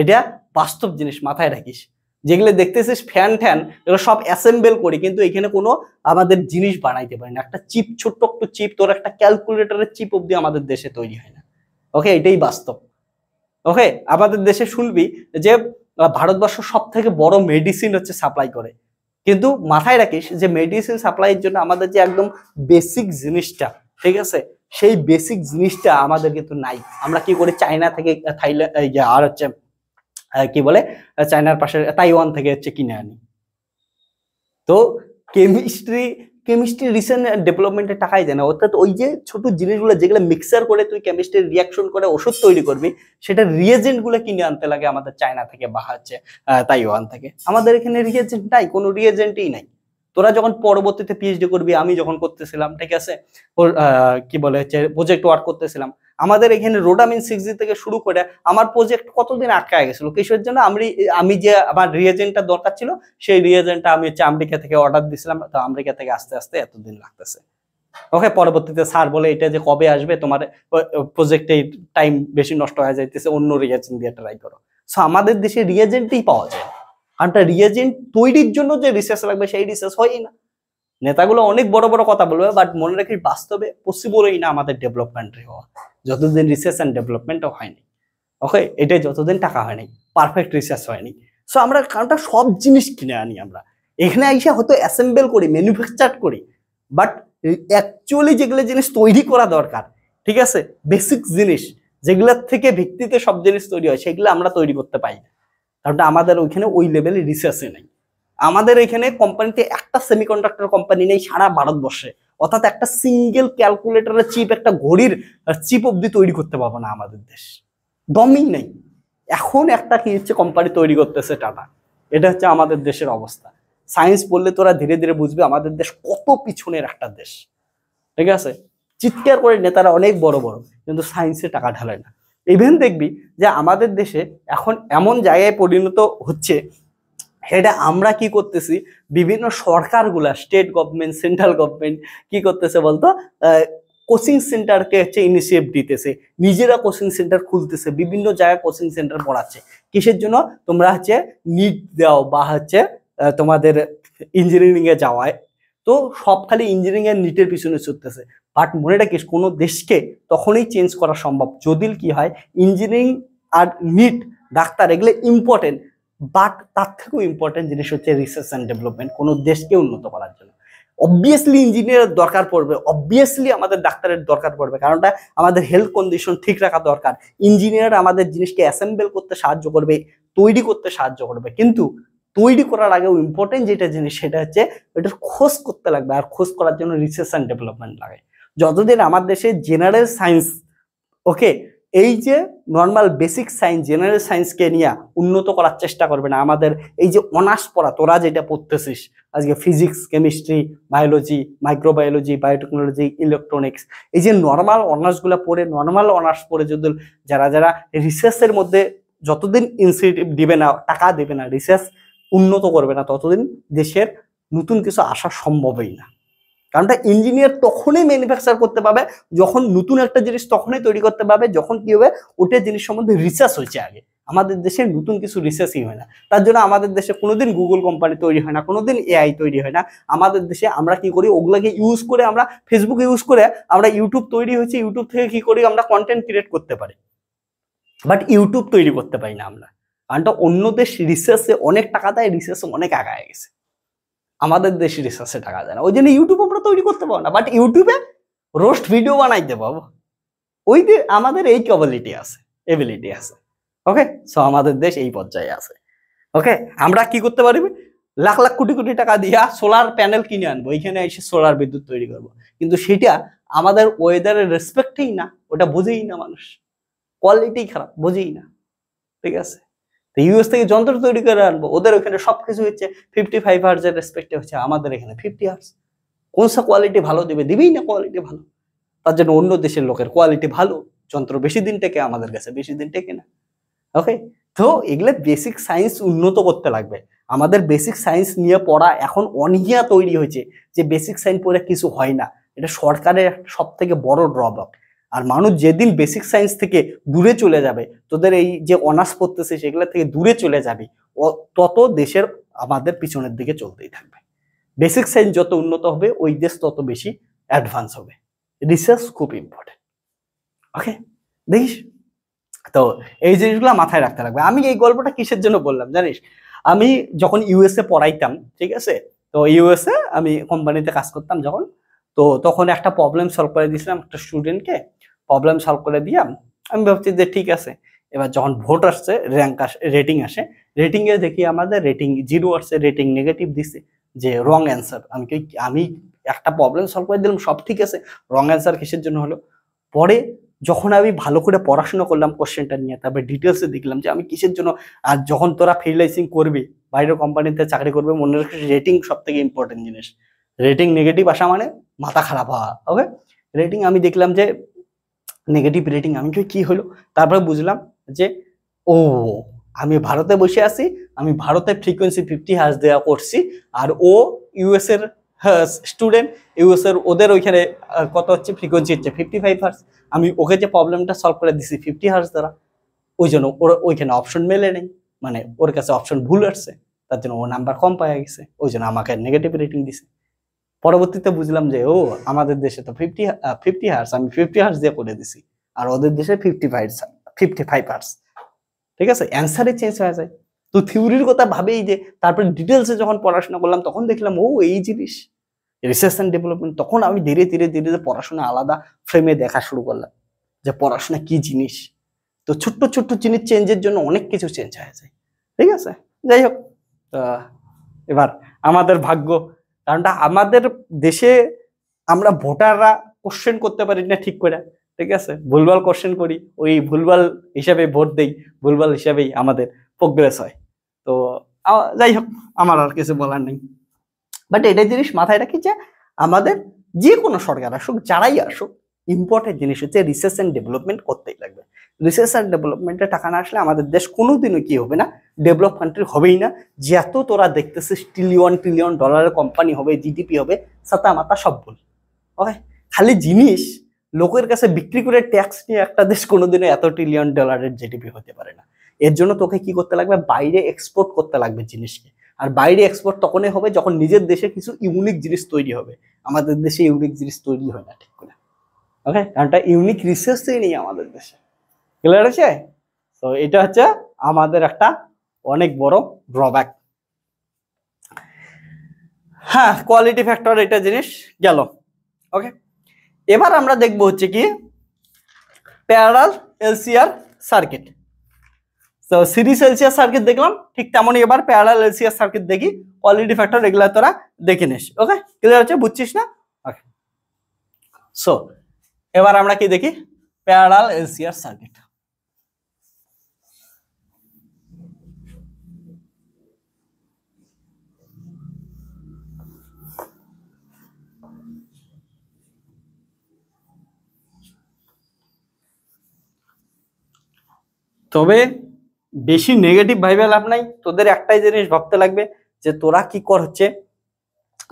[SPEAKER 1] এটা বাস্তব জিনিস মাথায় রাখিস যেগুলো দেখতেছিস ফ্যান ফ্যান এগুলো সব অ্যাসেম্বল করি কিন্তু এখানে কোনো আমাদের জিনিস বানাইতে পারি না একটা চিপ ছোট্ট একটু চিপ তোর একটা ক্যালকুলেটরের চিপ অব্দি আমাদের দেশে তৈরি হয় না ওকে এটাই বাস্তব ওকে আমাদের দেশে শুনবি যে ভারতবর্ষ সব থেকে বড় মেডিসিন হচ্ছে সাপ্লাই করে কিন্তু মাথায় রাখিস যে মেডিসিন সাপ্লাইয়ের জন্য আমাদের যে একদম বেসিক জিনিসটা ঠিক আছে সেই বেসিক জিনিসটা আমাদের কিন্তু নাই আমরা কি করি চায়না থেকে থাইল্যান্ড আর হচ্ছে কি বলে চায়নার পাশে তাইওয়ান থেকে হচ্ছে কিনে আনি তো কেমিস্ট্রি কেমিস্ট্রি রিসেন্ট ডেভেলপমেন্টের টাকাই দেয় না অর্থাৎ ওই যে ছোট জিনিসগুলো যেগুলো মিক্সার করে তুই কেমিস্ট্রি রিয়াকশন করে ওষুধ তৈরি করবি সেটা রিয়েজেন্টগুলো কিনে আনতে লাগে আমাদের চায়না থেকে বা হচ্ছে তাইওয়ান থেকে আমাদের এখানে রিয়েজেন্ট নাই কোনো রিয়েজেন্টই নাই তোরা যখন পরবর্তীতে পিএইচডি করবি আমি যখন করতেছিলাম ঠিক আছে কি বলে হচ্ছে প্রজেক্ট ওয়ার্ক করতেছিলাম আমাদের এখানে রোডামিন সিক্স থেকে শুরু করে আমার প্রজেক্ট কতদিন আটকায় গেছিল কিসের জন্য আমি আমি যে আমার রিয়েজেন্টটা দরকার ছিল সেই রিয়েজেন্টটা আমি হচ্ছে আমেরিকা থেকে অর্ডার দিয়েছিলাম তো আমেরিকা থেকে আস্তে আস্তে এতদিন লাগতেছে ওকে পরবর্তীতে স্যার বলে এটা যে কবে আসবে তোমার প্রজেক্টে টাইম বেশি নষ্ট হয়ে যাইতেছে অন্য রিয়েজেন্ট দিয়ে ট্রাই করো সো আমাদের দেশে রিয়েজেন্টই পাওয়া যায় কারণ রিয়েজেন্ট তৈরির জন্য যে রিসার্চ লাগবে সেই রিসার্চ হয়ই না নেতাগুলো অনেক বড় বড় কথা বলবে বাট মনে রাখি বাস্তবে পসিবলই না আমাদের ডেভেলপমেন্টে হওয়া যতদিন রিসার্চ অ্যান্ড ডেভেলপমেন্টও হয়নি ওকে এটাই যতদিন টাকা হয়নি পারফেক্ট রিসার্চ হয়নি সো আমরা কারণটা সব জিনিস কিনে আনি আমরা এখানে এসে হয়তো অ্যাসেম্বল করি ম্যানুফ্যাকচার করি বাট অ্যাকচুয়ালি যেগুলো জিনিস তৈরি করা দরকার ঠিক আছে বেসিক জিনিস যেগুলোর থেকে ভিত্তিতে সব জিনিস তৈরি হয় সেগুলো আমরা তৈরি করতে পারি না কারণ আমাদের ওইখানে ওই লেভেলে রিসার্চে নেই আমাদের এখানে কোম্পানিতে একটা সেমিকন্ডাক্টর কোম্পানি নেই সারা ভারতবর্ষে অর্থাৎ একটা সিঙ্গেল ক্যালকুলেটরের চিপ একটা ঘড়ির চিপ অবধি তৈরি করতে পারবো না আমাদের দেশ দমই নেই এখন একটা কি হচ্ছে কোম্পানি তৈরি করতেছে টাটা এটা হচ্ছে আমাদের দেশের অবস্থা সায়েন্স পড়লে তোরা ধীরে ধীরে বুঝবে আমাদের দেশ কত পিছনের একটা দেশ ঠিক আছে চিৎকার করে নেতারা অনেক বড় বড় কিন্তু সায়েন্সে টাকা ঢালে না ইভেন দেখবি যে আমাদের দেশে এখন এমন জায়গায় পরিণত হচ্ছে এটা আমরা কি করতেছি বিভিন্ন সরকারগুলা স্টেট গভর্নমেন্ট সেন্ট্রাল গভর্নমেন্ট কি করতেছে বলতো কোচিং সেন্টারকে হচ্ছে ইনিশিয়েটিভ দিতেছে নিজেরা কোচিং সেন্টার খুলতেছে বিভিন্ন জায়গায় কোচিং সেন্টার পড়াচ্ছে কিসের জন্য তোমরা হচ্ছে নিট দাও বা হচ্ছে তোমাদের ইঞ্জিনিয়ারিংয়ে যাওয়ায় তো সব খালি ইঞ্জিনিয়ারিং এর নিটের পিছনে ছুটতেছে বাট মনে রাখিস কোনো দেশকে তখনই চেঞ্জ করা সম্ভব যদি কি হয় ইঞ্জিনিয়ারিং আর নিট ডাক্তার এগুলো ইম্পর্টেন্ট বাট তার থেকেও ইম্পর্টেন্ট জিনিস হচ্ছে রিসার্চ অ্যান্ড ডেভেলপমেন্ট কোনো দেশকে উন্নত করার জন্য অবভিয়াসলি ইঞ্জিনিয়ারের দরকার পড়বে অবভিয়াসলি আমাদের ডাক্তারের দরকার পড়বে কারণটা আমাদের হেলথ কন্ডিশন ঠিক রাখা দরকার ইঞ্জিনিয়ার আমাদের জিনিসকে অ্যাসেম্বল করতে সাহায্য করবে তৈরি করতে সাহায্য করবে কিন্তু তৈরি করার আগেও ইম্পর্টেন্ট যেটা জিনিস সেটা হচ্ছে ওইটার খোঁজ করতে লাগবে আর খোঁজ করার জন্য রিসার্চ অ্যান্ড ডেভেলপমেন্ট লাগে যতদিন আমার দেশে জেনারেল সায়েন্স ওকে এই যে নর্মাল বেসিক সাইন্স জেনারেল সায়েন্সকে নিয়ে উন্নত করার চেষ্টা করবে না আমাদের এই যে অনার্স পড়া তোরা যেটা পড়তেছিস আজকে physics chemistry biology microbiology biotechnology electronics এই যে নর্মাল অনার্সগুলো পড়ে নর্মাল অনার্স পড়ে যদি যারা যারা রিসার্চের মধ্যে যতদিন ইনস্টিটিউট দিবে না টাকা দেবে না রিসার্চ উন্নত করবে না ততদিন দেশের নতুন কিছু আসা সম্ভবই না কারণটা ইঞ্জিনিয়ার তখনই ম্যানুফ্যাকচার করতে পারবে যখন নতুন একটা জিনিস তখনই তৈরি করতে পারবে যখন কি হবে ওটা জিনিস সম্বন্ধে রিসার্চ হয়েছে আগে আমাদের দেশে নতুন কিছু রিসার্চই হয় না তার জন্য আমাদের দেশে কোনোদিন গুগল কোম্পানি তৈরি হয় না কোনোদিন এআই তৈরি হয় না আমাদের দেশে আমরা কি করি ওগুলাকে ইউজ করে আমরা ফেসবুক ইউজ করে আমরা ইউটিউব তৈরি হয়েছে ইউটিউব থেকে কি করি আমরা কন্টেন্ট ক্রিয়েট করতে পারি বাট ইউটিউব তৈরি করতে পারি না আমরা কারণটা অন্য দেশ রিসার্চে অনেক টাকা দেয় রিসার্চ অনেক আগায় গেছে আমাদের দেশে রিসার্চে টাকা দেয় না ওই জন্য ইউটিউব আমরা তৈরি করতে পারবো না বাট ইউটিউবে রোস্ট ভিডিও বানাইতে পারবো ওই যে আমাদের এই ক্যাবিলিটি আছে এবিলিটি আছে ওকে সো আমাদের দেশ এই পর্যায়ে আছে ওকে আমরা কি করতে পারি লাখ লাখ কোটি কোটি টাকা দিয়া সোলার প্যানেল কিনে আনবো এখানে এসে সোলার বিদ্যুৎ তৈরি করব। কিন্তু সেটা আমাদের ওয়েদারের রেসপেক্টেই না ওটা বোঝেই না মানুষ কোয়ালিটি খারাপ বোঝেই না ঠিক আছে তো ইউএস থেকে যন্ত্র তৈরি করে আনবো ওদের ওখানে সব কিছু হচ্ছে ফিফটি ফাইভ হার্জের রেসপেক্টে হচ্ছে আমাদের এখানে ফিফটি আওয়ার্স কোন সব কোয়ালিটি ভালো দেবে দিবেই না কোয়ালিটি ভালো তার জন্য অন্য দেশের লোকের কোয়ালিটি ভালো যন্ত্র বেশি দিন টেকে আমাদের কাছে বেশি দিন টেকে না ওকে তো এগুলো বেসিক সায়েন্স উন্নত করতে লাগবে আমাদের বেসিক সায়েন্স নিয়ে পড়া এখন অনীহা তৈরি হয়েছে যে বেসিক সায়েন্স পড়ে কিছু হয় না এটা সরকারের সব থেকে বড় ড্রব্যাক আর মানুষ যেদিন বেসিক সায়েন্স থেকে দূরে চলে যাবে তোদের এই যে অনার্স পড়তেছে সেগুলো থেকে দূরে চলে যাবে তত দেশের আমাদের পিছনের দিকে চলতেই থাকবে বেসিক সায়েন্স যত উন্নত হবে ওই দেশ তত বেশি অ্যাডভান্স হবে রিসার্চ খুব ইম্পর্টেন্ট ওকে দেখিস তো এই জিনিসগুলো মাথায় রাখতে লাগবে আমি এই গল্পটা কিসের জন্য বললাম জানিস আমি যখন ইউএসএ পড়াইতাম ঠিক আছে তো ইউএসএ আমি কোম্পানিতে কাজ করতাম যখন তো তখন একটা প্রবলেম সলভ করে দিয়েছিলাম একটা স্টুডেন্টকে প্রবলেম সলভ করে দিয়াম আমি ভাবছি যে ঠিক আছে এবার যখন ভোট আসছে র্যাঙ্ক আসে রেটিং আসে রেটিংয়ে দেখি আমাদের রেটিং জিরো আসছে রেটিং নেগেটিভ দিছে যে রং অ্যান্সার আমি আমি একটা প্রবলেম সলভ করে দিলাম সব ঠিক আছে রং অ্যান্সার কিসের জন্য হলো পরে যখন আমি ভালো করে পড়াশোনা করলাম কোশ্চেনটা নিয়ে তারপর ডিটেলসে দেখলাম যে আমি কিসের জন্য আর যখন তোরা ফ্রিলাইসিং করবি বাইরের কোম্পানিতে চাকরি করবে মনে রাখিস রেটিং সব থেকে ইম্পর্টেন্ট জিনিস রেটিং নেগেটিভ আসা মানে মাথা খারাপ হওয়া ওকে রেটিং আমি দেখলাম যে নেগেটিভ রেটিং আমি কি হলো তারপরে বুঝলাম যে ও আমি ভারতে বসে আছি আমি ভারতের ফ্রিকোয়েন্সি ফিফটি হার্স দেওয়া করছি আর ও ইউএস এর স্টুডেন্ট হ্যাঁ, ইউএসের ওদের ওইখানে কত হচ্ছে ফ্রিকোয়েন্সি হচ্ছে ফিফটি ফাইভ হার্স আমি ওকে যে প্রবলেমটা সলভ করে দিছি ফিফটি হার্স দ্বারা ওই জন্য ওর ওইখানে অপশন মেলে নেই মানে ওর কাছে অপশন ভুল আসছে তার জন্য ও নাম্বার কম পাওয়া গেছে ওই জন্য আমাকে নেগেটিভ রেটিং দিছে পরবর্তীতে বুঝলাম যে ও আমাদের দেশে তো ফিফটি ফিফটি হার্স আমি ফিফটি হার্স দিয়ে করে দিছি আর ওদের দেশে fifty five fifty five hours ঠিক আছে অ্যান্সারে চেঞ্জ হয়ে যায় তো থিওরির কথা ভাবেই যে তারপরে ডিটেলসে যখন পড়াশোনা করলাম তখন দেখলাম ও এই জিনিস রিসার্চ অ্যান্ড ডেভেলপমেন্ট তখন আমি ধীরে ধীরে ধীরে ধীরে পড়াশোনা আলাদা ফ্রেমে দেখা শুরু করলাম যে পড়াশোনা কি জিনিস তো ছোট্ট ছোট্ট জিনিস চেঞ্জের জন্য অনেক কিছু চেঞ্জ হয়ে যায় ঠিক আছে যাই হোক এবার আমাদের ভাগ্য কারণটা আমাদের দেশে আমরা ভোটাররা কোশ্চেন করতে পারি না ঠিক করে ঠিক আছে ভুলভাল কোশ্চেন করি ওই ভুলভাল হিসাবে ভোট দেই ভুলভাল হিসাবেই আমাদের প্রোগ্রেস হয় তো যাই হোক আমার আর কিছু বলার নেই বাট এটা জিনিস মাথায় রাখি যে আমাদের যে কোনো সরকার আসুক যারাই আসুক ইম্পর্টেন্ট জিনিস হচ্ছে রিসার্চ অ্যান্ড ডেভেলপমেন্ট করতেই লাগবে রিসার্চ অ্যান্ড ডেভেলপমেন্টে টাকা না আসলে আমাদের দেশ কোনোদিনও কি হবে না ডেভেলপ কান্ট্রি হবেই না এত তোরা দেখতেছিস ট্রিলিয়ন ট্রিলিয়ন ডলারের কোম্পানি হবে জিডিপি হবে সাতা মাতা সব বল ওকে খালি জিনিস লোকের কাছে বিক্রি করে ট্যাক্স নিয়ে একটা দেশ কোনোদিনও এত ট্রিলিয়ন ডলারের জিডিপি হতে পারে না এর জন্য তোকে কি করতে লাগবে বাইরে এক্সপোর্ট করতে লাগবে জিনিসকে আর বাইরে এক্সপোর্ট তখনই হবে যখন নিজের দেশে কিছু ইউনিক জিনিস তৈরি হবে আমাদের দেশে ইউনিক জিনিস তৈরি হয় না ঠিক করে ওকে কারণটা ইউনিক রিসার্চই নেই আমাদের দেশে ক্লিয়ার আছে তো এটা হচ্ছে আমাদের একটা অনেক বড় ড্রব্যাক হ্যাঁ কোয়ালিটি ফ্যাক্টর এটা জিনিস গেল ওকে এবার আমরা দেখব হচ্ছে কি প্যারাল এলসিআর সার্কিট তো সিরিজ এলসিআর সার্কিট দেখলাম ঠিক তেমনই এবার প্যারাল এলসিআর সার্কিট দেখি কোয়ালিটি ফ্যাক্টর এগুলো তোরা দেখে নিস ওকে ক্লিয়ার আছে বুঝছিস না ওকে সো এবার আমরা কি দেখি প্যারাল এলসিআর সার্কিট তবে বেশি নেগেটিভ ভাইবে লাভ নাই তোদের একটাই জিনিস ভাবতে লাগবে যে তোরা কি কর হচ্ছে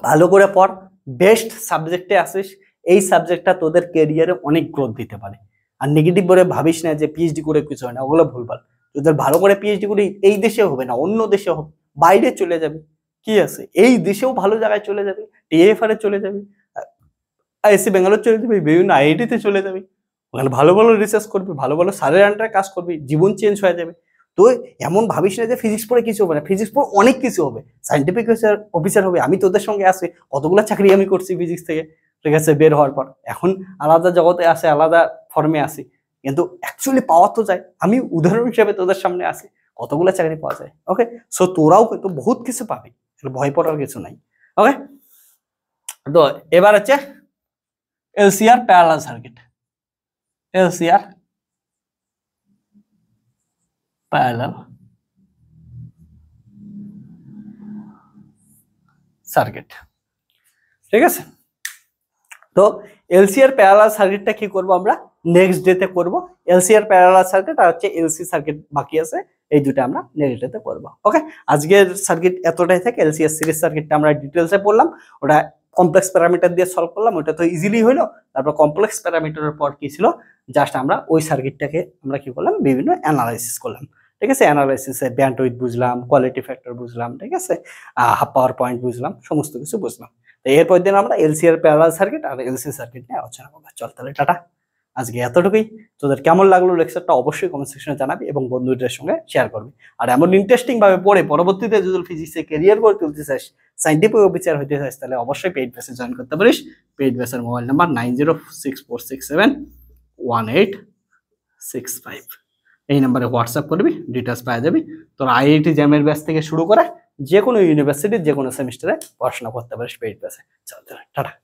[SPEAKER 1] ভালো করে পড় বেস্ট সাবজেক্টে আসিস এই সাবজেক্টটা তোদের কেরিয়ারে অনেক গ্রোথ দিতে পারে আর নেগেটিভ বলে ভাবিস না যে পিএইচডি করে কিছু হয় না ওগুলো ভুলভাল তোদের ভালো করে পিএইচডি করে এই দেশে হবে না অন্য দেশে হবে বাইরে চলে যাবে কি আছে এই দেশেও ভালো জায়গায় চলে যাবে টিএফআর এ চলে যাবে আইসি বেঙ্গালোর চলে যাবে বিভিন্ন আইআইটিতে চলে যাবে ওখানে ভালো ভালো রিসার্চ করবি ভালো ভালো সারের আন্ডারে কাজ করবি জীবন চেঞ্জ হয়ে যাবে তো এমন ভাবিস না যে ফিজিক্স পড়ে কিছু হবে না ফিজিক্স পড়ে অনেক কিছু হবে সাইন্টিফিক অফিসার হবে আমি তোদের সঙ্গে আসি কতগুলো চাকরি আমি করছি ফিজিক্স থেকে ঠিক আছে বের হওয়ার পর এখন আলাদা জগতে আসে আলাদা ফর্মে আসি কিন্তু অ্যাকচুয়ালি পাওয়া তো যায় আমি উদাহরণ হিসেবে তোদের সামনে আসি কতগুলো চাকরি পাওয়া যায় ওকে সো তোরাও কিন্তু বহুত কিছু পাবি ভয় পড়ার কিছু নাই ওকে তো এবার হচ্ছে LCR parallel circuit LCR parallel circuit ঠিক আছে তো এলসিআর প্যারালাল সার্কিটটা কি করব আমরা নেক্সট ডেতে করব এলসিআর প্যারালাল সার্কিট আর হচ্ছে এলসি সার্কিট বাকি আছে এই দুটো আমরা নেক্সট ডেতে করব ওকে আজকের সার্কিট এতটাই থাকে এলসিআর সিরিজ সার্কিটটা আমরা ডিটেলসে পড়লাম ওটা কমপ্লেক্স প্যারামিটার দিয়ে সলভ করলাম ওইটা তো ইজিলি হইলো তারপর কমপ্লেক্স প্যারামিটারের পর কি ছিল জাস্ট আমরা ওই সার্কিটটাকে আমরা কি করলাম বিভিন্ন অ্যানালাইসিস করলাম ঠিক আছে অ্যানালাইসিসে ব্যান্ড উইথ বুঝলাম কোয়ালিটি ফ্যাক্টর বুঝলাম ঠিক আছে হাফ পাওয়ার পয়েন্ট বুঝলাম সমস্ত কিছু বুঝলাম তো এরপর দিন আমরা এলসিআর প্যারাল সার্কিট আর এলসি সার্কিট নিয়ে আলোচনা করবো চল তাহলে টাটা আজকে এতটুকুই তোদের কেমন লাগলো লেকচারটা অবশ্যই কমেন্ট সেকশনে জানাবি এবং বন্ধুদের সঙ্গে শেয়ার করবি আর এমন ইন্টারেস্টিংভাবে পড়ে পরবর্তীতে যদি ফিজিক্সে কেরিয়ার গড়ে তুলতে চাস সাইন্টিফিক অফিসার হতে চাস তাহলে অবশ্যই পেইড ব্যাচে জয়েন করতে পারিস পেইড ব্যাচের mobile number nine zero six four six seven one eight six five এই নাম্বারে হোয়াটসঅ্যাপ করবি ডিটেলস পাওয়া যাবি তোর আইআইটি জ্যামের ব্যাস থেকে শুরু করে যে কোনো ইউনিভার্সিটির যে কোনো সেমিস্টারে পড়াশোনা করতে পারিস পেইড ব্যাচে চল টাটা